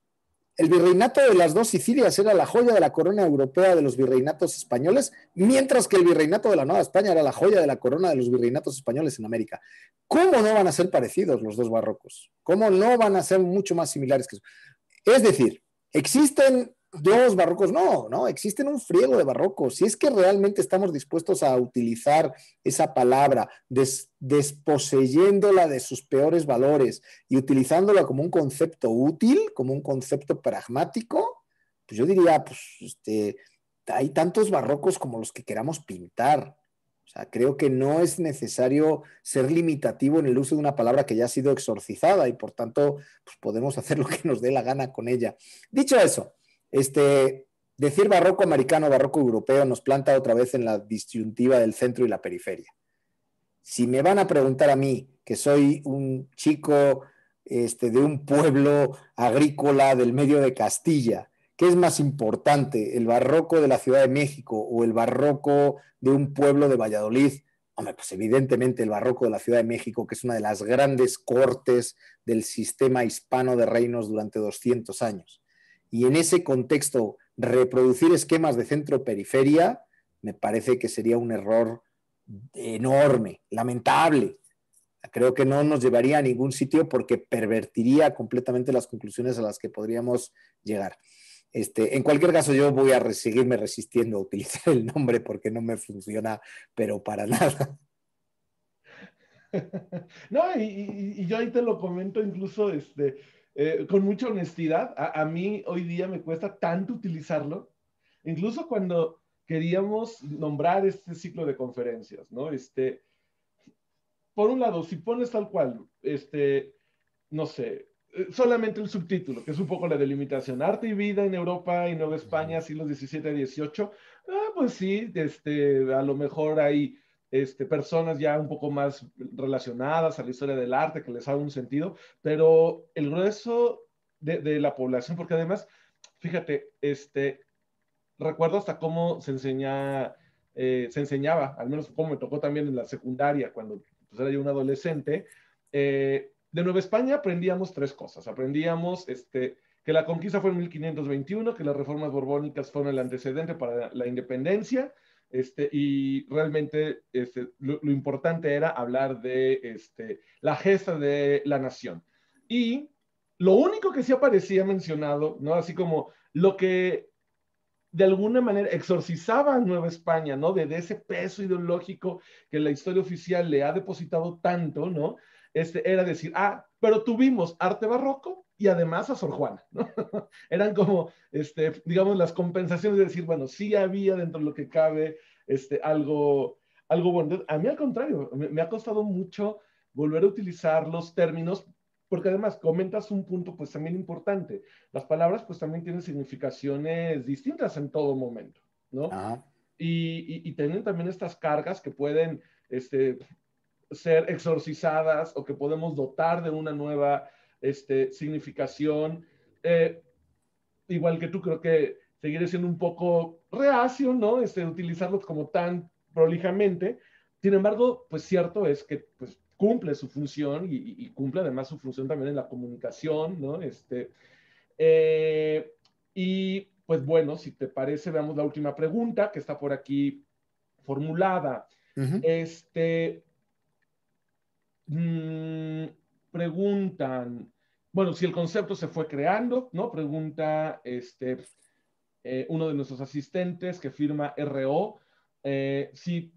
el virreinato de las dos Sicilias era la joya de la corona europea de los virreinatos españoles, mientras que el virreinato de la Nueva España era la joya de la corona de los virreinatos españoles en América. ¿Cómo no van a ser parecidos los dos barrocos? ¿Cómo no van a ser mucho más similares que eso? Es decir, ¿Existen dos barrocos? No, no, existen un friego de barrocos. Si es que realmente estamos dispuestos a utilizar esa palabra, desposeyéndola de sus peores valores y utilizándola como un concepto útil, como un concepto pragmático, pues yo diría, pues este, hay tantos barrocos como los que queramos pintar. O sea, creo que no es necesario ser limitativo en el uso de una palabra que ya ha sido exorcizada y por tanto pues, podemos hacer lo que nos dé la gana con ella. Dicho eso, este, decir barroco americano, barroco europeo nos planta otra vez en la disyuntiva del centro y la periferia. Si me van a preguntar a mí, que soy un chico este, de un pueblo agrícola del medio de Castilla, ¿Qué es más importante, el barroco de la Ciudad de México o el barroco de un pueblo de Valladolid? Hombre, pues evidentemente el barroco de la Ciudad de México, que es una de las grandes cortes del sistema hispano de reinos durante 200 años. Y en ese contexto, reproducir esquemas de centro-periferia me parece que sería un error enorme, lamentable. Creo que no nos llevaría a ningún sitio porque pervertiría completamente las conclusiones a las que podríamos llegar. Este, en cualquier caso, yo voy a seguirme resistiendo a utilizar el nombre porque no me funciona, pero para nada. No, y, yo ahí te lo comento incluso este, eh, con mucha honestidad. A, mí hoy día me cuesta tanto utilizarlo. Incluso cuando queríamos nombrar este ciclo de conferencias, ¿no? Este, por un lado, si pones tal cual, este, no sé, eh, solamente el subtítulo, que es un poco la delimitación. Arte y vida en Europa y Nueva España, siglos XVII y XVIII. pues sí, este, a lo mejor hay este, personas ya un poco más relacionadas a la historia del arte que les haga un sentido, pero el grueso de, la población, porque además, fíjate, este, recuerdo hasta cómo se enseña, eh, se enseñaba, al menos como me tocó también en la secundaria, cuando pues, era yo un adolescente, eh, de Nueva España aprendíamos tres cosas. Aprendíamos este, que la conquista fue en 1521, que las reformas borbónicas fueron el antecedente para la independencia, este, y realmente este, lo, importante era hablar de la gesta de la nación. Y lo único que sí aparecía mencionado, ¿no? Así como lo que de alguna manera exorcizaba a Nueva España, ¿no? de ese peso ideológico que la historia oficial le ha depositado tanto, ¿no? Este, era decir, ah, pero tuvimos arte barroco y además a Sor Juana, ¿no? Eran como, este, digamos, las compensaciones de decir, bueno, sí había dentro de lo que cabe este, algo, algo bueno. A mí al contrario, me, ha costado mucho volver a utilizar los términos, porque además comentas un punto pues también importante. Las palabras pues también tienen significaciones distintas en todo momento, ¿no? Ah. Y, y, y, tienen también estas cargas que pueden este, ser exorcizadas o que podemos dotar de una nueva este, significación. Eh, igual que tú, creo que seguiré siendo un poco reacio, ¿no? Este, utilizarlos como tan prolijamente. Sin embargo, pues cierto es que pues, cumple su función y, cumple además su función también en la comunicación, ¿no? Este, eh, y pues bueno, si te parece, veamos la última pregunta que está por aquí formulada. Este, Mm, preguntan, bueno, si el concepto se fue creando, ¿no? Pregunta este, eh, uno de nuestros asistentes que firma RO, eh, si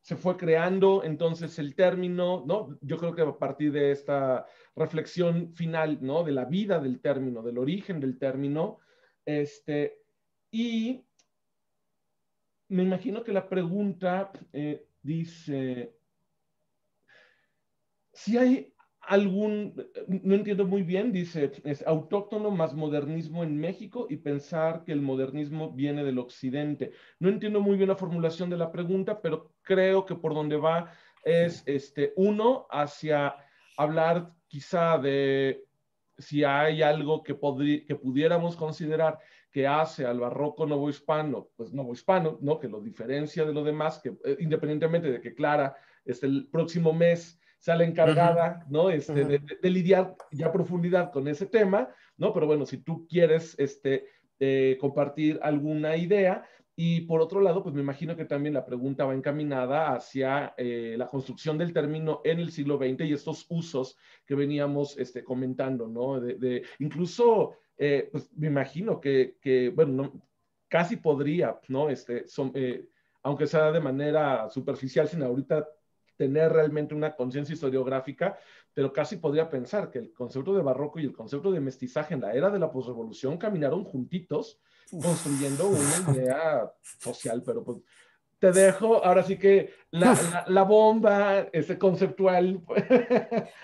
se fue creando entonces el término, ¿no? Yo creo que a partir de esta reflexión final, ¿no? De la vida del término, del origen del término, este, y me imagino que la pregunta eh, dice, si hay algún, no entiendo muy bien, dice, es autóctono más modernismo en México y pensar que el modernismo viene del occidente. No entiendo muy bien la formulación de la pregunta, pero creo que por donde va es este uno hacia hablar quizá de si hay algo que, que pudiéramos considerar que hace al barroco hispano pues novohispano, ¿no? Que lo diferencia de lo demás, que eh, independientemente de que Clara es el próximo mes sea la encargada, ¿no? Este, de, lidiar ya a profundidad con ese tema, ¿no? Pero bueno, si tú quieres este, eh, compartir alguna idea. Y por otro lado, pues me imagino que también la pregunta va encaminada hacia eh, la construcción del término en el siglo XX y estos usos que veníamos este, comentando, ¿no? De, incluso, eh, pues me imagino que, que bueno, casi podría, ¿no? Este, son, aunque sea de manera superficial, sin ahorita tener realmente una conciencia historiográfica, pero casi podría pensar que el concepto de barroco y el concepto de mestizaje en la era de la posrevolución caminaron juntitos construyendo una idea social, pero pues, te dejo ahora sí que ah. la, bomba ese conceptual.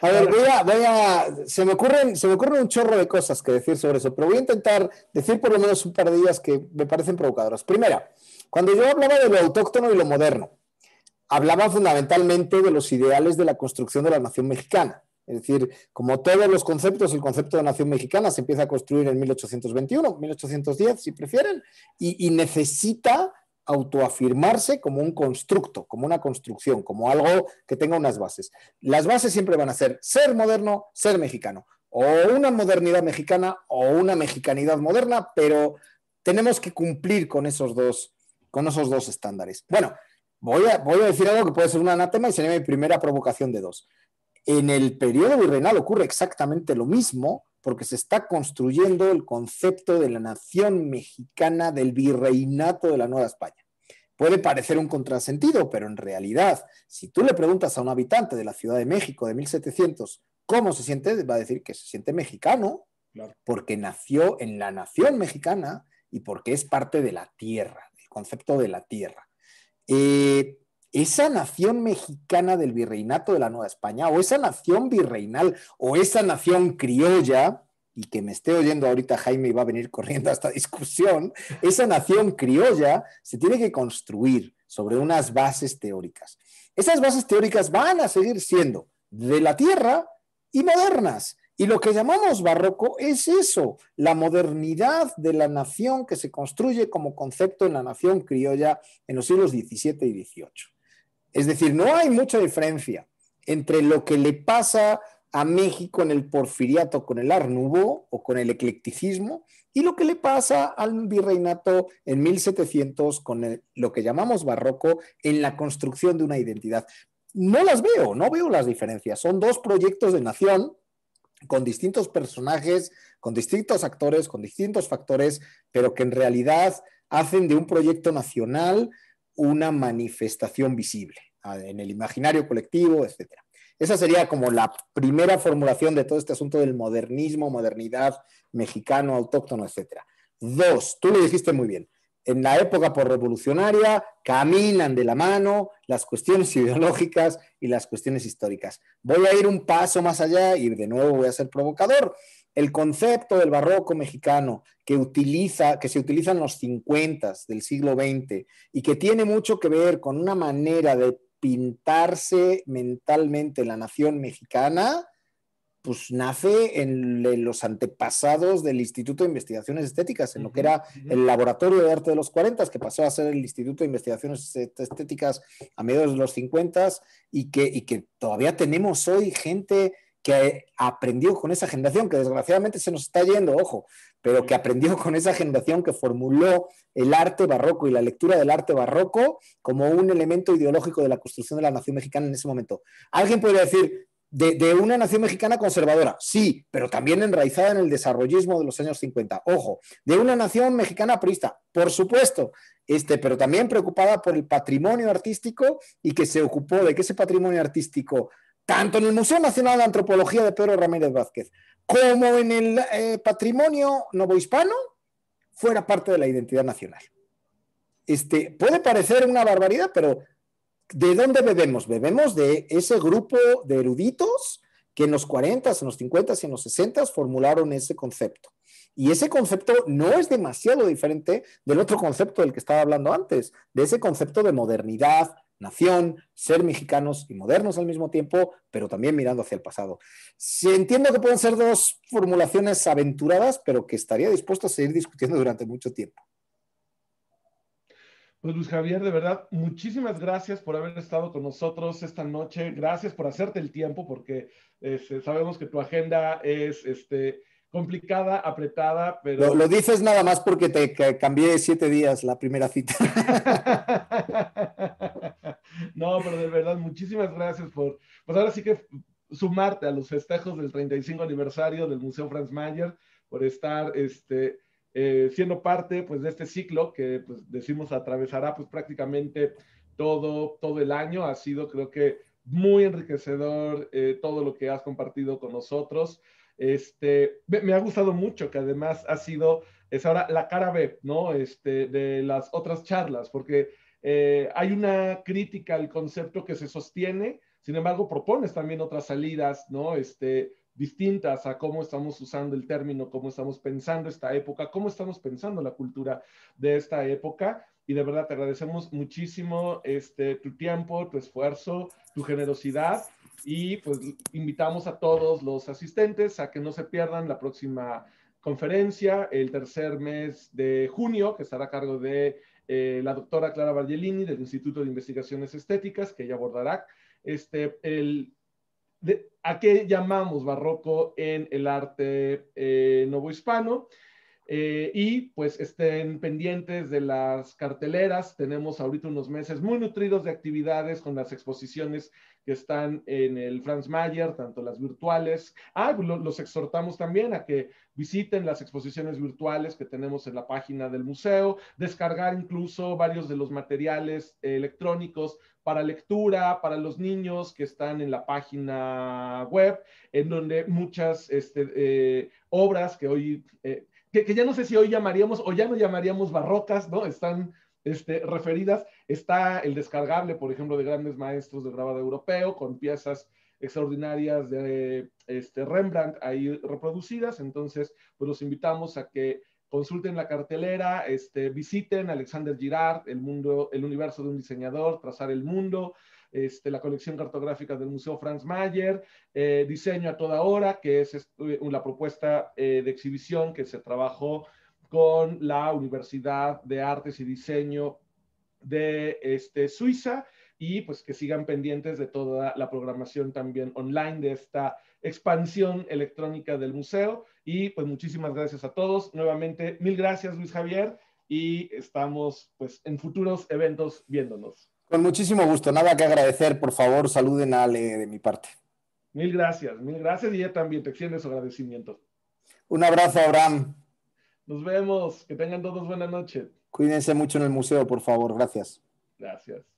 A ver, voy se me ocurren, se me ocurren un chorro de cosas que decir sobre eso, pero voy a intentar decir por lo menos un par de ideas que me parecen provocadoras. Primera, cuando yo hablaba de lo autóctono y lo moderno, hablaba fundamentalmente de los ideales de la construcción de la nación mexicana. Es decir, como todos los conceptos, el concepto de nación mexicana se empieza a construir en 1821, 1810, si prefieren, y, necesita autoafirmarse como un constructo, como una construcción, como algo que tenga unas bases. Las bases siempre van a ser ser moderno, ser mexicano, o una modernidad mexicana o una mexicanidad moderna, pero tenemos que cumplir con esos dos, con esos dos estándares. Bueno, voy a, decir algo que puede ser un anátema y sería mi primera provocación de dos. En el periodo virreinal ocurre exactamente lo mismo porque se está construyendo el concepto de la nación mexicana del virreinato de la Nueva España. Puede parecer un contrasentido, pero en realidad, si tú le preguntas a un habitante de la Ciudad de México de 1700 cómo se siente, va a decir que se siente mexicano, porque nació en la nación mexicana y porque es parte de la tierra, el concepto de la tierra. Eh, esa nación mexicana del virreinato de la Nueva España, o esa nación virreinal, o esa nación criolla, y que me esté oyendo ahorita Jaime y va a venir corriendo a esta discusión, esa nación criolla se tiene que construir sobre unas bases teóricas. Esas bases teóricas van a seguir siendo de la tierra y modernas. Y lo que llamamos barroco es eso, la modernidad de la nación que se construye como concepto en la nación criolla en los siglos XVII y XVIII. Es decir, no hay mucha diferencia entre lo que le pasa a México en el porfiriato con el arnubo o con el eclecticismo y lo que le pasa al virreinato en 1700 con lo que llamamos barroco en la construcción de una identidad. No las veo, no veo las diferencias. Son dos proyectos de nación con distintos personajes, con distintos actores, con distintos factores, pero que en realidad hacen de un proyecto nacional una manifestación visible ah, en el imaginario colectivo, etc. Esa sería como la primera formulación de todo este asunto del modernismo, modernidad mexicano, autóctono, etc. Dos, tú lo dijiste muy bien, en la época por caminan de la mano las cuestiones ideológicas y las cuestiones históricas. Voy a ir un paso más allá y de nuevo voy a ser provocador. El concepto del barroco mexicano que, utiliza, que se utiliza en los 50 del siglo XX y que tiene mucho que ver con una manera de pintarse mentalmente la nación mexicana, pues nace en, los antepasados del Instituto de Investigaciones Estéticas, en lo que era el Laboratorio de Arte de los 40, que pasó a ser el Instituto de Investigaciones Estéticas a mediados de los 50 y que, y que todavía tenemos hoy gente que aprendió con esa generación, que desgraciadamente se nos está yendo, ojo, pero que aprendió con esa generación que formuló el arte barroco y la lectura del arte barroco como un elemento ideológico de la construcción de la nación mexicana en ese momento. Alguien podría decir, de, una nación mexicana conservadora, sí, pero también enraizada en el desarrollismo de los años 50. Ojo, de una nación mexicana purista, por supuesto, este, pero también preocupada por el patrimonio artístico y que se ocupó de que ese patrimonio artístico, tanto en el Museo Nacional de Antropología de Pedro Ramírez Vázquez, como en el eh, patrimonio novohispano, fuera parte de la identidad nacional. Este, puede parecer una barbaridad, pero ¿De dónde bebemos? Bebemos de ese grupo de eruditos que en los 40, en los 50 y en los 60 formularon ese concepto. Y ese concepto no es demasiado diferente del otro concepto del que estaba hablando antes, de ese concepto de modernidad, nación, ser mexicanos y modernos al mismo tiempo, pero también mirando hacia el pasado. Se entiendo que pueden ser dos formulaciones aventuradas, pero que estaría dispuesto a seguir discutiendo durante mucho tiempo. Pues Luis Javier, de verdad, muchísimas gracias por haber estado con nosotros esta noche. Gracias por hacerte el tiempo, porque este, sabemos que tu agenda es este, complicada, apretada, pero... Lo, dices nada más porque te cambié siete días la primera cita. no, pero de verdad, muchísimas gracias por... Pues ahora sí que sumarte a los festejos del 35 aniversario del Museo Franz Mayer, por estar este, eh, siendo parte pues, de este ciclo que pues, decimos atravesará pues, prácticamente todo, todo el año. Ha sido, creo que, muy enriquecedor eh, todo lo que has compartido con nosotros. Este, me ha gustado mucho que además ha sido, es ahora la cara B, ¿no? Este, de las otras charlas, porque eh, hay una crítica al concepto que se sostiene, sin embargo, propones también otras salidas, ¿no? Este, distintas a cómo estamos usando el término, cómo estamos pensando esta época, cómo estamos pensando la cultura de esta época. Y de verdad te agradecemos muchísimo este, tu tiempo, tu esfuerzo, tu generosidad. Y pues invitamos a todos los asistentes a que no se pierdan la próxima conferencia el tercer mes de junio, que estará a cargo de eh, la doctora Clara Bargelini del Instituto de Investigaciones Estéticas, que ella abordará este, el ¿A qué llamamos barroco en el arte eh, novohispano? Eh, y pues estén pendientes de las carteleras. Tenemos ahorita unos meses muy nutridos de actividades con las exposiciones que están en el Franz Mayer, tanto las virtuales. Ah, pues, los exhortamos también a que visiten las exposiciones virtuales que tenemos en la página del museo, descargar incluso varios de los materiales electrónicos para lectura, para los niños que están en la página web, en donde muchas este, eh, obras que hoy eh, que, ya no sé si hoy llamaríamos o ya no llamaríamos barrocas, ¿no? Están este, referidas. Está el descargable, por ejemplo, de grandes maestros de grabado europeo, con piezas extraordinarias de este, Rembrandt ahí reproducidas. Entonces, pues los invitamos a que consulten la cartelera, este, visiten Alexander Girard, el mundo, el universo de un diseñador, trazar el mundo, este, la colección cartográfica del Museo Franz Mayer, eh, Diseño a toda hora, que es eh, una propuesta eh, de exhibición que se trabajó con la Universidad de Artes y Diseño de este, Suiza y pues que sigan pendientes de toda la programación también online de esta expansión electrónica del museo. Y pues muchísimas gracias a todos. Nuevamente, mil gracias Luis Javier y estamos pues en futuros eventos viéndonos. Con muchísimo gusto, nada que agradecer, por favor, saluden a Ale de mi parte. Mil gracias, mil gracias y ya también te extiendo su agradecimiento. Un abrazo, Abraham. Nos vemos, que tengan todos buena noche. Cuídense mucho en el museo, por favor, gracias. Gracias.